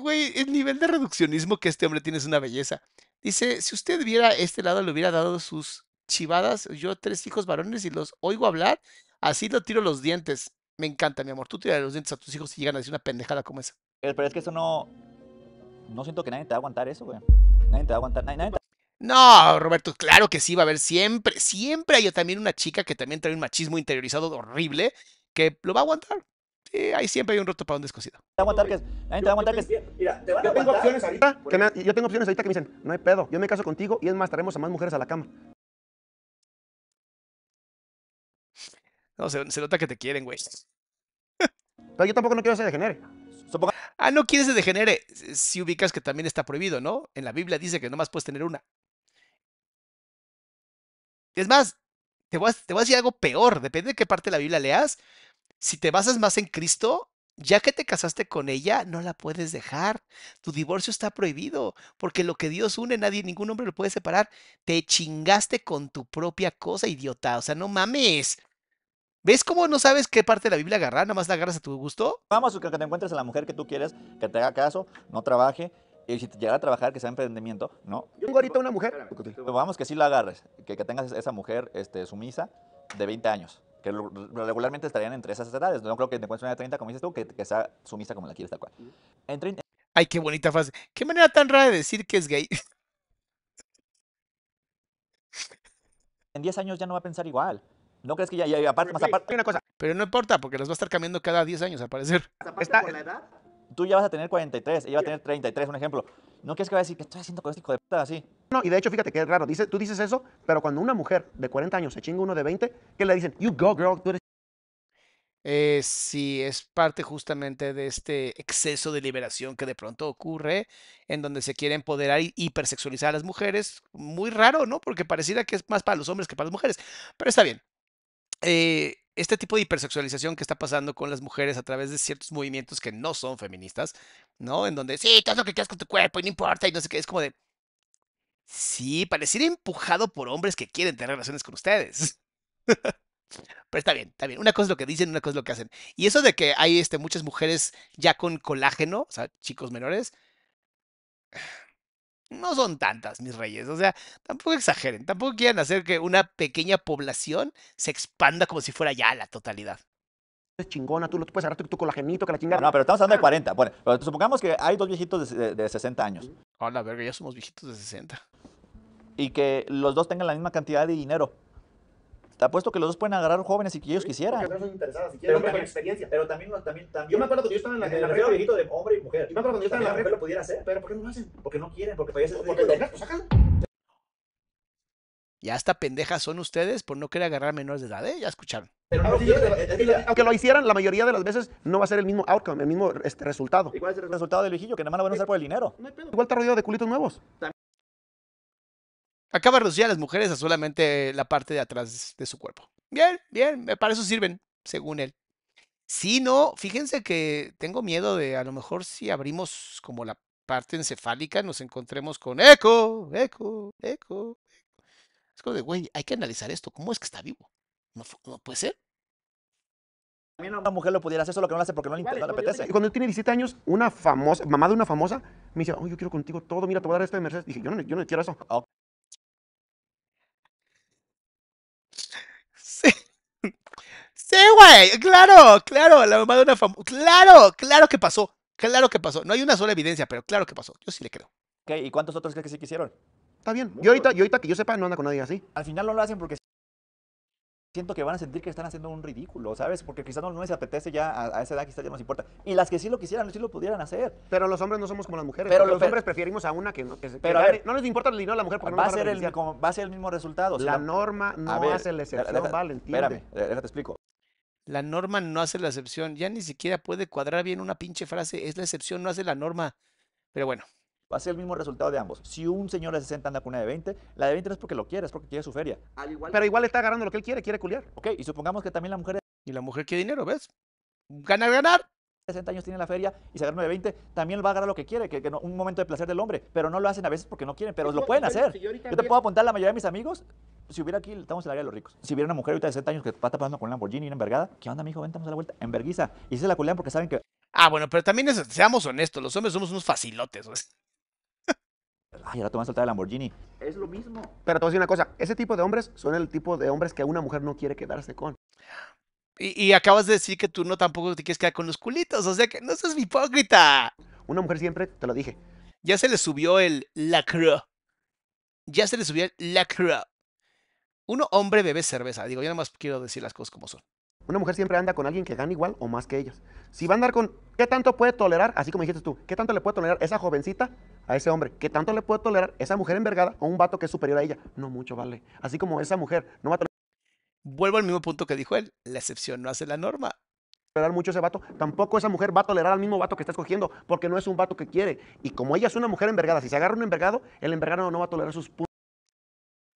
Güey, el nivel de reduccionismo que este hombre tiene es una belleza. Dice, si usted viera este lado, le hubiera dado sus chivadas. Yo tres hijos varones y los oigo hablar, así lo tiro los dientes. Me encanta, mi amor. Tú tiras los dientes a tus hijos y llegan a decir una pendejada como esa. Pero es que eso no... No siento que nadie te va a aguantar eso, güey. Nadie te va a aguantar. Nadie, no, Roberto, claro que sí va a haber siempre, siempre hay también una chica que también trae un machismo interiorizado horrible que lo va a aguantar. Sí, ahí siempre hay un roto para un descosido. Te va a aguantar que, la gente va a aguantar que, mira, te yo tengo opciones ahorita, que me, yo tengo opciones ahorita que me dicen, no hay pedo, yo me caso contigo y es más, traemos a más mujeres a la cama. No, se, nota que te quieren, güey. Pero yo tampoco no quiero que se degenere. Ah, no quieres se degenere. Si ubicas que también está prohibido, ¿no? En la Biblia dice que nomás puedes tener una. Es más, te voy, a, te decir algo peor, depende de qué parte de la Biblia leas. Si te basas más en Cristo, ya que te casaste con ella, no la puedes dejar. Tu divorcio está prohibido, porque lo que Dios une, nadie, ningún hombre lo puede separar. Te chingaste con tu propia cosa, idiota. O sea, no mames. ¿Ves cómo no sabes qué parte de la Biblia agarrar? Nada más la agarras a tu gusto. Vamos, que te encuentres a la mujer que tú quieres, que te haga caso, no trabaje, y si te llega a trabajar, que sea emprendimiento, no. Yo tengo ahorita una mujer. vamos que sí la agarres, que, tengas esa mujer este, sumisa de 20 años, que regularmente estarían entre esas edades. No creo que te encuentres una de 30, como dices tú, que, sea sumisa como la quieres tal cual. Ay, qué bonita frase. Qué manera tan rara de decir que es gay. en 10 años ya no va a pensar igual. ¿No crees que ya, aparte, más aparte? Una cosa. Pero no importa, porque las va a estar cambiando cada 10 años, al parecer. Está... por la edad, tú ya vas a tener 43, ella va a tener 33, un ejemplo. No quieres que vaya a decir, que estoy haciendo con este hijo de puta así? No, y de hecho, fíjate que es raro. Dice, tú dices eso, pero cuando una mujer de 40 años se chinga uno de 20, ¿qué le dicen? You go, girl, tú eh, sí, es parte justamente de este exceso de liberación que de pronto ocurre, en donde se quiere empoderar y hipersexualizar a las mujeres. Muy raro, ¿no? Porque pareciera que es más para los hombres que para las mujeres, pero está bien. Eh, este tipo de hipersexualización que está pasando con las mujeres a través de ciertos movimientos que no son feministas, ¿no? En donde, sí, tú haz lo que quieras con tu cuerpo y no importa y no sé qué, es como de... Sí, pareciera empujado por hombres que quieren tener relaciones con ustedes. Pero está bien, está bien. Una cosa es lo que dicen, una cosa es lo que hacen. Y eso de que hay este, muchas mujeres ya con colágeno, o sea, chicos menores, no son tantas, mis reyes. O sea, tampoco exageren, tampoco quieran hacer que una pequeña población se expanda como si fuera ya la totalidad. Es chingona, tú, lo puedes agarrar con la genito que la chingada. No, pero estamos hablando de 40. Bueno, supongamos que hay dos viejitos de, 60 años. Hola, verga, ya somos viejitos de 60. Y que los dos tengan la misma cantidad de dinero. Te apuesto que los dos pueden agarrar jóvenes si ellos quisieran. Si pero, experiencia. pero también, también, también, Yo me acuerdo que yo estaba en la, en de hombre y mujer. Yo me acuerdo que yo estaba en la que lo pudiera hacer. Pero ¿por qué no lo hacen? Porque no quieren, porque ¿Por Porque lo pues sácalo. Ya hasta pendejas son ustedes por no querer agarrar menores de edad, ¿eh? Ya escucharon. aunque, lo, hicieran, la mayoría de las veces no va a ser el mismo outcome, el mismo este, resultado. ¿Y cuál es el resultado del viejillo? Que nada más lo van a hacer por el dinero. Igual está rodeado de culitos nuevos. Acaba de reducir a las mujeres a solamente la parte de atrás de su cuerpo. Bien, bien, para eso sirven, según él. Si no, fíjense que tengo miedo de a lo mejor si abrimos como la parte encefálica nos encontremos con eco, eco, eco. Es como de, güey, hay que analizar esto. ¿Cómo es que está vivo? No, puede ser. También una mujer lo pudiera hacer, solo que no lo hace porque no le, no apetece. Cuando él tiene 17 años, una famosa, mamá de una famosa, me dice, oh, yo quiero contigo todo, mira, te voy a dar esto de Mercedes. Dije, yo no, yo no quiero eso. Sí, güey, claro, claro, la mamá de una famosa. Claro, claro que pasó, claro que pasó. No hay una sola evidencia, pero claro que pasó. Yo sí le creo. ¿Y cuántos otros crees que sí quisieron? Está bien. Yo ahorita, yo ahorita que yo sepa, no anda con nadie así. Al final no lo hacen porque siento que van a sentir que están haciendo un ridículo, ¿sabes? Porque quizás no, les apetece ya a, esa edad, que ya no importante. importa. Y las que sí lo quisieran, sí lo pudieran hacer. Pero los hombres no somos como las mujeres. Pero, los hombres preferimos a una que no. no les importa el dinero a la mujer porque va a ser el, Va a ser el mismo resultado. La, norma no hace la excepción, Espérame, eh, explico. La norma no hace la excepción. Ya ni siquiera puede cuadrar bien una pinche frase. Es la excepción, no hace la norma. Pero bueno. Va a ser el mismo resultado de ambos. Si un señor de 60 anda con una de 20, la de 20 no es porque lo quiere, es porque quiere su feria. pero igual... Pero igual está agarrando lo que él quiere, quiere culiar. Ok, y supongamos que también la mujer... Y la mujer quiere dinero, ¿ves? Ganar, ganar. 60 años tiene la feria y se agarra 920, también va a agarrar lo que quiere, que, un momento de placer del hombre, pero no lo hacen a veces porque no quieren, pero lo pueden hacer. yo, te puedo apuntar, la mayoría de mis amigos, si hubiera aquí, estamos en el área de los ricos, si hubiera una mujer ahorita de 60 años que está pasando con una Lamborghini una envergada, ¿qué onda, mijo? Ven, a la vuelta, enverguiza. Y se la culean porque saben que... Ah, bueno, pero también seamos honestos, los hombres somos unos facilotes, Ay, ahora te van a soltar Lamborghini. Es lo mismo. Pero te voy a decir una cosa, ese tipo de hombres son el tipo de hombres que una mujer no quiere quedarse con. Y, acabas de decir que tú no tampoco te quieres quedar con los culitos, o sea que no seas hipócrita. Una mujer siempre, te lo dije. Ya se le subió el lacro. Ya se le subió el lacro. Uno hombre bebe cerveza. Digo, yo nada más quiero decir las cosas como son. Una mujer siempre anda con alguien que gana igual o más que ellas. Si va a andar con, ¿qué tanto puede tolerar? Así como dijiste tú, ¿qué tanto le puede tolerar esa jovencita a ese hombre? ¿Qué tanto le puede tolerar esa mujer envergada o un vato que es superior a ella? No mucho, vale. Así como esa mujer no va a vuelvo al mismo punto que dijo él, la excepción no hace la norma. Tolerar mucho ese vato, tampoco esa mujer va a tolerar al mismo vato que está escogiendo, porque no es un vato que quiere. Y como ella es una mujer envergada, si se agarra un envergado, el envergado no va a tolerar sus puntos.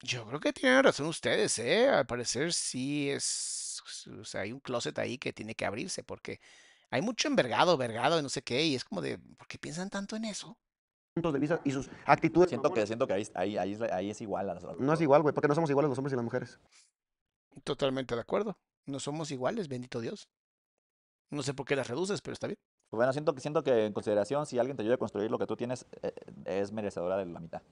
Yo creo que tienen razón ustedes, ¿eh? Al parecer sí es. Pues, o sea, hay un closet ahí que tiene que abrirse, porque hay mucho envergado, vergado, y no sé qué, y es como de, ¿por qué piensan tanto en eso? puntos de vista y sus actitudes. Siento que, siento que ahí, ahí, es igual a las otras. No es igual, güey, porque no somos iguales los hombres y las mujeres. Totalmente de acuerdo. No somos iguales, bendito Dios. No sé por qué las reduces, pero está bien. Bueno, siento, siento que en consideración, si alguien te ayuda a construir lo que tú tienes, eh, es merecedora de la mitad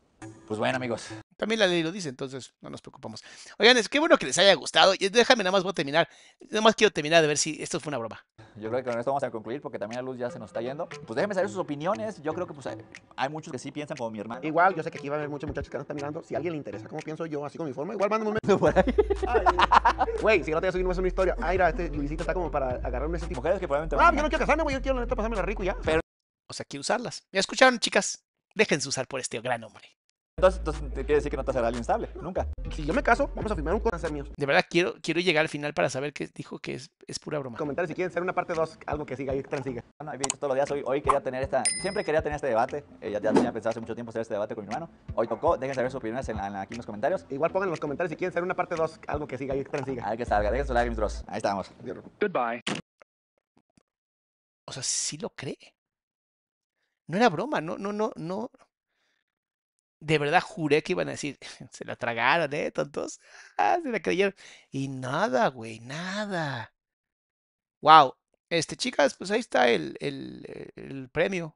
pues bueno, amigos. También la ley lo dice, entonces no nos preocupamos. Oigan, es que bueno que les haya gustado. Y Déjame nada más voy a terminar. Nada más quiero terminar de ver si esto fue una broma. Yo creo que con esto vamos a concluir porque también la luz ya se nos está yendo. Pues déjenme saber sus opiniones. Yo creo que pues hay, muchos que sí piensan como mi hermano. Igual, yo sé que aquí va a haber muchos muchachos que no están mirando. Si a alguien le interesa cómo pienso yo, así con mi forma, igual mándame un mensaje por ahí. Güey, si no te voy a subir, no es una historia. Ay, mira, este Luisito está como para agarrarme ese tipo. Mujeres que probablemente... Ah, yo no quiero casarme, güey. Yo quiero la neta pasármela rico ya. Pero... O sea, quiero usarlas. Ya escucharon, chicas. Déjense usar por este gran hombre. Entonces, entonces te quiere decir que no te será alguien estable, nunca. Si yo me caso, vamos a firmar un contrato De verdad, quiero, quiero llegar al final para saber que dijo que es, pura broma. Comentarios si quieren hacer una parte 2, algo que siga, ahí transiga. transiga. todos los días, hoy, hoy quería tener esta, siempre quería tener este debate, eh, ya, tenía pensado hace mucho tiempo hacer este debate con mi hermano, hoy tocó, dejen saber sus opiniones aquí en los comentarios. Igual pongan en los comentarios si quieren hacer una parte 2, algo que siga, y que siga. Ahí que salga, dejen su like, mis bros, ahí estamos. Goodbye. O sea, sí lo cree. No era broma, no, no, no, no de verdad juré que iban a decir, se la tragaron, ¿eh, tontos? Ah, se la creyeron. Y nada, güey, nada. Wow. Este, chicas, pues ahí está el, eh, el, premio.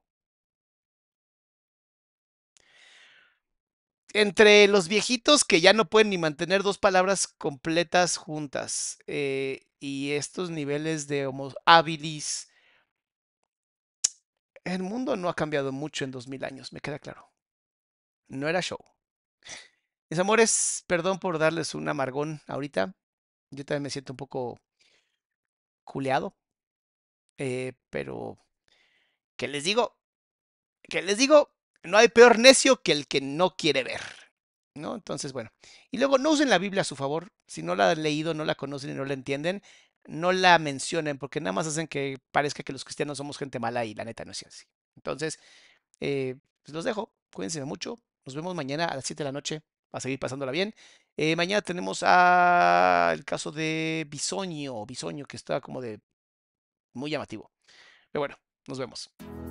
Entre los viejitos que ya no pueden ni mantener dos palabras completas juntas eh, y estos niveles de homo habilis, el mundo no ha cambiado mucho en dos mil años, me queda claro no era show. Mis amores, perdón por darles un amargón ahorita. Yo también me siento un poco culeado. Eh, pero, ¿qué les digo? ¿Qué les digo? No hay peor necio que el que no quiere ver. ¿No? Entonces, bueno. Y luego, no usen la Biblia a su favor. Si no la han leído, no la conocen y no la entienden, no la mencionen, porque nada más hacen que parezca que los cristianos somos gente mala y la neta no es así. Entonces, eh, pues, los dejo. Cuídense mucho. Nos vemos mañana a las 7 de la noche. Va a seguir pasándola bien. Eh, mañana tenemos a el caso de Bisoño, Bisoño, que está como de muy llamativo. Pero bueno, nos vemos.